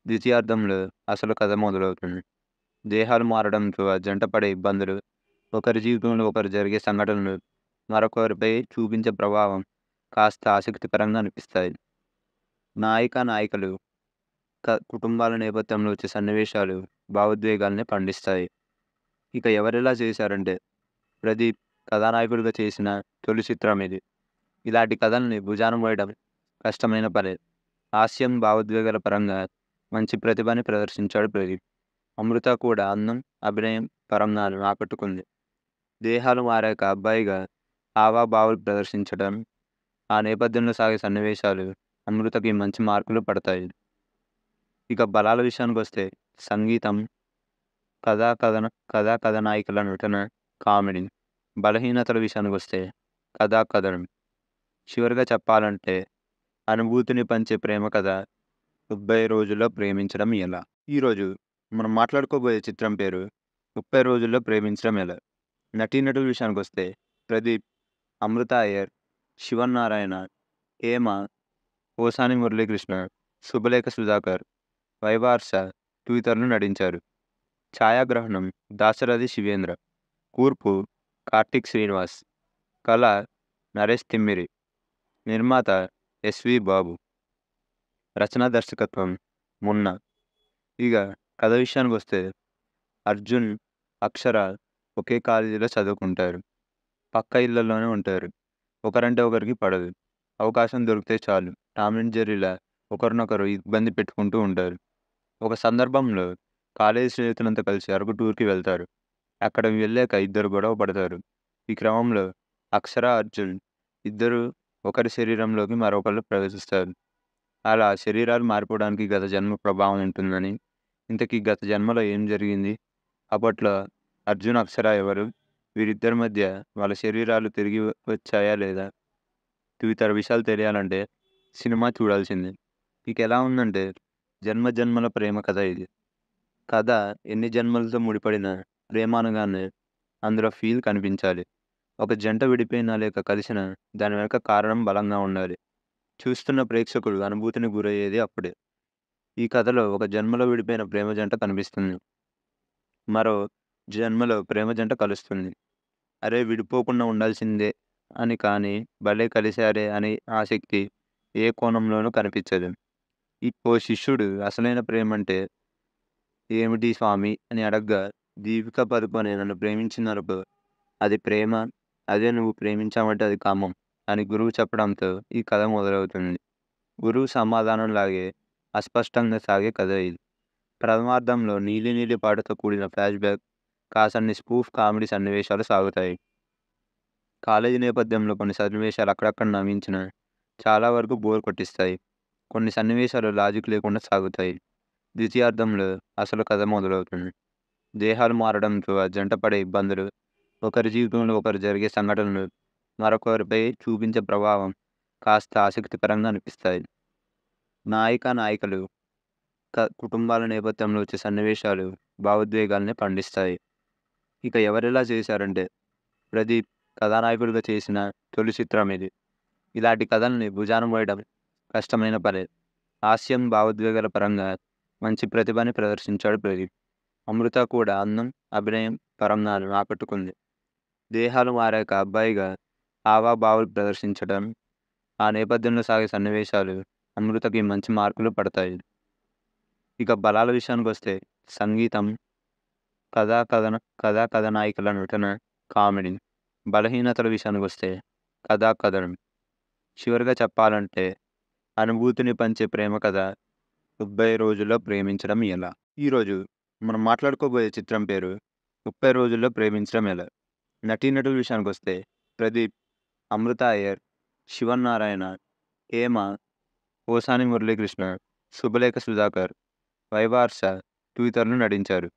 ద్వితీయార్థంలో అసలు కథ మొదలవుతుంది దేహాలు మారడంతో జంటపడే ఇబ్బందులు ఒకరి జీవితంలో ఒకరు జరిగే సంఘటనలు మరొకరిపై చూపించే ప్రభావం కాస్త ఆసక్తికరంగా అనిపిస్తాయి నాయిక నాయకులు క కుటుంబాల నేపథ్యంలో వచ్చే సన్నివేశాలు భావోద్వేగాల్ని పండిస్తాయి ఇక ఎవరెలా చేశారంటే ప్రదీప్ కథానాయకుడిగా చేసిన తొలి చిత్రం ఇది ఇలాంటి కథల్ని భుజానం వేయడం కష్టమైన పని హాస్యం భావోద్వేగాల పరంగా మంచి ప్రతిభని ప్రదర్శించాడు ప్రదీప్ అమృత కూడా అందం అభినయం పరంనాలు ఆకట్టుకుంది దేహాలు మారాక అబ్బాయిగా హావాభావాలు ప్రదర్శించడం ఆ నేపథ్యంలో సాగే సన్నివేశాలు అమృతకి మంచి మార్కులు పడతాయి ఇక బలాల విషయానికి వస్తే సంగీతం కథా కథన కథా కథనాయికల నటన కామెడీ బలహీనతల విషయానికి వస్తే కథా కథనం చివరిగా చెప్పాలంటే అనుభూతిని పంచే ప్రేమ కథ ముప్పై రోజుల్లో ప్రేమించడం ఎలా ఈరోజు మనం మాట్లాడుకోబోయే చిత్రం పేరు ముప్పై రోజుల్లో ప్రేమించడం ఎలా నటీనటుల విషయానికి వస్తే ప్రదీప్ అమృత అయ్యర్ శివన్నారాయణ హేమ ఓసాని మురళీకృష్ణ శుభలేఖ సుధాకర్ వైవార్ష తదితరులు నటించారు ఛాయాగ్రహణం దాశరథి శివేంద్ర కూర్పు కార్తిక్ శ్రీనివాస్ కళ నరేష్ తిమ్మిరి నిర్మాత ఎస్వి బాబు రచనా దర్శకత్వం మున్న ఇక కథ విషయానికి వస్తే అర్జున్ అక్షర ఒకే కాలేజీలో చదువుకుంటారు పక్క ఇళ్లలోనే ఉంటారు ఒకరంటే ఒకరికి పడదు అవకాశం దొరికితే చాలు టామ్ అండ్ జెర్రీలా ఒకరినొకరు ఇబ్బంది పెట్టుకుంటూ ఉంటారు ఒక సందర్భంలో కాలేజీ స్నేహితులంతా కలిసి అరకు టూర్కి వెళ్తారు అక్కడ వెళ్ళాక ఇద్దరు గొడవ పడతారు ఈ క్రమంలో అక్షర అర్జున్ ఇద్దరు ఒకరి శరీరంలోకి మరొకరు ప్రవేశిస్తారు అలా శరీరాలు మారిపోవడానికి గత జన్మ ప్రభావం ఉంటుందని ఇంతకీ గత జన్మలో ఏం జరిగింది అప్పట్లో అర్జున్ అప్సర ఎవరు వీరిద్దరి మధ్య వాళ్ళ శరీరాలు తిరిగి వచ్చాయా లేదా ఇతర విషయాలు తెలియాలంటే సినిమా చూడాల్సిందే మీకు ఎలా ఉందంటే జన్మ జన్మల ప్రేమ కథ ఇది కథ ఎన్ని జన్మలతో ముడిపడిన ప్రేమ అనగానే అందులో ఫీల్ కనిపించాలి ఒక జంట విడిపోయినా లేక కలిసిన దాని వెనుక కారణం బలంగా ఉండాలి చూస్తున్న ప్రేక్షకుడు అనుభూతిని గురయ్యేది అప్పుడే ఈ కథలో ఒక జన్మలో విడిపోయిన ప్రేమ జంట కనిపిస్తుంది మరో జన్మలో ప్రేమ జంట కలుస్తుంది అరే విడిపోకుండా ఉండాల్సిందే అని కానీ భలే కలిశారే అని ఆసక్తి ఏ కోణంలోనూ కనిపించదు ఇప్పో శిష్యుడు అసలైన ప్రేమ అంటే ఏమిటి స్వామి అని అడగ్గా దీపిక పదుకొని నన్ను ప్రేమించినప్పుడు అది ప్రేమ అదే నువ్వు ప్రేమించామంటే అది కామం అని గురువు చెప్పడంతో ఈ కథ మొదలవుతుంది గురువు సమాధానం లాగే అస్పష్టంగా సాగే కథ ఇది ప్రథమార్థంలో నీలి నీలి పాటతో కూడిన ఫ్లాష్ బ్యాక్ కాసన్ని స్పూఫ్ కామెడీ సన్నివేశాలు సాగుతాయి కాలేజీ నేపథ్యంలో కొన్ని సన్నివేశాలు అక్కడక్కడ నమించిన చాలా వరకు బోర్ కొట్టిస్తాయి కొన్ని సన్నివేశాలు లాజిక్ లేకుండా సాగుతాయి ద్వితీయార్థంలో అసలు కథ మొదలవుతుంది దేహాలు మారడంతో జంట పడే ఇబ్బందులు ఒకరి జీవితంలో ఒకరు జరిగే సంఘటనలు మరొకరిపై చూపించే ప్రభావం కాస్త ఆసక్తికరంగా అనిపిస్తాయి నాయిక నాయకులు క కుటుంబాల నేపథ్యంలో వచ్చే సన్నివేశాలు భావోద్వేగాల్ని పండిస్తాయి ఇక ఎవరెలా చేశారంటే ప్రదీప్ కథానాయకుడిగా చేసిన తొలి చిత్రం ఇది ఇలాంటి కథల్ని భుజానం పోయడం కష్టమైన పని హాస్యం భావోద్వేగాల పరంగా మంచి ప్రతిభని ప్రదర్శించాడు ప్రదీప్ అమృత కూడా అందం అభినయం పరంగా ఆకట్టుకుంది దేహాలు మారాక అబ్బాయిగా హావాభావాలు ప్రదర్శించడం ఆ నేపథ్యంలో సాగే సన్నివేశాలు అమృతకి మంచి మార్కులు పడతాయి ఇక బలాల విషయానికి వస్తే సంగీతం కథా కథన కథా కథానాయికల నటన కామెడీ బలహీనతల విషయానికి వస్తే కథా కథనం చివరిగా చెప్పాలంటే అనుభూతిని పంచే ప్రేమ కథ ముప్పై రోజుల్లో ప్రేమించడం ఎలా ఈరోజు మనం మాట్లాడుకోబోయే చిత్రం పేరు ముప్పై రోజుల్లో ప్రేమించడం ఎలా నటీనటుల విషయానికి వస్తే ప్రదీప్ అమృత అయ్యర్ శివన్నారాయణ హేమ ఓసాని మురళీకృష్ణ శుభలేఖ సుధాకర్ వైవార్ష తదితరులు నటించారు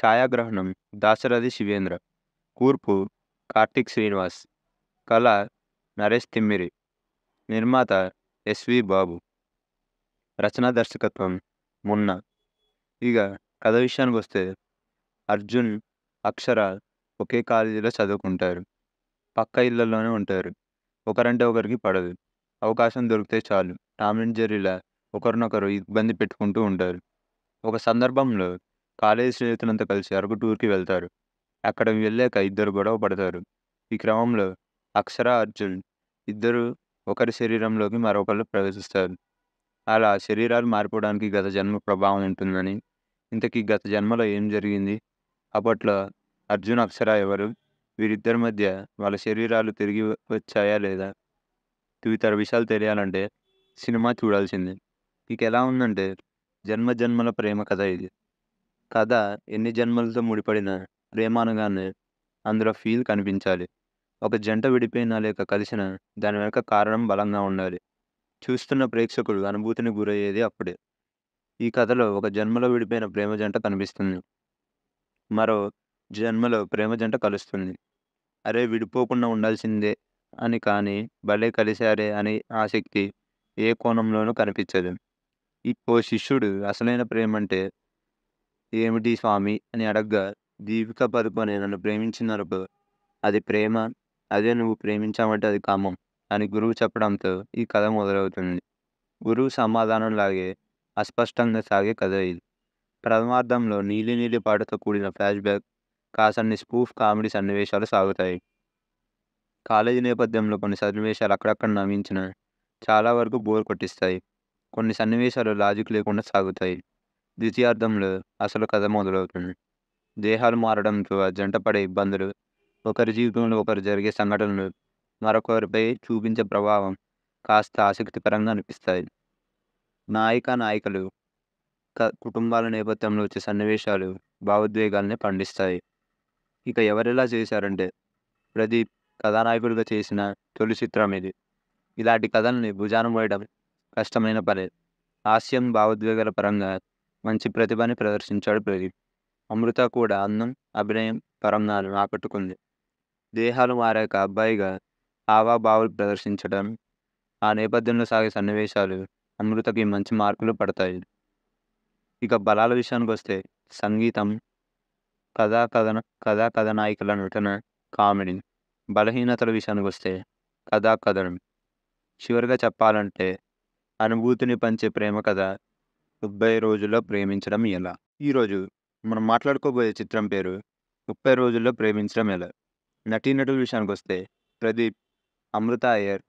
ఛాయాగ్రహణం దాశరథి శివేంద్ర కూర్పు కార్తిక్ శ్రీనివాస్ కళ నరేష్ తిమ్మిరి నిర్మాత ఎస్వి బాబు రచనా దర్శకత్వం మున్న ఇక కథ విషయానికి వస్తే అర్జున్ అక్షర ఒకే కాలేజీలో చదువుకుంటారు పక్క ఇళ్లలోనే ఉంటారు ఒకరంటే ఒకరికి పడదు అవకాశం దొరికితే చాలు టామ్ అండ్ జెర్రీలా ఒకరినొకరు ఇబ్బంది పెట్టుకుంటూ ఉంటారు ఒక సందర్భంలో కాలేజీ స్నేహితులంతా కలిసి అరకు టూర్కి వెళ్తారు అక్కడ వెళ్ళాక ఇద్దరు గొడవ పడతారు ఈ క్రమంలో అక్షర అర్జున్ ఇద్దరు ఒకరి శరీరంలోకి మరొకరు ప్రవేశిస్తారు అలా శరీరాలు మారిపోవడానికి గత జన్మ ప్రభావం ఉంటుందని ఇంతకీ గత జన్మలో ఏం జరిగింది అప్పట్లో అర్జున్ అక్షర ఎవరు వీరిద్దరి మధ్య వాళ్ళ శరీరాలు తిరిగి వచ్చాయా లేదా తదితర విషయాలు తెలియాలంటే సినిమా చూడాల్సిందే ఇక ఎలా ఉందంటే జన్మ జన్మల ప్రేమ కథ ఇది కథ ఎన్ని జన్మలతో ముడిపడిన ప్రేమ అనగానే అందులో ఫీల్ కనిపించాలి ఒక జంట విడిపోయినా లేక కలిసిన దాని వెనక కారణం బలంగా ఉండాలి చూస్తున్న ప్రేక్షకుడు అనుభూతిని గురయ్యేది అప్పుడే ఈ కథలో ఒక జన్మలో విడిపోయిన ప్రేమ జంట కనిపిస్తుంది మరో జన్మలో ప్రేమ జంట కలుస్తుంది అరే విడిపోకుండా ఉండాల్సిందే అని కానీ భలే కలిశారే అనే ఆసక్తి ఏ కోణంలోనూ కనిపించదు ఓ శిష్యుడు అసలైన ప్రేమ అంటే ఏమిటి స్వామి అని అడగ్గా దీపిక పదుకొని నన్ను ప్రేమించినప్పుడు అది ప్రేమ అదే నువ్వు ప్రేమించామంటే అది కామం అని గురువు చెప్పడంతో ఈ కథ మొదలవుతుంది గురువు సమాధానంలాగే అస్పష్టంగా సాగే కథ ఇది ప్రథమార్థంలో నీలి నీలి పాటతో కూడిన ఫ్లాష్ బ్యాక్ కాసన్ని స్పూఫ్ కామెడీ సన్నివేశాలు సాగుతాయి కాలేజీ నేపథ్యంలో కొన్ని సన్నివేశాలు అక్కడక్కడ నవ్వించిన చాలా వరకు బోర్ కొట్టిస్తాయి కొన్ని సన్నివేశాలు లాజిక్ లేకుండా సాగుతాయి ద్వితీయార్థంలో అసలు కథ మొదలవుతుంది దేహాలు మారడంతో జంట పడే ఇబ్బందులు ఒకరి జీవితంలో ఒకరు జరిగే సంఘటనలు మరొకరిపై చూపించే ప్రభావం కాస్త ఆసక్తికరంగా అనిపిస్తాయి నాయక నాయకులు కుటుంబాల నేపథ్యంలో వచ్చే సన్నివేశాలు భావోద్వేగాల్ని పండిస్తాయి ఇక ఎవరెలా చేశారంటే ప్రదీప్ కథానాయకుడిగా చేసిన తొలి చిత్రం ఇది ఇలాంటి కథల్ని భుజానం పోయడం కష్టమైన పని హాస్యం భావోద్వేగాల పరంగా మంచి ప్రతిభని ప్రదర్శించాడు ప్రదీప్ అమృత కూడా అందం అభినయం పరంగాను ఆకట్టుకుంది దేహాలు మారాక అబ్బాయిగా హావాభావాలు ప్రదర్శించడం ఆ నేపథ్యంలో సాగే సన్నివేశాలు అమృతకి మంచి మార్కులు పడతాయి ఇక బలాల విషయానికి వస్తే సంగీతం కథా కథన కథా కథనాయికల నటన కామెడీ బలహీనతల విషయానికి వస్తే కథా కథనం చివరిగా చెప్పాలంటే అనుభూతిని పంచే ప్రేమ కథ ముప్పై రోజుల్లో ప్రేమించడం ఎలా ఈరోజు మనం మాట్లాడుకోబోయే చిత్రం పేరు ముప్పై రోజుల్లో ప్రేమించడం ఎలా నటీనటుల విషయానికి వస్తే ప్రదీప్ అమృత అయ్యర్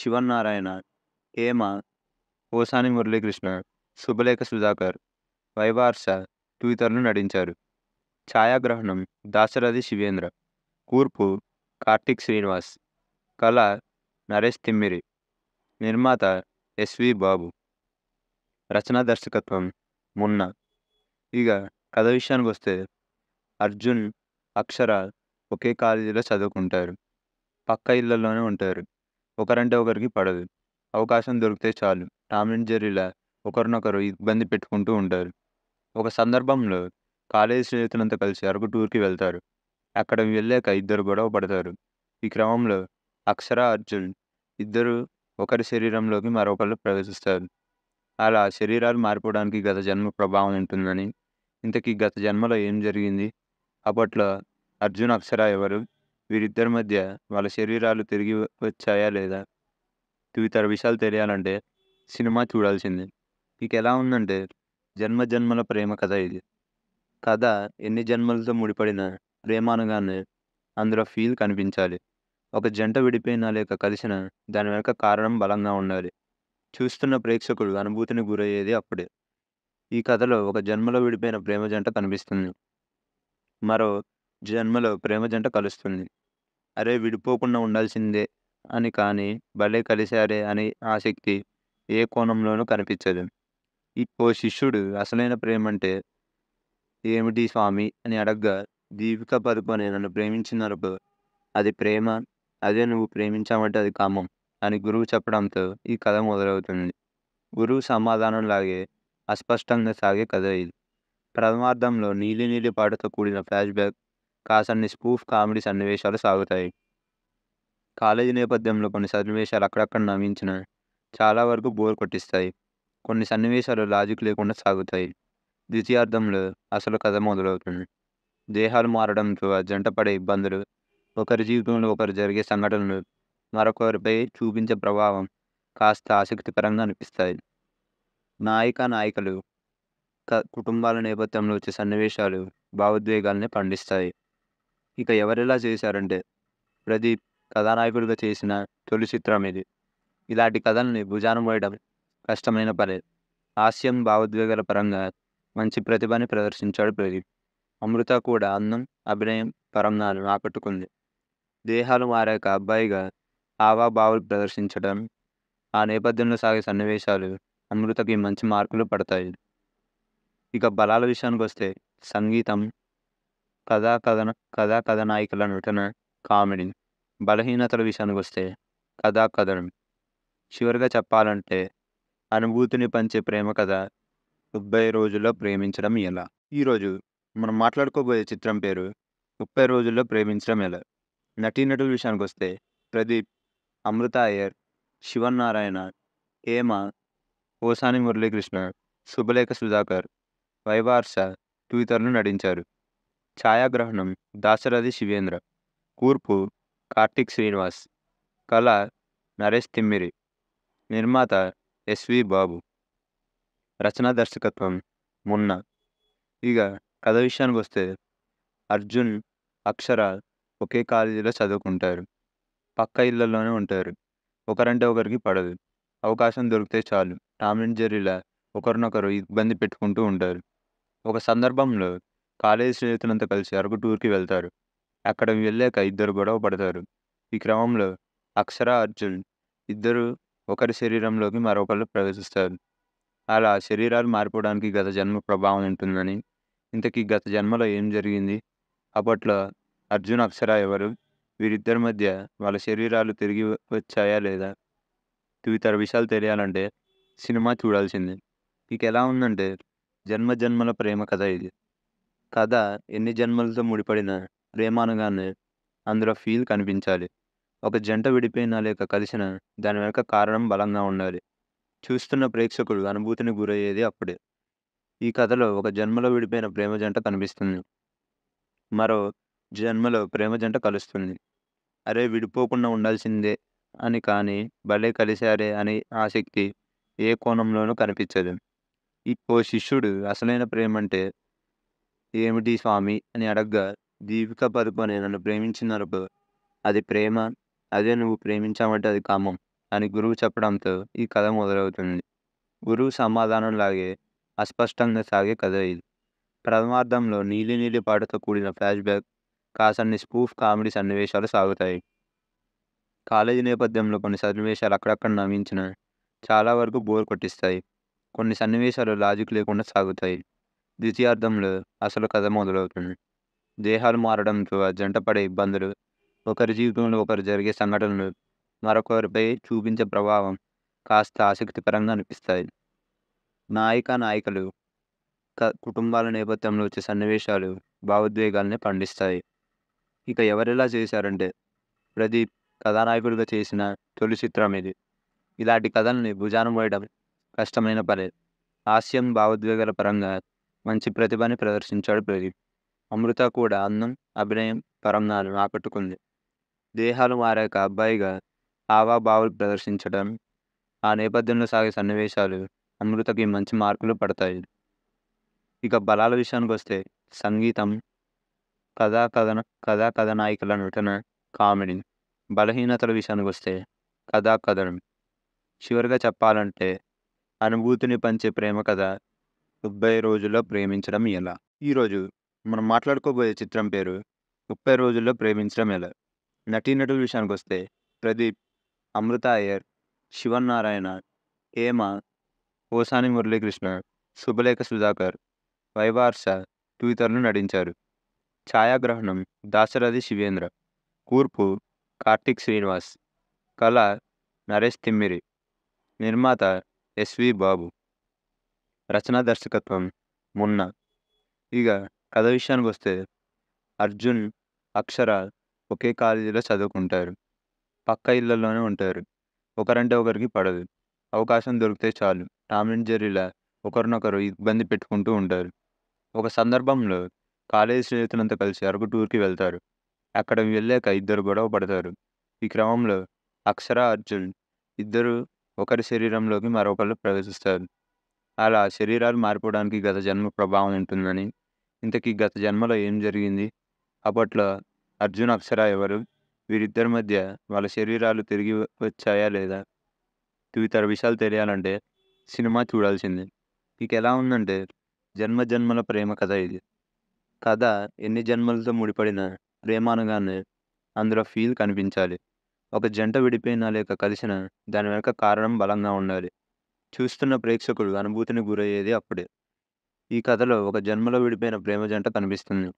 శివన్నారాయణ హేమ ఓసాని మురళీకృష్ణ శుభలేఖ సుధాకర్ వైవార్ష తదితరులు నటించారు ఛాయాగ్రహణం దాశరథి శివేంద్ర కూర్పు కార్తిక్ శ్రీనివాస్ కళ నరేష్ తిమ్మిరి నిర్మాత ఎస్వి బాబు రచనా దర్శకత్వం మున్న ఇక కథ విషయానికి వస్తే అర్జున్ అక్షర ఒకే కాలేజీలో చదువుకుంటారు పక్క ఇళ్లలోనే ఉంటారు ఒకరంటే ఒకరికి పడదు అవకాశం దొరికితే చాలు టామ్ అండ్ జెర్రీలా ఒకరినొకరు ఇబ్బంది పెట్టుకుంటూ ఉంటారు ఒక సందర్భంలో కాలేజీ స్నేహితులంతా కలిసి అరకు టూర్కి వెళ్తారు అక్కడ వెళ్ళాక ఇద్దరు గొడవ పడతారు ఈ క్రమంలో అక్షర అర్జున్ ఇద్దరు ఒకరి శరీరంలోకి మరొకరు ప్రవేశిస్తారు అలా శరీరాలు మారిపోవడానికి గత జన్మ ప్రభావం ఉంటుందని ఇంతకీ గత జన్మలో ఏం జరిగింది అప్పట్లో అర్జున్ అక్షర ఎవరు వీరిద్దరి మధ్య వాళ్ళ శరీరాలు తిరిగి వచ్చాయా లేదా ఇతర విషయాలు తెలియాలంటే సినిమా చూడాల్సిందే మీకు ఎలా ఉందంటే జన్మ జన్మల ప్రేమ కథ ఇది కథ ఎన్ని జన్మలతో ముడిపడిన ప్రేమ అనగానే అందులో ఫీల్ కనిపించాలి ఒక జంట విడిపోయినా లేక కలిసిన దాని వెనక కారణం బలంగా ఉండాలి చూస్తున్న ప్రేక్షకుడు అనుభూతిని గురయ్యేది అప్పుడే ఈ కథలో ఒక జన్మలో విడిపోయిన ప్రేమ జంట కనిపిస్తుంది మరో జన్మలో ప్రేమ జంట కలుస్తుంది అరే విడిపోకుండా ఉండాల్సిందే అని కానీ భలే కలిశారే అని ఆసక్తి ఏ కోణంలోనూ కనిపించదు ఓ శిష్యుడు అసలైన ప్రేమ అంటే ఏమిటి స్వామి అని అడగ్గా దీపిక పదుకొని నన్ను ప్రేమించినప్పుడు అది ప్రేమ అదే నువ్వు ప్రేమించామంటే అది కామం అని గురువు చెప్పడంతో ఈ కథ మొదలవుతుంది గురువు సమాధానం లాగే అస్పష్టంగా సాగే కథ ఇది ప్రథమార్థంలో నీలి నీలి పాటతో కూడిన ఫ్లాష్ బ్యాక్ కాసన్ని స్పూఫ్ కామెడీ సన్నివేశాలు సాగుతాయి కాలేజీ నేపథ్యంలో కొన్ని సన్నివేశాలు అక్కడక్కడ నమించిన చాలా వరకు బోర్ కొట్టిస్తాయి కొన్ని సన్నివేశాలు లాజిక్ లేకుండా సాగుతాయి ద్వితీయార్థంలో అసలు కథ మొదలవుతుంది దేహాలు మారడంతో జంటపడే ఇబ్బందులు ఒకరి జీవితంలో ఒకరు జరిగే సంఘటనలు మరొకరిపై చూపించే ప్రభావం కాస్త ఆసక్తికరంగా అనిపిస్తాయి నాయిక నాయకులు క కుటుంబాల నేపథ్యంలో వచ్చే సన్నివేశాలు భావోద్వేగాల్ని పండిస్తాయి ఇక ఎవరెలా చేశారంటే ప్రదీప్ కథానాయకుడిగా చేసిన తొలి చిత్రం ఇది ఇలాంటి కథల్ని భుజానం వేయడం కష్టమైన పని హాస్యం భావోద్వేగాల పరంగా మంచి ప్రతిభని ప్రదర్శించాడు ప్రదీప్ అమృత కూడా అందం అభినయం పరంనాలను ఆకట్టుకుంది దేహాలు మారాక అబ్బాయిగా హావాభావాలు ప్రదర్శించడం ఆ నేపథ్యంలో సాగే సన్నివేశాలు అమృతకి మంచి మార్కులు పడతాయి ఇక బలాల విషయానికి వస్తే సంగీతం కథా కథన కథా కథనాయికల నటన కామెడీ బలహీనతల విషయానికి వస్తే కథా కథనం చివరిగా చెప్పాలంటే అనుభూతిని పంచే ప్రేమ కథ ముప్పై రోజుల్లో ప్రేమించడం ఎలా ఈరోజు మనం మాట్లాడుకోబోయే చిత్రం పేరు ముప్పై రోజుల్లో ప్రేమించడం ఎలా నటీనటుల విషయానికి వస్తే ప్రదీప్ అమృత అయ్యర్ శివన్నారాయణ హేమ ఓసాని మురళీకృష్ణ శుభలేఖ సుధాకర్ వైవార్ష తదితరులు నటించారు ఛాయాగ్రహణం దాశరథి శివేంద్ర కూర్పు కార్తిక్ శ్రీనివాస్ కళ నరేష్ తిమ్మిరి నిర్మాత ఎస్వి బాబు రచనా దర్శకత్వం మున్న ఇక కథ విషయానికి వస్తే అర్జున్ అక్షర ఒకే కాలేజీలో చదువుకుంటారు పక్క ఇళ్లలోనే ఉంటారు ఒకరంటే ఒకరికి పడదు అవకాశం దొరికితే చాలు టామ్ అండ్ జెర్రీలా ఒకరినొకరు ఇబ్బంది పెట్టుకుంటూ ఉంటారు ఒక సందర్భంలో కాలేజీ స్నేహితులంతా కలిసి అరకు టూర్కి వెళ్తారు అక్కడ వెళ్ళాక ఇద్దరు గొడవ పడతారు ఈ క్రమంలో అక్షర అర్జున్ ఇద్దరు ఒకరి శరీరంలోకి మరొకరు ప్రవేశిస్తారు అలా శరీరాలు మారిపోవడానికి గత జన్మ ప్రభావం ఉంటుందని ఇంతకీ గత జన్మలో ఏం జరిగింది అప్పట్లో అర్జున్ అక్షర ఎవరు వీరిద్దరి మధ్య వాళ్ళ శరీరాలు తిరిగి వచ్చాయా లేదా తదితర విషయాలు తెలియాలంటే సినిమా చూడాల్సిందే మీకు ఎలా ఉందంటే జన్మ జన్మల ప్రేమ కథ ఇది కథ ఎన్ని జన్మలతో ముడిపడిన ప్రేమ అనగానే అందులో ఫీల్ కనిపించాలి ఒక జంట విడిపోయినా లేక కలిసిన దాని వెనుక కారణం బలంగా ఉండాలి చూస్తున్న ప్రేక్షకుడు అనుభూతిని గురయ్యేది అప్పుడే ఈ కథలో ఒక జన్మలో విడిపోయిన ప్రేమ జంట కనిపిస్తుంది మరో జన్మలో ప్రేమ జంట కలుస్తుంది అరే విడిపోకుండా ఉండాల్సిందే అని కానీ భలే కలిశారే అని ఆసక్తి ఏ కోణంలోనూ కనిపించదు ఇప్పో శిష్యుడు అసలైన ప్రేమ అంటే ఏమిటి స్వామి అని అడగ్గా దీపిక పదుకొని నన్ను ప్రేమించినప్పుడు అది ప్రేమ అదే నువ్వు ప్రేమించామంటే అది కామం అని గురువు చెప్పడంతో ఈ కథ మొదలవుతుంది గురువు సమాధానం లాగే అస్పష్టంగా సాగే కథ ఇది ప్రథమార్థంలో నీలి నీలి పాటతో కూడిన ఫ్లాష్ బ్యాక్ కాసన్ని స్పూఫ్ కామెడీ సన్నివేశాలు సాగుతాయి కాలేజీ నేపథ్యంలో కొన్ని సన్నివేశాలు అక్కడక్కడ నవ్వించిన చాలా వరకు బోర్ కొట్టిస్తాయి కొన్ని సన్నివేశాలు లాజిక్ లేకుండా సాగుతాయి ద్వితీయార్థంలో అసలు కథ మొదలవుతుంది దేహాలు మారడంతో జంట పడే ఇబ్బందులు ఒకరి జీవితంలో ఒకరు జరిగే సంఘటనలు మరొకరిపై చూపించే ప్రభావం కాస్త ఆసక్తికరంగా అనిపిస్తాయి నాయక నాయకులు క కుటుంబాల నేపథ్యంలో వచ్చే సన్నివేశాలు భావోద్వేగాల్ని పండిస్తాయి ఇక ఎవరెలా చేశారంటే ప్రదీప్ కథానాయకుడిగా చేసిన తొలి చిత్రం ఇది ఇలాంటి కథల్ని భుజానం పోయడం కష్టమైన పని హాస్యం భావోద్వేగాల పరంగా మంచి ప్రతిభని ప్రదర్శించాడు ప్రదీప్ అమృత కూడా అందం అభినయం పరంగాను ఆకట్టుకుంది దేహాలు మారాక అబ్బాయిగా హావాభావాలు ప్రదర్శించడం ఆ నేపథ్యంలో సాగే సన్నివేశాలు అమృతకి మంచి మార్కులు పడతాయి ఇక బలాల విషయానికి వస్తే సంగీతం కథా కథన కథా కథనాయికల నటన కామెడీ బలహీనతల విషయానికి వస్తే కథా కథనం చివరిగా చెప్పాలంటే అనుభూతిని పంచే ప్రేమ కథ ముప్పై రోజుల్లో ప్రేమించడం ఎలా ఈరోజు మనం మాట్లాడుకోబోయే చిత్రం పేరు ముప్పై రోజుల్లో ప్రేమించడం ఎలా నటీనటుల విషయానికి వస్తే ప్రదీప్ అమృత అయ్యర్ శివన్నారాయణ హేమ ఓసాని మురళీకృష్ణ శుభలేఖ సుధాకర్ వైవార్ష తదితరులు నటించారు ఛాయాగ్రహణం దాశరథి శివేంద్ర కూర్పు కార్తిక్ శ్రీనివాస్ కళ నరేష్ తిమ్మిరి నిర్మాత ఎస్వి బాబు రచనా దర్శకత్వం మున్న ఇక కథ విషయానికి వస్తే అర్జున్ అక్షర ఒకే కాలేజీలో చదువుకుంటారు పక్క ఇళ్లలోనే ఉంటారు ఒకరంటే ఒకరికి పడదు అవకాశం దొరికితే చాలు టామ్ అండ్ జెర్రీలా ఒకరినొకరు ఇబ్బంది పెట్టుకుంటూ ఉంటారు ఒక సందర్భంలో కాలేజీ స్నేహితులంతా కలిసి అరకు టూర్కి వెళ్తారు అక్కడ వెళ్ళాక ఇద్దరు గొడవ పడతారు ఈ క్రమంలో అక్షర అర్జున్ ఇద్దరు ఒకరి శరీరంలోకి మరొకరు ప్రవేశిస్తారు అలా శరీరాలు మారిపోవడానికి గత జన్మ ప్రభావం ఉంటుందని ఇంతకీ గత జన్మలో ఏం జరిగింది అప్పట్లో అర్జున్ అక్షర ఎవరు వీరిద్దరి మధ్య వాళ్ళ శరీరాలు తిరిగి వచ్చాయా లేదా తదితర విషయాలు తెలియాలంటే సినిమా చూడాల్సిందే ఇక ఎలా ఉందంటే జన్మ జన్మల ప్రేమ కథ ఇది కథ ఎన్ని జన్మలతో ముడిపడిన ప్రేమ అనగానే అందులో ఫీల్ కనిపించాలి ఒక జంట విడిపోయినా లేక కలిసిన దాని వెనక కారణం బలంగా ఉండాలి చూస్తున్న ప్రేక్షకుడు అనుభూతిని గురయ్యేది అప్పుడే ఈ కథలో ఒక జన్మలో విడిపోయిన ప్రేమ జంట కనిపిస్తుంది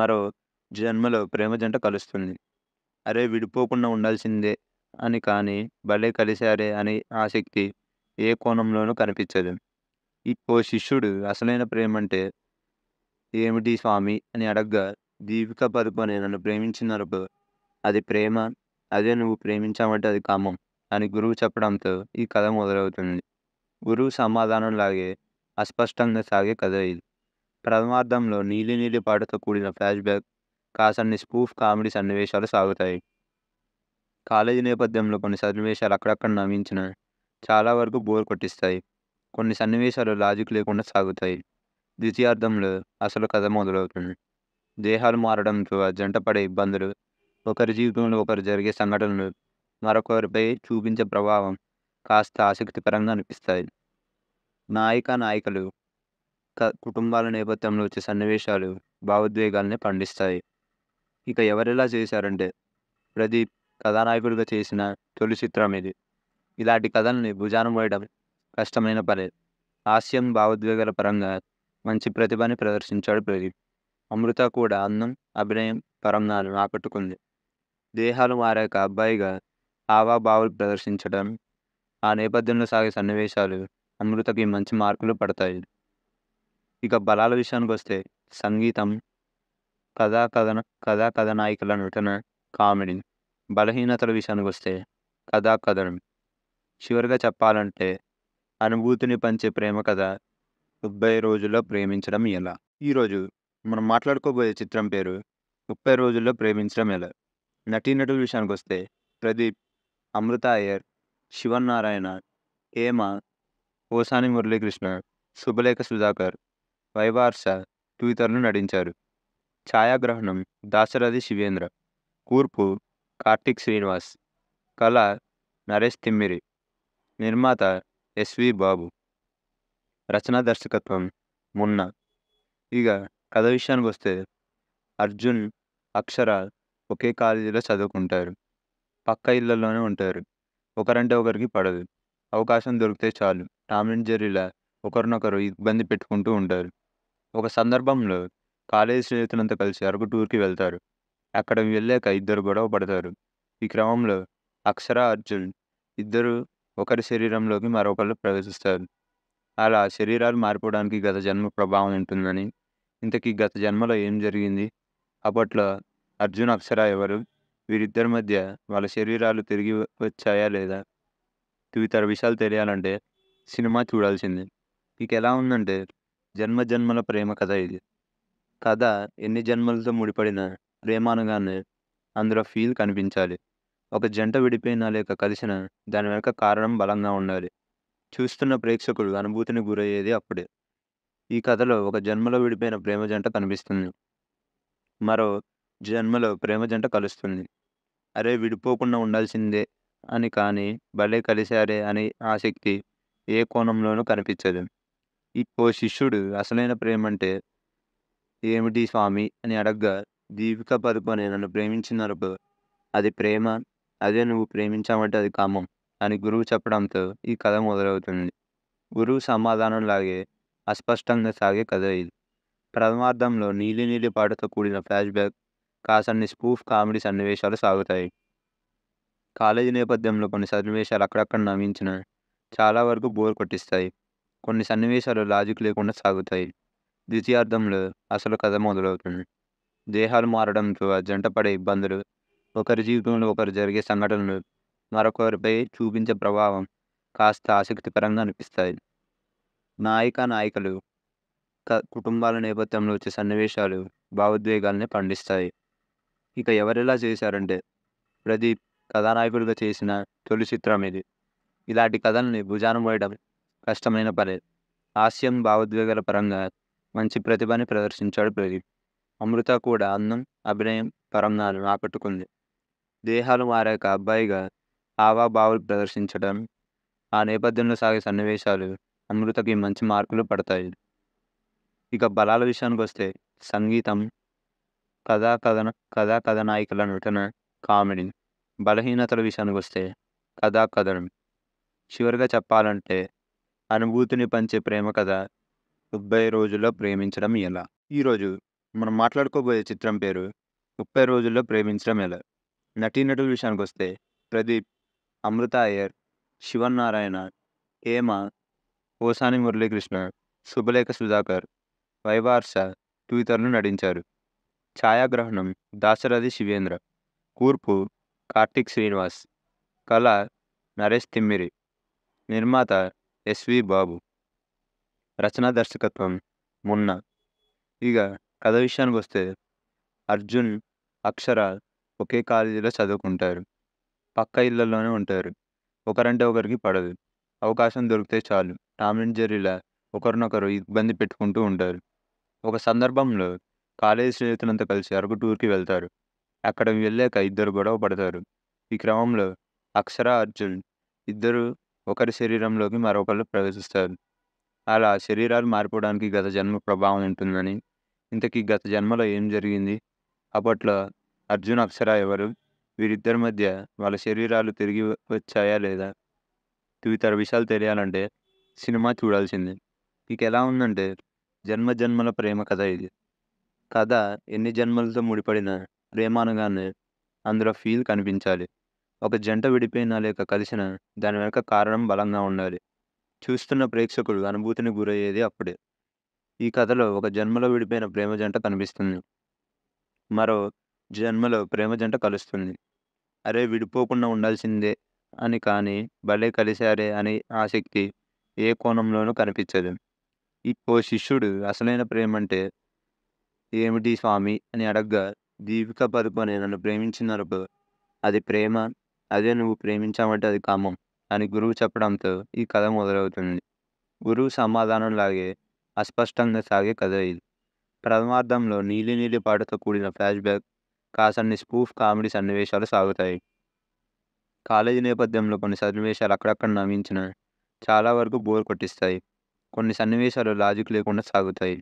మరో జన్మలో ప్రేమ జంట కలుస్తుంది అరే విడిపోకుండా ఉండాల్సిందే అని కానీ భలే కలిశారే అని ఆసక్తి ఏ కోణంలోనూ కనిపించదు ఇప్పో శిష్యుడు అసలైన ప్రేమ అంటే ఏమిటి స్వామి అని అడగ్గా దీపిక పదుకొని నన్ను ప్రేమించినప్పుడు అది ప్రేమ అదే నువ్వు ప్రేమించామంటే అది కామం అని గురువు చెప్పడంతో ఈ కథ మొదలవుతుంది గురువు సమాధానం లాగే అస్పష్టంగా సాగే కథ ఇది ప్రథమార్థంలో నీలి నీలి పాటతో కూడిన ఫ్లాష్ బ్యాక్ కాసన్ని స్పూఫ్ కామెడీ సన్నివేశాలు సాగుతాయి కాలేజీ నేపథ్యంలో కొన్ని సన్నివేశాలు అక్కడక్కడ నవ్వించిన చాలా వరకు బోర్ కొట్టిస్తాయి కొన్ని సన్నివేశాలు లాజిక్ లేకుండా సాగుతాయి ద్వితీయార్థంలో అసలు కథ మొదలవుతుంది దేహాలు మారడంతో జంట పడే ఇబ్బందులు ఒకరి జీవితంలో ఒకరు జరిగే సంఘటనలు మరొకరిపై చూపించే ప్రభావం కాస్త ఆసక్తికరంగా అనిపిస్తాయి నాయక నాయకులు కుటుంబాల నేపథ్యంలో వచ్చే సన్నివేశాలు భావోద్వేగాల్ని పండిస్తాయి ఇక ఎవరెలా చేశారంటే ప్రదీప్ కథానాయకుడిగా చేసిన తొలి చిత్రం ఇది ఇలాంటి కథల్ని భుజానం పోయడం కష్టమైన పని హాస్యం భావోద్వేగాల పరంగా మంచి ప్రతిభని ప్రదర్శించాడు ప్రదీప్ అమృత కూడా అందం అభినయం పరంగాను ఆకట్టుకుంది దేహాలు మారాక అబ్బాయిగా హావాభావాలు ప్రదర్శించడం ఆ నేపథ్యంలో సాగే సన్నివేశాలు అమృతకి మంచి మార్కులు పడతాయి ఇక బలాల విషయానికి వస్తే సంగీతం కథా కథన కథా కథనాయికల నటన కామెడీ బలహీనతల విషయానికి వస్తే కథా కథనం చివరిగా చెప్పాలంటే అనుభూతిని పంచే ప్రేమ కథ ముప్పై రోజుల్లో ప్రేమించడం ఎలా ఈరోజు మనం మాట్లాడుకోబోయే చిత్రం పేరు ముప్పై రోజుల్లో ప్రేమించడం ఎలా నటీనటుల విషయానికి వస్తే ప్రదీప్ అమృత అయ్యర్ శివన్నారాయణ హేమ ఓసాని మురళీకృష్ణ శుభలేఖ సుధాకర్ వైవార్ష తదితరులు నటించారు ఛాయాగ్రహణం దాశరథి శివేంద్ర కూర్పు కార్తిక్ శ్రీనివాస్ కళ నరేష్ తిమ్మిరి నిర్మాత ఎస్వి బాబు రచనా దర్శకత్వం మున్న ఇక కథ విషయానికి వస్తే అర్జున్ అక్షర ఒకే కాలేజీలో చదువుకుంటారు పక్క ఇళ్లలోనే ఉంటారు ఒకరంటే ఒకరికి పడదు అవకాశం దొరికితే చాలు టామ్ అండ్ జెర్రీలా ఒకరినొకరు ఇబ్బంది పెట్టుకుంటూ ఉంటారు ఒక సందర్భంలో కాలేజీ స్నేహితులంతా కలిసి అరకు టూర్కి వెళ్తారు అక్కడ వెళ్ళాక ఇద్దరు గొడవ పడతారు ఈ క్రమంలో అక్షర అర్జున్ ఇద్దరు ఒకరి శరీరంలోకి మరొకరు ప్రవేశిస్తారు అలా శరీరాలు మారిపోవడానికి గత జన్మ ప్రభావం ఉంటుందని ఇంతకీ గత జన్మలో ఏం జరిగింది అప్పట్లో అర్జున్ అక్షర ఎవరు వీరిద్దరి మధ్య వాళ్ళ శరీరాలు తిరిగి వచ్చాయా లేదా ఇతర విషయాలు తెలియాలంటే సినిమా చూడాల్సిందే మీకు ఎలా ఉందంటే జన్మ జన్మల ప్రేమ కథ ఇది కథ ఎన్ని జన్మలతో ముడిపడిన ప్రేమ అనగానే అందులో ఫీల్ కనిపించాలి ఒక జంట విడిపోయినా లేక కలిసిన దాని వెనుక కారణం బలంగా ఉండాలి చూస్తున్న ప్రేక్షకుడు అనుభూతిని గురయ్యేది అప్పుడే ఈ కథలో ఒక జన్మలో విడిపోయిన ప్రేమ జంట కనిపిస్తుంది మరో జన్మలో ప్రేమ జంట కలుస్తుంది అరే విడిపోకుండా ఉండాల్సిందే అని కానీ భలే కలిశారే అని ఆసక్తి ఏ కోణంలోనూ కనిపించదు ఇప్పుడు శిష్యుడు అసలైన ప్రేమ అంటే ఏమిటి స్వామి అని అడగ్గా దీపిక పదుకొని నన్ను ప్రేమించినప్పుడు అది ప్రేమ అదే నువ్వు ప్రేమించామంటే అది కామం అని గురువు చెప్పడంతో ఈ కథ మొదలవుతుంది గురువు సమాధానం లాగే అస్పష్టంగా సాగే కథ ఇది ప్రథమార్థంలో నీలి నీలి పాటతో కూడిన ఫ్లాష్ బ్యాక్ కాసన్ని స్పూఫ్ కామెడీ సన్నివేశాలు సాగుతాయి కాలేజీ నేపథ్యంలో కొన్ని సన్నివేశాలు అక్కడక్కడ నవ్వించిన చాలా వరకు బోర్ కొట్టిస్తాయి కొన్ని సన్నివేశాలు లాజిక్ లేకుండా సాగుతాయి ద్వితీయార్థంలో అసలు కథ మొదలవుతుంది దేహాలు మారడంతో జంటపడే ఇబ్బందులు ఒకరి జీవితంలో ఒకరు జరిగే సంఘటనలు మరొకరిపై చూపించే ప్రభావం కాస్త ఆసక్తికరంగా అనిపిస్తాయి నాయిక నాయకులు కుటుంబాల నేపథ్యంలో వచ్చే సన్నివేశాలు భావోద్వేగాల్ని పండిస్తాయి ఇక ఎవరిలా చేశారంటే ప్రదీప్ కథానాయకుడిగా చేసిన తొలి చిత్రం ఇది ఇలాంటి కథల్ని భుజానం పోయడం కష్టమైన పని హాస్యం భావోద్వేగాల పరంగా మంచి ప్రతిభని ప్రదర్శించాడు ప్రదీప్ అమృత కూడా అందం అభినయం పరంనాలను ఆకట్టుకుంది దేహాలు మారాక అబ్బాయిగా ఆవాభావాలు ప్రదర్శించడం ఆ నేపథ్యంలో సాగే సన్నివేశాలు అమృతకి మంచి మార్కులు పడతాయి ఇక బలాల విషయానికి వస్తే సంగీతం కథా కథన కథా కథనాయికల నటన కామెడీ బలహీనతల విషయానికి వస్తే కథా కథనం చివరిగా చెప్పాలంటే అనుభూతిని పంచే ప్రేమ కథ ముప్పై రోజుల్లో ప్రేమించడం ఎలా ఈరోజు మనం మాట్లాడుకోబోయే చిత్రం పేరు ముప్పై రోజుల్లో ప్రేమించడం ఎలా నటీనటుల విషయానికి వస్తే ప్రదీప్ అమృత అయ్యర్ శివన్నారాయణ హేమ ఓసాని మురళీకృష్ణ శుభలేఖ సుధాకర్ వైవార్ష తదితరులు నటించారు ఛాయాగ్రహణం దాశరథి శివేంద్ర కూర్పు కార్తిక్ శ్రీనివాస్ కళ నరేష్ తిమ్మిరి నిర్మాత ఎస్వి బాబు రచనా దర్శకత్వం మున్న ఇక కథ విషయానికి వస్తే అర్జున్ అక్షర ఒకే కాలేజీలో చదువుకుంటారు పక్క ఇళ్లలోనే ఉంటారు ఒకరంటే ఒకరికి పడదు అవకాశం దొరికితే చాలు టామిన్ జెర్రీలా ఒకరినొకరు ఇబ్బంది పెట్టుకుంటూ ఉంటారు ఒక సందర్భంలో కాలేజీ స్నేహితులంతా కలిసి అరకు టూర్కి వెళ్తారు అక్కడ వెళ్ళాక ఇద్దరు గొడవ పడతారు ఈ క్రమంలో అక్షర అర్జున్ ఇద్దరు ఒకరి శరీరంలోకి మరొకరు ప్రవేశిస్తారు అలా శరీరాలు మారిపోవడానికి గత జన్మ ప్రభావం ఉంటుందని ఇంతకీ గత జన్మలో ఏం జరిగింది అప్పట్లో అర్జున్ అక్షర ఎవరు వీరిద్దరి మధ్య వాళ్ళ శరీరాలు తిరిగి వచ్చాయా లేదా ఇతర విషయాలు తెలియాలంటే సినిమా చూడాల్సిందే ఇక ఎలా ఉందంటే జన్మ జన్మల ప్రేమ కథ ఇది కథ ఎన్ని జన్మలతో ముడిపడిన ప్రేమ అనగానే అందులో ఫీల్ కనిపించాలి ఒక జంట విడిపోయినా లేక కలిసిన దాని వెనుక కారణం బలంగా ఉండాలి చూస్తున్న ప్రేక్షకుడు అనుభూతిని గురయ్యేది అప్పుడే ఈ కథలో ఒక జన్మలో విడిపోయిన ప్రేమ జంట కనిపిస్తుంది మరో జన్మలో ప్రేమ జంట కలుస్తుంది అరే విడిపోకుండా ఉండాల్సిందే అని కానీ భలే కలిశారే అని ఆసక్తి ఏ కోణంలోనూ కనిపించదు ఇప్పుడు శిష్యుడు అసలైన ప్రేమ అంటే ఏమిటి స్వామి అని అడగ్గా దీపిక పదుకొని నన్ను ప్రేమించినప్పుడు అది ప్రేమ అదే నువ్వు ప్రేమించావంటే అది కామం అని గురువు చెప్పడంతో ఈ కథ మొదలవుతుంది గురువు సమాధానం లాగే అస్పష్టంగా సాగే కథ ఇది ప్రథమార్థంలో నీలి నీలి పాటతో కూడిన ఫ్లాష్ బ్యాక్ కాసన్ని స్పూఫ్ కామెడీ సన్నివేశాలు సాగుతాయి కాలేజీ నేపథ్యంలో కొన్ని సన్నివేశాలు అక్కడక్కడ నవ్వించిన చాలా వరకు బోర్ కొట్టిస్తాయి కొన్ని సన్నివేశాలు లాజిక్ లేకుండా సాగుతాయి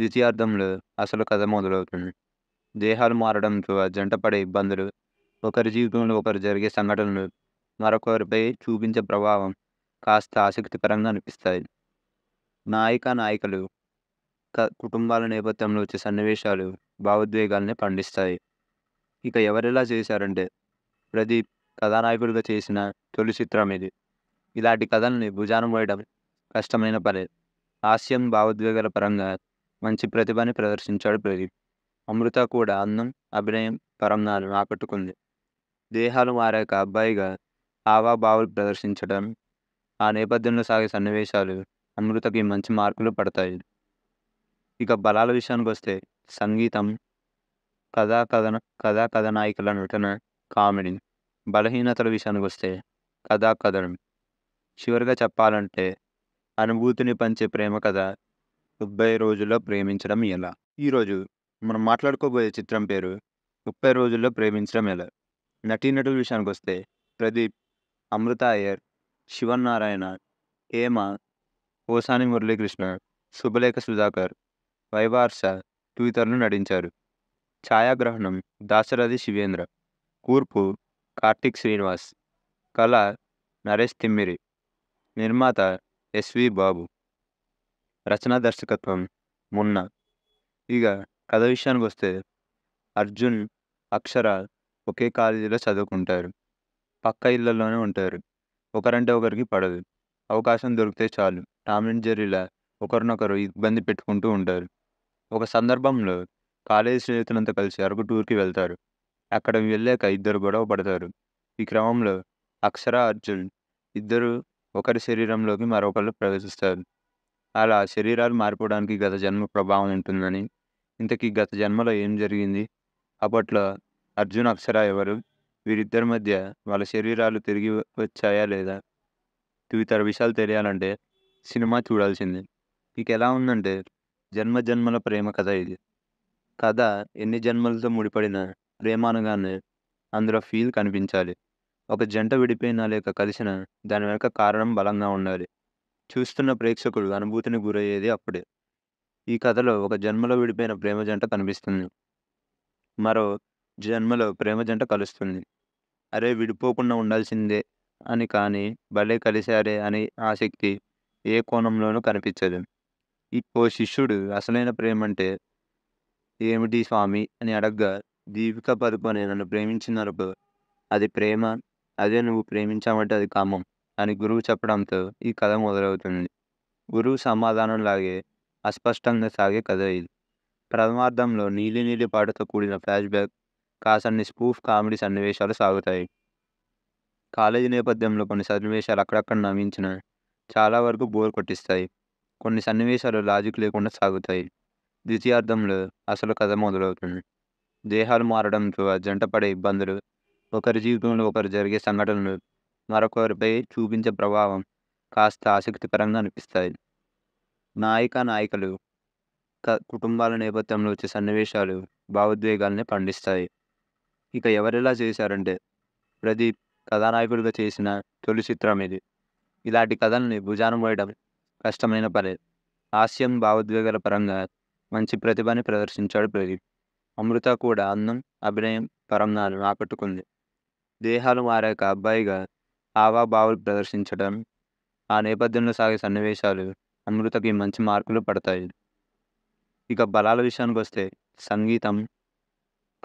ద్వితీయార్థంలో అసలు కథ మొదలవుతుంది దేహాలు మారడంతో జంట పడే ఇబ్బందులు ఒకరి జీవితంలో ఒకరు జరిగే సంఘటనలు మరొకరిపై చూపించే ప్రభావం కాస్త ఆసక్తికరంగా అనిపిస్తాయి నాయక నాయకులు కుటుంబాల నేపథ్యంలో వచ్చే సన్నివేశాలు భావోద్వేగాల్ని పండిస్తాయి ఇక ఎవరెలా చేశారంటే ప్రదీప్ కథానాయకుడిగా చేసిన తొలి చిత్రం ఇది ఇలాంటి కథల్ని భుజానం పోయడం కష్టమైన పని హాస్యం భావోద్వేగాల పరంగా మంచి ప్రతిభని ప్రదర్శించాడు ప్రదీప్ అమృత కూడా అందం అభినయం పరంగాను ఆకట్టుకుంది దేహాలు మారాక అబ్బాయిగా హావాభావాలు ప్రదర్శించడం ఆ నేపథ్యంలో సాగే సన్నివేశాలు అమృతకి మంచి మార్కులు పడతాయి ఇక బలాల విషయానికి వస్తే సంగీతం కథా కథన కథా కథానాయికల నటన కామెడీ బలహీనతల విషయానికి వస్తే కథా కథనం చివరిగా చెప్పాలంటే అనుభూతిని పంచే ప్రేమ కథ ముప్పై రోజుల్లో ప్రేమించడం ఎలా ఈరోజు మనం మాట్లాడుకోబోయే చిత్రం పేరు ముప్పై రోజుల్లో ప్రేమించడం ఎలా నటీనటుల విషయానికి వస్తే ప్రదీప్ అమృత అయ్యర్ శివన్నారాయణ హేమ ఓసాని మురళీకృష్ణ శుభలేఖ సుధాకర్ వైవార్ష తదితరులు నటించారు ఛాయాగ్రహణం దాశరథి శివేంద్ర కూర్పు కార్తిక్ శ్రీనివాస్ కళ నరేష్ తిమ్మిరి నిర్మాత ఎస్వి బాబు రచనా దర్శకత్వం మున్న ఇక కథ విషయానికి వస్తే అర్జున్ అక్షర ఒకే కాలేజీలో చదువుకుంటారు పక్క ఇళ్లలోనే ఉంటారు ఒకరంటే ఒకరికి పడదు అవకాశం దొరికితే చాలు టామ్ అండ్ జెర్రీలా ఒకరినొకరు ఇబ్బంది పెట్టుకుంటూ ఉంటారు ఒక సందర్భంలో కాలేజీ స్నేహితులంతా కలిసి అరకు టూర్కి వెళ్తారు అక్కడ వెళ్ళాక ఇద్దరు గొడవ పడతారు ఈ క్రమంలో అక్షర అర్జున్ ఇద్దరు ఒకరి శరీరంలోకి మరొకరు ప్రవేశిస్తారు అలా శరీరాలు మారిపోవడానికి గత జన్మ ప్రభావం ఉంటుందని ఇంతకీ గత జన్మలో ఏం జరిగింది అప్పట్లో అర్జున్ అక్షర ఎవరు వీరిద్దరి మధ్య వాళ్ళ శరీరాలు తిరిగి వచ్చాయా లేదా ఇతర విషయాలు తెలియాలంటే సినిమా చూడాల్సిందే మీకు ఎలా ఉందంటే జన్మ జన్మల ప్రేమ కథ ఇది కథ ఎన్ని జన్మలతో ముడిపడిన ప్రేమ అనగానే అందులో ఫీల్ కనిపించాలి ఒక జంట విడిపోయినా లేక కలిసిన దాని వెనుక కారణం బలంగా ఉండాలి చూస్తున్న ప్రేక్షకుడు అనుభూతిని గురయ్యేది అప్పుడే ఈ కథలో ఒక జన్మలో విడిపోయిన ప్రేమ జంట కనిపిస్తుంది మరో జన్మలో ప్రేమ జంట కలుస్తుంది అరే విడిపోకుండా ఉండాల్సిందే అని కానీ భలే కలిశారే అని ఆసక్తి ఏ కోణంలోనూ కనిపించదు ఓ శిష్యుడు అసలైన ప్రేమ అంటే ఏమిటి స్వామి అని అడగ్గా దీపిక పదుకొని నన్ను ప్రేమించినప్పుడు అది ప్రేమ అదే నువ్వు ప్రేమించామంటే అది కామం అని గురువు చెప్పడంతో ఈ కథ మొదలవుతుంది గురువు సమాధానం లాగే అస్పష్టంగా సాగే కథ ఇది ప్రథమార్థంలో నీలి నీలి పాటతో కూడిన ఫ్లాష్ బ్యాక్ కాసన్ని స్పూఫ్ కామెడీ సన్నివేశాలు సాగుతాయి కాలేజీ నేపథ్యంలో కొన్ని సన్నివేశాలు అక్కడక్కడ నవ్వించిన చాలా వరకు బోర్ కొట్టిస్తాయి కొన్ని సన్నివేశాలు లాజిక్ లేకుండా సాగుతాయి ద్వితీయార్థంలో అసలు కథ మొదలవుతుంది దేహాలు మారడంతో జంట పడే ఇబ్బందులు ఒకరి జీవితంలో ఒకరు జరిగే సంఘటనలు మరొకరిపై చూపించే ప్రభావం కాస్త ఆసక్తికరంగా అనిపిస్తాయి నాయక నాయకులు కుటుంబాల నేపథ్యంలో వచ్చే సన్నివేశాలు భావోద్వేగాల్ని పండిస్తాయి ఇక ఎవరిలా చేశారంటే ప్రదీప్ కథానాయకుడిగా చేసిన తొలి చిత్రం ఇది ఇలాంటి కథల్ని భుజాన పోయడం కష్టమైన పని హాస్యం భావోద్వేగాల పరంగా మంచి ప్రతిభని ప్రదర్శించాడు ప్రదీప్ అమృత కూడా అందం అభినయం పరంగాను ఆకట్టుకుంది దేహాలు మారాక అబ్బాయిగా హావాభావాలు ప్రదర్శించడం ఆ నేపథ్యంలో సాగే సన్నివేశాలు అమృతకి మంచి మార్కులు పడతాయి ఇక బలాల విషయానికి వస్తే సంగీతం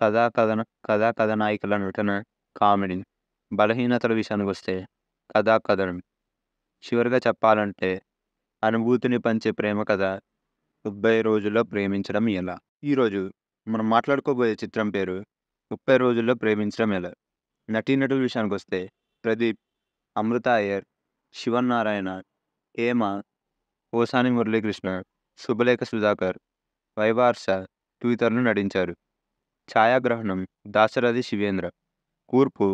కథా కథన కథా కథనాయికల నటన కామెడీ బలహీనతల విషయానికి వస్తే కథా కథనం చివరిగా చెప్పాలంటే అనుభూతిని పంచే ప్రేమ కథ ముప్పై రోజుల్లో ప్రేమించడం ఎలా ఈరోజు మనం మాట్లాడుకోబోయే చిత్రం పేరు ముప్పై రోజుల్లో ప్రేమించడం ఎలా నటీనటుల విషయానికి వస్తే ప్రదీప్ అమృత అయ్యర్ శివన్నారాయణ హేమ ఓసాని మురళీకృష్ణ శుభలేఖ సుధాకర్ వైవార్ష తదితరులు నటించారు ఛాయాగ్రహణం దాశరథి శివేంద్ర కూర్పు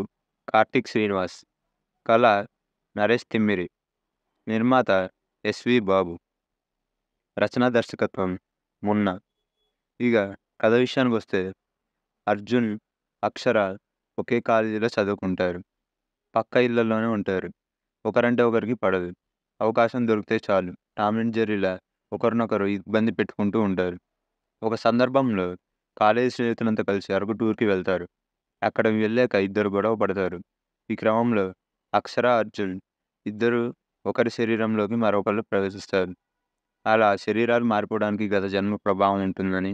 కార్తిక్ శ్రీనివాస్ కళ నరేష్ తిమ్మిరి నిర్మాత ఎస్వి బాబు రచనా దర్శకత్వం మున్న ఇక కథ విషయానికి వస్తే అర్జున్ అక్షర ఒకే కాలేజీలో చదువుకుంటారు పక్క ఇళ్లలోనే ఉంటారు ఒకరంటే ఒకరికి పడదు అవకాశం దొరికితే చాలు టామిన్ జెర్రీలా ఒకరినొకరు ఇబ్బంది పెట్టుకుంటూ ఉంటారు ఒక సందర్భంలో కాలేజీ స్నేహితులంతా కలిసి అరకు టూర్కి వెళ్తారు అక్కడ వెళ్ళాక ఇద్దరు గొడవ పడతారు ఈ క్రమంలో అక్షర అర్జున్ ఇద్దరు ఒకరి శరీరంలోకి మరొకరు ప్రవేశిస్తారు అలా శరీరాలు మారిపోవడానికి గత జన్మ ప్రభావం ఉంటుందని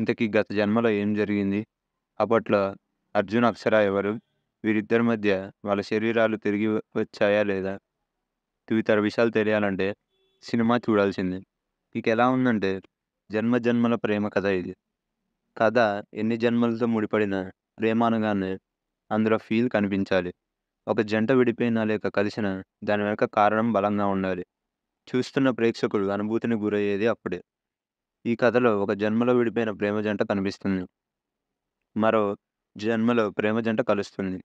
ఇంతకీ గత జన్మలో ఏం జరిగింది అప్పట్లో అర్జున్ అక్షర ఎవరు వీరిద్దరి మధ్య వాళ్ళ శరీరాలు తిరిగి వచ్చాయా లేదా ఇతర విషయాలు తెలియాలంటే సినిమా చూడాల్సిందే ఇక ఎలా ఉందంటే జన్మ జన్మల ప్రేమ కథ ఇది కథ ఎన్ని జన్మలతో ముడిపడిన ప్రేమ అనగానే అందులో ఫీల్ కనిపించాలి ఒక జంట విడిపోయినా లేక కలిసిన దాని వెనక కారణం బలంగా ఉండాలి చూస్తున్న ప్రేక్షకుడు అనుభూతిని గురయ్యేది అప్పుడే ఈ కథలో ఒక జన్మలో విడిపోయిన ప్రేమ జంట కనిపిస్తుంది మరో జన్మలో ప్రేమ జంట కలుస్తుంది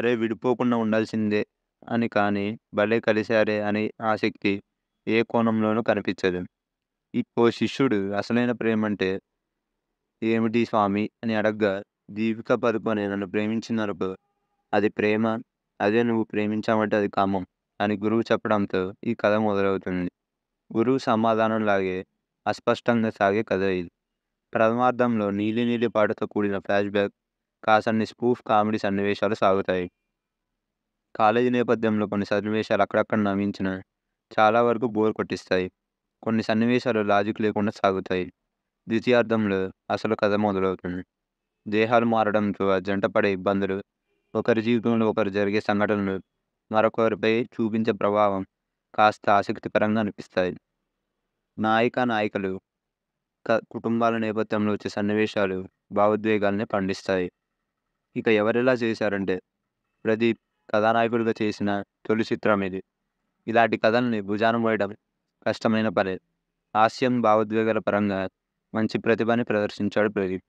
అరే విడిపోకుండా ఉండాల్సిందే అని కానీ భలే కలిశారే అని ఆసక్తి ఏ కోణంలోనూ కనిపించదు ఇప్పుడు శిష్యుడు అసలైన ప్రేమ అంటే ఏమిటి స్వామి అని అడగ్గా దీపిక పదుకొని నన్ను ప్రేమించినప్పుడు అది ప్రేమ అదే నువ్వు ప్రేమించామంటే అది కామం అని గురువు చెప్పడంతో ఈ కథ మొదలవుతుంది గురువు సమాధానం లాగే అస్పష్టంగా సాగే కథ ఇది ప్రథమార్థంలో నీలి నీలి పాటతో కూడిన ఫ్లాష్ బ్యాక్ కాసన్ని స్పూఫ్ కామెడీ సన్నివేశాలు సాగుతాయి కాలేజీ నేపథ్యంలో కొన్ని సన్నివేశాలు అక్కడక్కడ నవ్వించిన చాలా వరకు బోర్ కొట్టిస్తాయి కొన్ని సన్నివేశాలు లాజిక్ లేకుండా సాగుతాయి ద్వితీయార్థంలో అసలు కథ మొదలవుతుంది దేహాలు మారడంతో జంటపడే ఇబ్బందులు ఒకరి జీవితంలో ఒకరు జరిగే సంఘటనలు మరొకరిపై చూపించే ప్రభావం కాస్త ఆసక్తికరంగా అనిపిస్తాయి నాయిక నాయకులు కుటుంబాల నేపథ్యంలో వచ్చే సన్నివేశాలు భావోద్వేగాల్ని పండిస్తాయి ఇక ఎవరెలా చేశారంటే ప్రదీప్ కథానాయకుడిగా చేసిన తొలి చిత్రం ఇది ఇలాంటి కథల్ని భుజానం పోయడం కష్టమైన పని హాస్యం భావోద్వేగాల పరంగా మంచి ప్రతిభని ప్రదర్శించాడు ప్రదీప్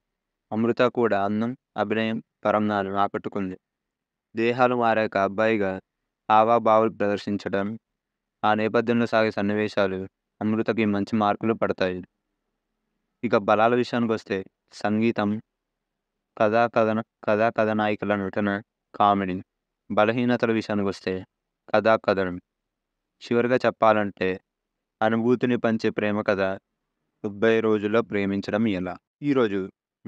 అమృత కూడా అందం అభినయం పరంనాలు ఆకట్టుకుంది దేహాలు మారాక అబ్బాయిగా ఆవాభావాలు ప్రదర్శించడం ఆ నేపథ్యంలో సాగే సన్నివేశాలు అమృతకి మంచి మార్కులు పడతాయి ఇక బలాల విషయానికి వస్తే సంగీతం కథా కథన కథా కథనాయికల నటన కామెడీ బలహీనతల విషయానికి వస్తే కథా కథనం చివరిగా చెప్పాలంటే అనుభూతిని పంచే ప్రేమ కథ ముప్పై రోజుల్లో ప్రేమించడం ఎలా ఈరోజు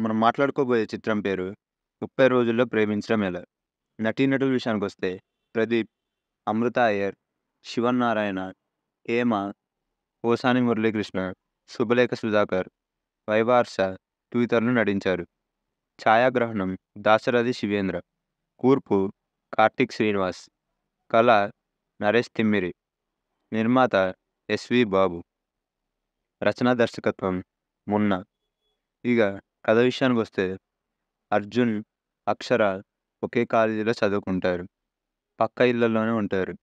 మనం మాట్లాడుకోబోయే చిత్రం పేరు ముప్పై రోజుల్లో ప్రేమించడం ఎలా నటీనటుల విషయానికి వస్తే ప్రదీప్ అమృత అయ్యర్ శివన్నారాయణ హేమ ఓసాని మురళీకృష్ణ శుభలేఖ సుధాకర్ వైవార్ష తదితరులు నటించారు ఛాయాగ్రహణం దాశరథి శివేంద్ర కూర్పు కార్తిక్ శ్రీనివాస్ కళ నరేష్ తిమ్మిరి నిర్మాత ఎస్వి బాబు రచనా దర్శకత్వం మున్న ఇక కథ విషయానికి వస్తే అర్జున్ అక్షర ఒకే కాలేజీలో చదువుకుంటారు పక్క ఇళ్లలోనే ఉంటారు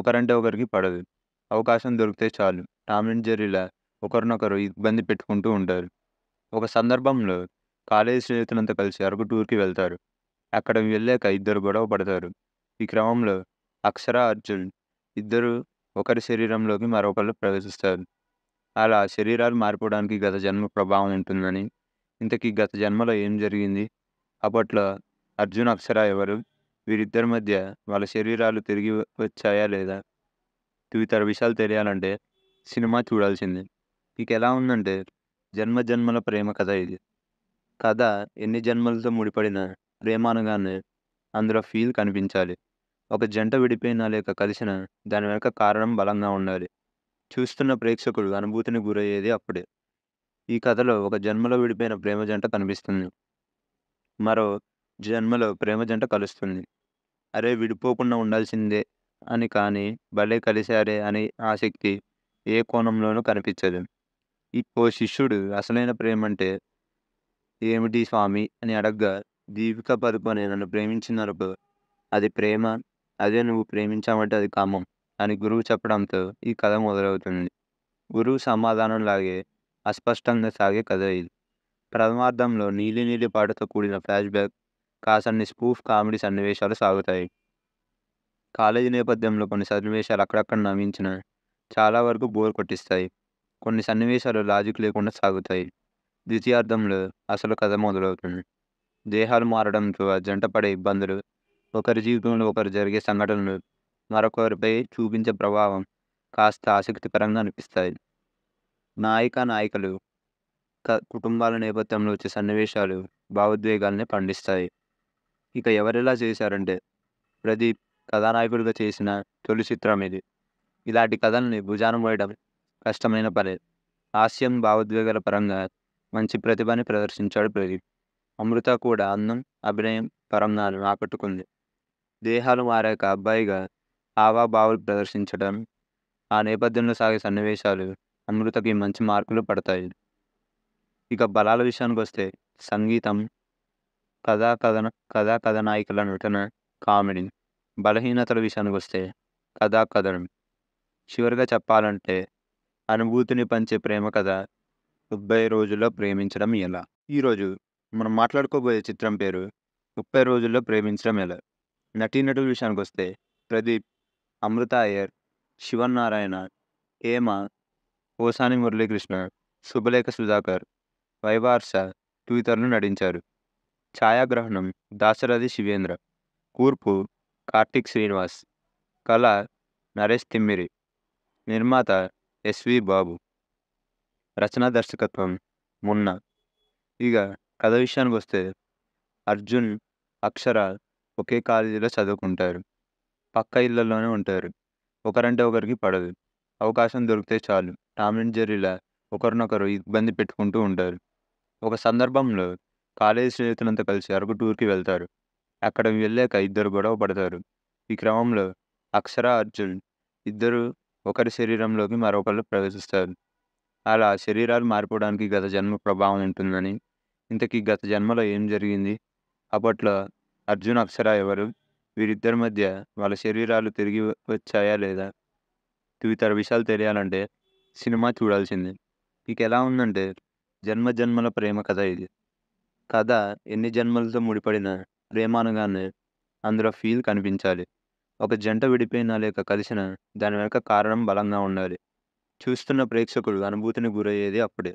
ఒకరంటే ఒకరికి పడదు అవకాశం దొరికితే చాలు టామిన్ అండ్ జెర్రీలా ఒకరినొకరు ఇబ్బంది పెట్టుకుంటూ ఉంటారు ఒక సందర్భంలో కాలేజీ స్నేహితులంతా కలిసి అరకు టూర్కి వెళ్తారు అక్కడ వెళ్ళాక ఇద్దరు గొడవ పడతారు ఈ క్రమంలో అక్షర అర్జున్ ఇద్దరు ఒకరి శరీరంలోకి మరొకరు ప్రవేశిస్తారు అలా శరీరాలు మారిపోవడానికి గత జన్మ ప్రభావం ఉంటుందని ఇంతకీ గత జన్మలో ఏం జరిగింది అప్పట్లో అర్జున్ అక్షర ఎవరు వీరిద్దరి మధ్య వాళ్ళ శరీరాలు తిరిగి వచ్చాయా లేదా ఇతర విషయాలు తెలియాలంటే సినిమా చూడాల్సిందే ఇక ఎలా ఉందంటే జన్మ జన్మల ప్రేమ కథ ఇది కథ ఎన్ని జన్మలతో ముడిపడిన ప్రేమ అనగానే అందులో ఫీల్ కనిపించాలి ఒక జంట విడిపోయినా లేక కలిసిన దాని వెనుక కారణం బలంగా ఉండాలి చూస్తున్న ప్రేక్షకుడు అనుభూతిని గురయ్యేది అప్పుడే ఈ కథలో ఒక జన్మలో విడిపోయిన ప్రేమ జంట కనిపిస్తుంది మరో జన్మలో ప్రేమ జంట కలుస్తుంది అరే విడిపోకుండా ఉండాల్సిందే అని కానీ భలే కలిశారే అని ఆసక్తి ఏ కోణంలోనూ కనిపించదు ఇప్పుడు శిష్యుడు అసలైన ప్రేమ అంటే ఏమిటి స్వామి అని అడగ్గా దీపిక పదుకొని నన్ను ప్రేమించినప్పుడు అది ప్రేమ అదే నువ్వు ప్రేమించావంటే అది కామం అని గురువు చెప్పడంతో ఈ కథ మొదలవుతుంది గురువు సమాధానం లాగే అస్పష్టంగా సాగే కథ ఇది ప్రథమార్థంలో నీలి నీలి పాటతో కూడిన ఫ్లాష్ బ్యాక్ కాసన్ని స్పూఫ్ కామెడీ సన్నివేశాలు సాగుతాయి కాలేజీ నేపథ్యంలో కొన్ని సన్నివేశాలు అక్కడక్కడ నవ్వించిన చాలా వరకు బోర్ కొట్టిస్తాయి కొన్ని సన్నివేశాలు లాజిక్ లేకుండా సాగుతాయి ద్వితీయార్థంలో అసలు కథ మొదలవుతుంది దేహాలు మారడంతో జంట పడే ఇబ్బందులు ఒకరి జీవితంలో ఒకరు జరిగే సంఘటనలు మరొకరిపై చూపించే ప్రభావం కాస్త ఆసక్తికరంగా అనిపిస్తాయి నాయక నాయకులు కుటుంబాల నేపథ్యంలో వచ్చే సన్నివేశాలు భావోద్వేగాల్ని పండిస్తాయి ఇక ఎవరెలా చేశారంటే ప్రదీప్ కథానాయకుడిగా చేసిన తొలి చిత్రం ఇది ఇలాంటి కథల్ని భుజానం పోయడం కష్టమైన పని హాస్యం భావోద్వేగాల పరంగా మంచి ప్రతిభని ప్రదర్శించాడు ప్రదీప్ అమృత కూడా అందం అభినయం పరంగాను ఆకట్టుకుంది దేహాలు మారాక అబ్బాయిగా హావాభావాలు ప్రదర్శించడం ఆ నేపథ్యంలో సాగే సన్నివేశాలు అమృతకి మంచి మార్కులు పడతాయి ఇక బలాల విషయానికి వస్తే సంగీతం కథా కథన కథా కథనాయికల నటన కామెడీ బలహీనతల విషయానికి వస్తే కథా కథనం చివరిగా చెప్పాలంటే అనుభూతిని పంచే ప్రేమ కథ ముప్పై రోజుల్లో ప్రేమించడం ఎలా ఈరోజు మనం మాట్లాడుకోబోయే చిత్రం పేరు ముప్పై రోజుల్లో ప్రేమించడం ఎలా నటీనటుల విషయానికి వస్తే ప్రదీప్ అమృత అయ్యర్ శివన్నారాయణ హేమ ఓసాని మురళీకృష్ణ శుభలేఖ సుధాకర్ వైవార్ష తదితరులు నటించారు ఛాయాగ్రహణం దాశరథి శివేంద్ర కూర్పు కార్తిక్ శ్రీనివాస్ కళ నరేష్ తిమ్మిరి నిర్మాత ఎస్వి బాబు రచనా దర్శకత్వం మున్న ఇక కథ విషయానికి వస్తే అర్జున్ అక్షర ఒకే కాలేజీలో చదువుకుంటారు పక్క ఇళ్లలోనే ఉంటారు ఒకరంటే ఒకరికి పడదు అవకాశం దొరికితే చాలు టామ్ జెర్రీలా ఒకరినొకరు ఇబ్బంది పెట్టుకుంటూ ఉంటారు ఒక సందర్భంలో కాలేజీ స్నేహితులంతా కలిసి అరకు టూర్కి వెళ్తారు అక్కడ వెళ్ళాక ఇద్దరు గొడవ పడతారు ఈ క్రమంలో అక్షర అర్జున్ ఇద్దరు ఒకరి శరీరంలోకి మరొకరు ప్రవేశిస్తారు అలా శరీరాలు మారిపోవడానికి గత జన్మ ప్రభావం ఉంటుందని ఇంతకీ గత జన్మలో ఏం జరిగింది అప్పట్లో అర్జున్ అక్షర ఎవరు వీరిద్దరి మధ్య వాళ్ళ శరీరాలు తిరిగి వచ్చాయా లేదా తదితర విషయాలు తెలియాలంటే సినిమా చూడాల్సిందే ఇక ఎలా ఉందంటే జన్మ జన్మల ప్రేమ కథ ఇది కథ ఎన్ని జన్మలతో ముడిపడిన ప్రేమ అనగానే అందులో ఫీల్ కనిపించాలి ఒక జంట విడిపోయినా లేక కలిసిన దాని వెనుక కారణం బలంగా ఉండాలి చూస్తున్న ప్రేక్షకుడు అనుభూతిని గురయ్యేది అప్పుడే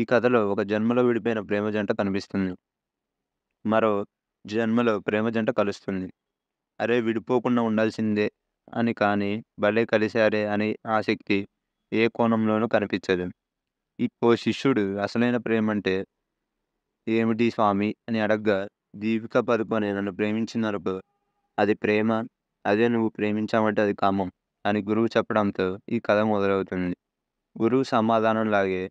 ఈ కథలో ఒక జన్మలో విడిపోయిన ప్రేమ జంట కనిపిస్తుంది మరో జన్మలో ప్రేమ జంట కలుస్తుంది అరే విడిపోకుండా ఉండాల్సిందే అని కానీ భలే కలిశారే అని ఆసక్తి ఏ కోణంలోనూ కనిపించదు ఇప్పుడు శిష్యుడు అసలైన ప్రేమ అంటే ఏమిటి స్వామి అని అడగ్గా దీపిక పదుకొని నన్ను ప్రేమించినప్పుడు అది ప్రేమ అదే నువ్వు ప్రేమించామంటే అది కామం అని గురువు చెప్పడంతో ఈ కథ మొదలవుతుంది గురువు సమాధానం లాగే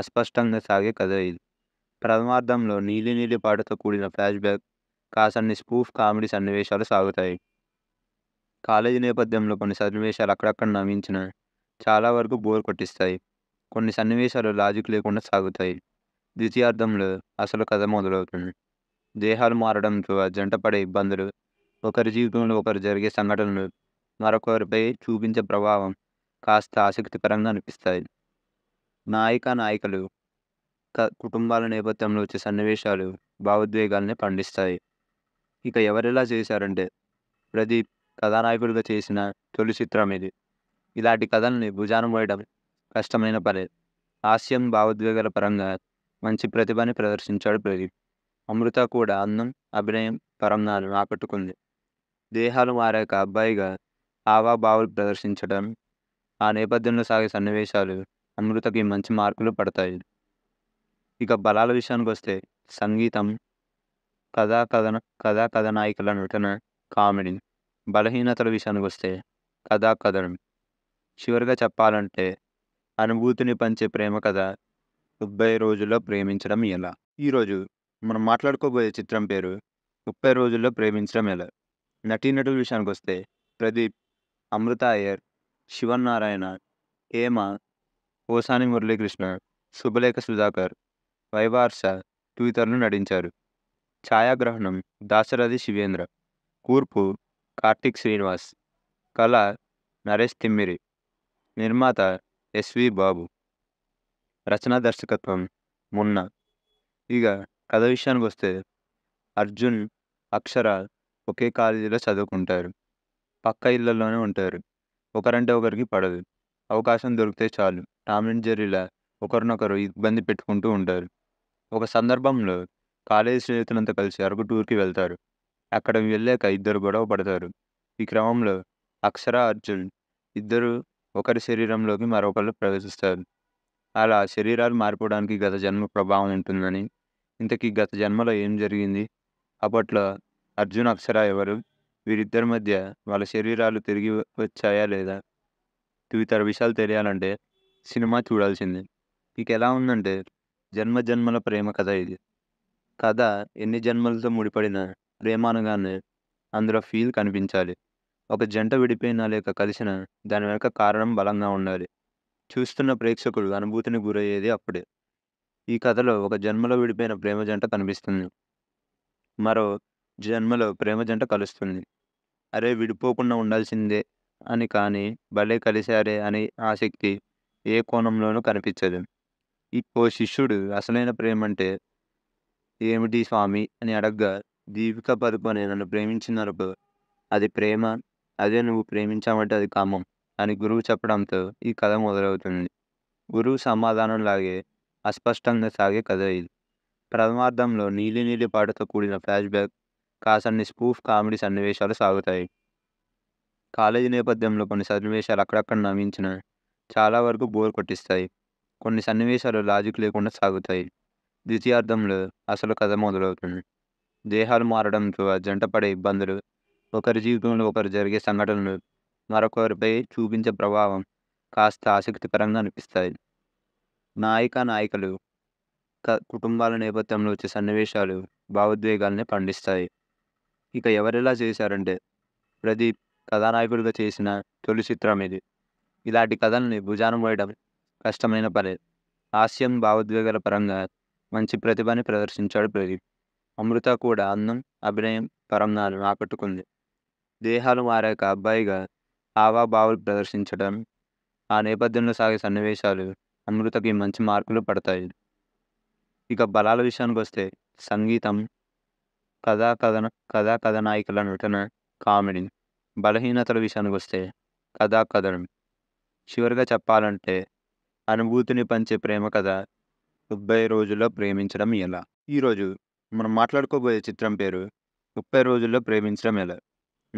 అస్పష్టంగా సాగే కథ ఇది ప్రథమార్థంలో నీలి నీలి పాటతో కూడిన ఫ్లాష్ బ్యాక్ కాసన్ని స్పూఫ్ కామెడీ సన్నివేశాలు సాగుతాయి కాలేజీ నేపథ్యంలో కొన్ని సన్నివేశాలు అక్కడక్కడ నవ్వించిన చాలా వరకు బోర్ కొట్టిస్తాయి కొన్ని సన్నివేశాలు లాజిక్ లేకుండా సాగుతాయి ద్వితీయార్థంలో అసలు కథ మొదలవుతుంది దేహాలు మారడంతో జంట పడే ఇబ్బందులు ఒకరి జీవితంలో ఒకరు జరిగే సంఘటనలు మరొకరిపై చూపించే ప్రభావం కాస్త ఆసక్తికరంగా అనిపిస్తాయి నాయక నాయకులు కుటుంబాల నేపథ్యంలో వచ్చే సన్నివేశాలు భావోద్వేగాల్ని పండిస్తాయి ఇక ఎవరిలా చేశారంటే ప్రదీప్ కథానాయకుడిగా చేసిన తొలి చిత్రం ఇది ఇలాంటి కథల్ని భుజాన పోయడం కష్టమైన పని హాస్యం భావోద్వేగాల పరంగా మంచి ప్రతిభని ప్రదర్శించాడు ప్రదీప్ అమృత కూడా అందం అభినయం పరంగాలను ఆకట్టుకుంది దేహాలు మారాక అబ్బాయిగా ఆవాభావాలు ప్రదర్శించడం ఆ నేపథ్యంలో సాగే సన్నివేశాలు అమృతకి మంచి మార్కులు పడతాయి ఇక బలాల విషయానికి వస్తే సంగీతం కథా కథన కథా కథనాయికల నటన కామెడీ బలహీనతల విషయానికి వస్తే కథా కథనం చివరిగా చెప్పాలంటే అనుభూతిని పంచే ప్రేమ కథ ముప్పై రోజుల్లో ప్రేమించడం ఎలా ఈరోజు మనం మాట్లాడుకోబోయే చిత్రం పేరు ముప్పై రోజుల్లో ప్రేమించడం ఎలా నటీనటుల విషయానికి వస్తే ప్రదీప్ అమృత అయ్యర్ శివన్నారాయణ హేమ ఓసాని మురళీకృష్ణ శుభలేఖ సుధాకర్ వైవార్ష తదితరులు నటించారు ఛాయాగ్రహణం దాశరథి శివేంద్ర కూర్పు కార్తిక్ శ్రీనివాస్ కళ నరేష్ తిమ్మిరి నిర్మాత ఎస్వి బాబు రచనా దర్శకత్వం మున్న ఇక కథ విషయానికి వస్తే అర్జున్ అక్షర ఒకే కాలేజీలో చదువుకుంటారు పక్క ఇళ్లలోనే ఉంటారు ఒకరంటే ఒకరికి పడదు అవకాశం దొరికితే చాలు టామ్ అండ్ జెర్రీలా ఒకరినొకరు ఇబ్బంది పెట్టుకుంటూ ఉంటారు ఒక సందర్భంలో కాలేజీ స్నేహితులంతా కలిసి అరకు టూర్కి వెళ్తారు అక్కడ వెళ్ళాక ఇద్దరు గొడవ పడతారు ఈ క్రమంలో అక్షర అర్జున్ ఇద్దరు ఒకరి శరీరంలోకి మరొకరు ప్రవేశిస్తారు అలా శరీరాలు మారిపోవడానికి గత జన్మ ప్రభావం ఉంటుందని ఇంతకీ గత జన్మలో ఏం జరిగింది అప్పట్లో అర్జున్ అక్షర ఎవరు వీరిద్దరి మధ్య వాళ్ళ శరీరాలు తిరిగి వచ్చాయా లేదా ఇతర విషయాలు తెలియాలంటే సినిమా చూడాల్సిందే ఇక ఎలా ఉందంటే జన్మ జన్మల ప్రేమ కథ ఇది కథ ఎన్ని జన్మలతో ముడిపడిన ప్రేమ అనగానే అందులో ఫీల్ కనిపించాలి ఒక జంట విడిపోయినా లేక కలిసిన దాని వెనక కారణం బలంగా ఉండాలి చూస్తున్న ప్రేక్షకుడు అనుభూతిని గురయ్యేది అప్పుడే ఈ కథలో ఒక జన్మలో విడిపోయిన ప్రేమ జంట కనిపిస్తుంది మరో జన్మలో ప్రేమ జంట కలుస్తుంది అరే విడిపోకుండా ఉండాల్సిందే అని కానీ భలే కలిశారే అని ఆసక్తి ఏ కోణంలోనూ కనిపించదు ఓ శిష్యుడు అసలైన ప్రేమ అంటే ఏమిటి స్వామి అని అడగ్గా దీపిక పదుకొని నన్ను ప్రేమించినప్పుడు అది ప్రేమ అదే నువ్వు ప్రేమించామంటే అది కామం అని గురువు చెప్పడంతో ఈ కథ మొదలవుతుంది గురువు సమాధానం లాగే అస్పష్టంగా సాగే కథ ఇది ప్రథమార్థంలో నీలి నీలి పాటతో కూడిన ఫ్లాష్ బ్యాక్ కాసన్ని స్పూఫ్ కామెడీ సన్నివేశాలు సాగుతాయి కాలేజీ నేపథ్యంలో కొన్ని సన్నివేశాలు అక్కడక్కడ నవ్వించిన చాలా వరకు బోర్ కొట్టిస్తాయి కొన్ని సన్నివేశాలు లాజిక్ లేకుండా సాగుతాయి ద్వితీయార్థంలో అసలు కథ మొదలవుతుంది దేహాలు మారడంతో జంట పడే ఇబ్బందులు ఒకరి జీవితంలో ఒకరు జరిగే సంఘటనలు మరొకరిపై చూపించే ప్రభావం కాస్త ఆసక్తికరంగా అనిపిస్తాయి నాయిక నాయకులు కుటుంబాల నేపథ్యంలో వచ్చే సన్నివేశాలు భావోద్వేగాల్ని పండిస్తాయి ఇక ఎవరెలా చేశారంటే ప్రదీప్ కథానాయకుడిగా చేసిన తొలి చిత్రం ఇది ఇలాంటి కథల్ని భుజానం వేయడం కష్టమైన పని హాస్యం భావోద్వేగాల పరంగా మంచి ప్రతిభని ప్రదర్శించాడు ప్రదీప్ అమృత కూడా అందం అభినయం పరంగాలను ఆకట్టుకుంది దేహాలు మారాక అబ్బాయిగా హావాభావాలు ప్రదర్శించడం ఆ నేపథ్యంలో సాగే సన్నివేశాలు అమృతకి మంచి మార్కులు పడతాయి ఇక బలాల విషయానికి వస్తే సంగీతం కథా కథన కథా కథనాయికల నటన కామెడీ బలహీనతల విషయానికి వస్తే కథా కథనం చివరిగా చెప్పాలంటే అనుభూతిని పంచే ప్రేమ కథ ముప్పై రోజుల్లో ప్రేమించడం ఎలా ఈరోజు మనం మాట్లాడుకోబోయే చిత్రం పేరు ముప్పై రోజుల్లో ప్రేమించడం ఎలా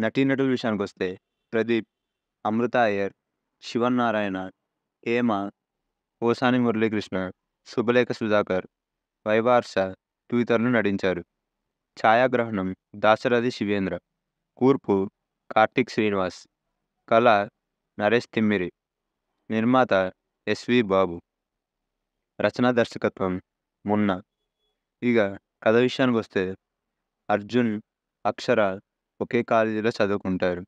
నటీనటుల విషయానికి వస్తే ప్రదీప్ అమృత అయ్యర్ శివనారాయణ హేమ ఓసాని మురళీకృష్ణ శుభలేఖ సుధాకర్ వైవార్ష తదితరులు నటించారు ఛాయాగ్రహణం దాశరథి శివేంద్ర కూర్పు కార్తిక్ శ్రీనివాస్ కళ నరేష్ తిమ్మిరి నిర్మాత ఎస్వి బాబు రచనా దర్శకత్వం మున్నా ఇక కథ విషయానికి వస్తే అర్జున్ అక్షర ఒకే కాలేజీలో చదువుకుంటారు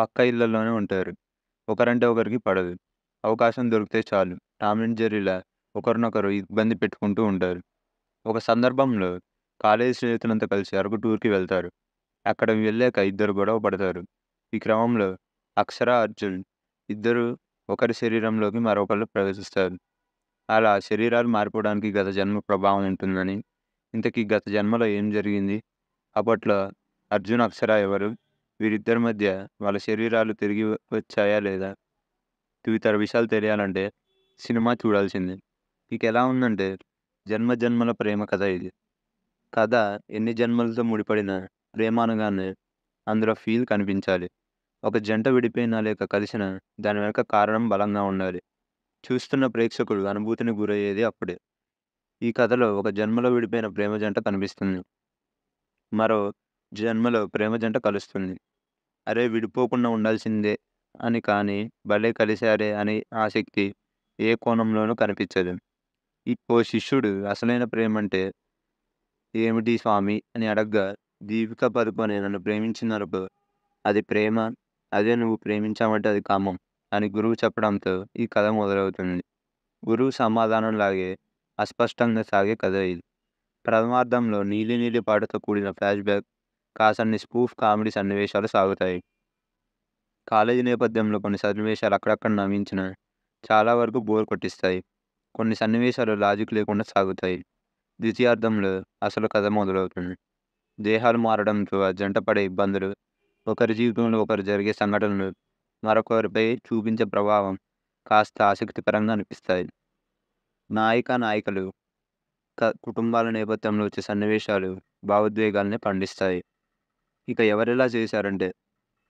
పక్క ఇళ్లలోనే ఉంటారు ఒకరంటే ఒకరికి పడదు అవకాశం దొరికితే చాలు టామ్ అండ్ ఒకరినొకరు ఇబ్బంది పెట్టుకుంటూ ఉంటారు ఒక సందర్భంలో కాలేజీ స్నేహితులంతా కలిసి అరకు టూర్కి వెళ్తారు అక్కడ వెళ్ళాక ఇద్దరు గొడవ పడతారు ఈ క్రమంలో అక్షర అర్జున్ ఇద్దరు ఒకరి శరీరంలోకి మరొకరు ప్రవేశిస్తారు అలా శరీరాలు మారిపోవడానికి గత జన్మ ప్రభావం ఉంటుందని ఇంతకీ గత జన్మలో ఏం జరిగింది అప్పట్లో అర్జున్ అక్షర ఎవరు వీరిద్దరి మధ్య వాళ్ళ శరీరాలు తిరిగి వచ్చాయా లేదా ఇతర విషయాలు తెలియాలంటే సినిమా చూడాల్సిందే ఇక ఎలా ఉందంటే జన్మ జన్మల ప్రేమ కథ ఇది కథ ఎన్ని జన్మలతో ముడిపడిన ప్రేమ అనగానే అందులో ఫీల్ కనిపించాలి ఒక జంట విడిపోయినా లేక కలిసిన దాని వెనుక కారణం బలంగా ఉండాలి చూస్తున్న ప్రేక్షకుడు అనుభూతిని గురయ్యేది అప్పుడే ఈ కథలో ఒక జన్మలో విడిపోయిన ప్రేమ జంట కనిపిస్తుంది మరో జన్మలో ప్రేమ జంట కలుస్తుంది అరే విడిపోకుండా ఉండాల్సిందే అని కానీ భలే కలిశారే అని ఆసక్తి ఏ కోణంలోనూ కనిపించదు ఓ శిష్యుడు అసలైన ప్రేమ అంటే ఏమిటి స్వామి అని అడగ్గా దీపిక పదుకొని నన్ను ప్రేమించినప్పుడు అది ప్రేమ అదే నువ్వు ప్రేమించావంటే అది కామం అని గురువు చెప్పడంతో ఈ కథ మొదలవుతుంది గురువు సమాధానం లాగే అస్పష్టంగా సాగే కథ ఇది ప్రథమార్థంలో నీలి నీలి పాటతో కూడిన ఫ్లాష్ బ్యాక్ కాసన్ని స్పూఫ్ కామెడీ సన్నివేశాలు సాగుతాయి కాలేజీ నేపథ్యంలో కొన్ని సన్నివేశాలు అక్కడక్కడ నవ్వించిన చాలా వరకు బోర్ కొట్టిస్తాయి కొన్ని సన్నివేశాలు లాజిక్ లేకుండా సాగుతాయి ద్వితీయార్థంలో అసలు కథ మొదలవుతుంది దేహాలు మారడంతో జంట పడే ఇబ్బందులు ఒకరి జీవితంలో ఒకరు జరిగే సంఘటనలు మరొకరిపై చూపించే ప్రభావం కాస్త ఆసక్తికరంగా అనిపిస్తాయి నాయిక నాయకులు కుటుంబాల నేపథ్యంలో వచ్చే సన్నివేశాలు భావోద్వేగాల్ని పండిస్తాయి ఇక ఎవరెలా చేశారంటే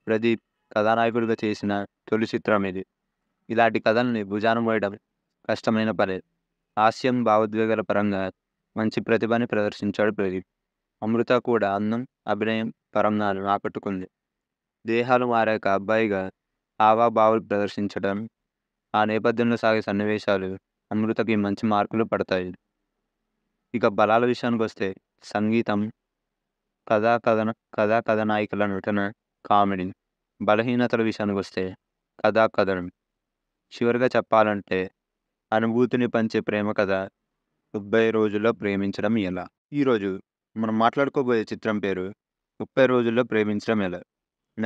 ప్రదీప్ కథానాయకుడిగా చేసిన తొలి చిత్రం ఇది ఇలాంటి కథల్ని భుజాన పోయడం కష్టమైన పని హాస్యం భావోద్వేగాల పరంగా మంచి ప్రతిభని ప్రదర్శించాడు ప్రదీప్ అమృత కూడా అందం అభినయం పరంగా ఆకట్టుకుంది దేహాలు మారాక అబ్బాయిగా హావాభావాలు ప్రదర్శించడం ఆ నేపథ్యంలో సాగే సన్నివేశాలు అమృతకి మంచి మార్కులు పడతాయి ఇక బలాల విషయానికి వస్తే సంగీతం కథా కథన కథా కథనాయికల నటన కామెడీ బలహీనతల విషయానికి వస్తే కథా కథనం చివరిగా చెప్పాలంటే అనుభూతిని పంచే ప్రేమ కథ ముప్పై రోజుల్లో ప్రేమించడం ఎలా ఈరోజు మనం మాట్లాడుకోబోయే చిత్రం పేరు ముప్పై రోజుల్లో ప్రేమించడం ఎలా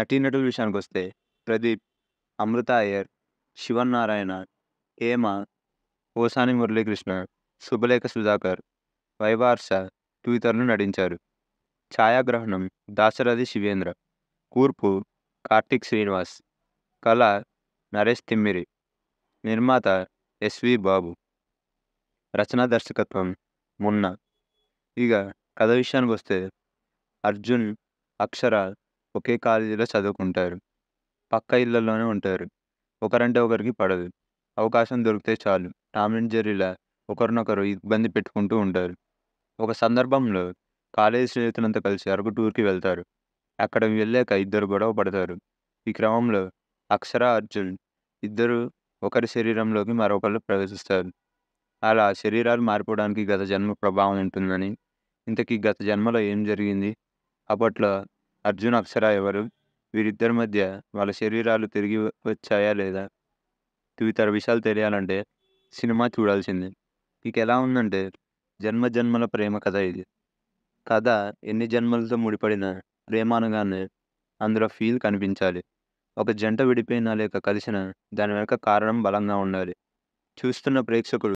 నటీనటుల విషయానికి వస్తే ప్రదీప్ అమృత అయ్యర్ శివన్నారాయణ హేమ ఓసాని మురళీకృష్ణ శుభలేఖ సుధాకర్ వైవార్ష తదితరులు నటించారు ఛాయాగ్రహణం దాశరథి శివేంద్ర కూర్పు కార్తీక్ శ్రీనివాస్ కళ నరేష్ తిమ్మిరి నిర్మాత ఎస్వి బాబు రచనా దర్శకత్వం మున్నా ఇక కథ విషయానికి వస్తే అర్జున్ అక్షర ఒకే కాలేజీలో చదువుకుంటారు పక్క ఇళ్లలోనే ఉంటారు ఒకరంటే ఒకరికి పడదు అవకాశం దొరికితే చాలు టామిన్ జెర్రీలా ఒకరినొకరు ఇబ్బంది పెట్టుకుంటూ ఉంటారు ఒక సందర్భంలో కాలేజీ స్నేహితులంతా కలిసి అరకు టూర్కి వెళ్తారు అక్కడ వెళ్ళాక ఇద్దరు గొడవ పడతారు ఈ క్రమంలో అక్షర అర్జున్ ఇద్దరు ఒకరి శరీరంలోకి మరొకరు ప్రవేశిస్తారు అలా శరీరాలు మారిపోవడానికి గత జన్మ ప్రభావం ఉంటుందని ఇంతకీ గత జన్మలో ఏం జరిగింది అప్పట్లో అర్జున్ అక్షర ఎవరు వీరిద్దరి మధ్య వాళ్ళ శరీరాలు తిరిగి వచ్చాయా లేదా ఇతర విషయాలు తెలియాలంటే సినిమా చూడాల్సిందే ఇక ఎలా ఉందంటే జన్మ జన్మల ప్రేమ కథ ఇది కథ ఎన్ని జన్మలతో ముడిపడిన ప్రేమ అనగానే అందులో ఫీల్ కనిపించాలి ఒక జంట విడిపోయినా లేక కలిసిన దాని వెనక కారణం బలంగా ఉండాలి చూస్తున్న ప్రేక్షకుడు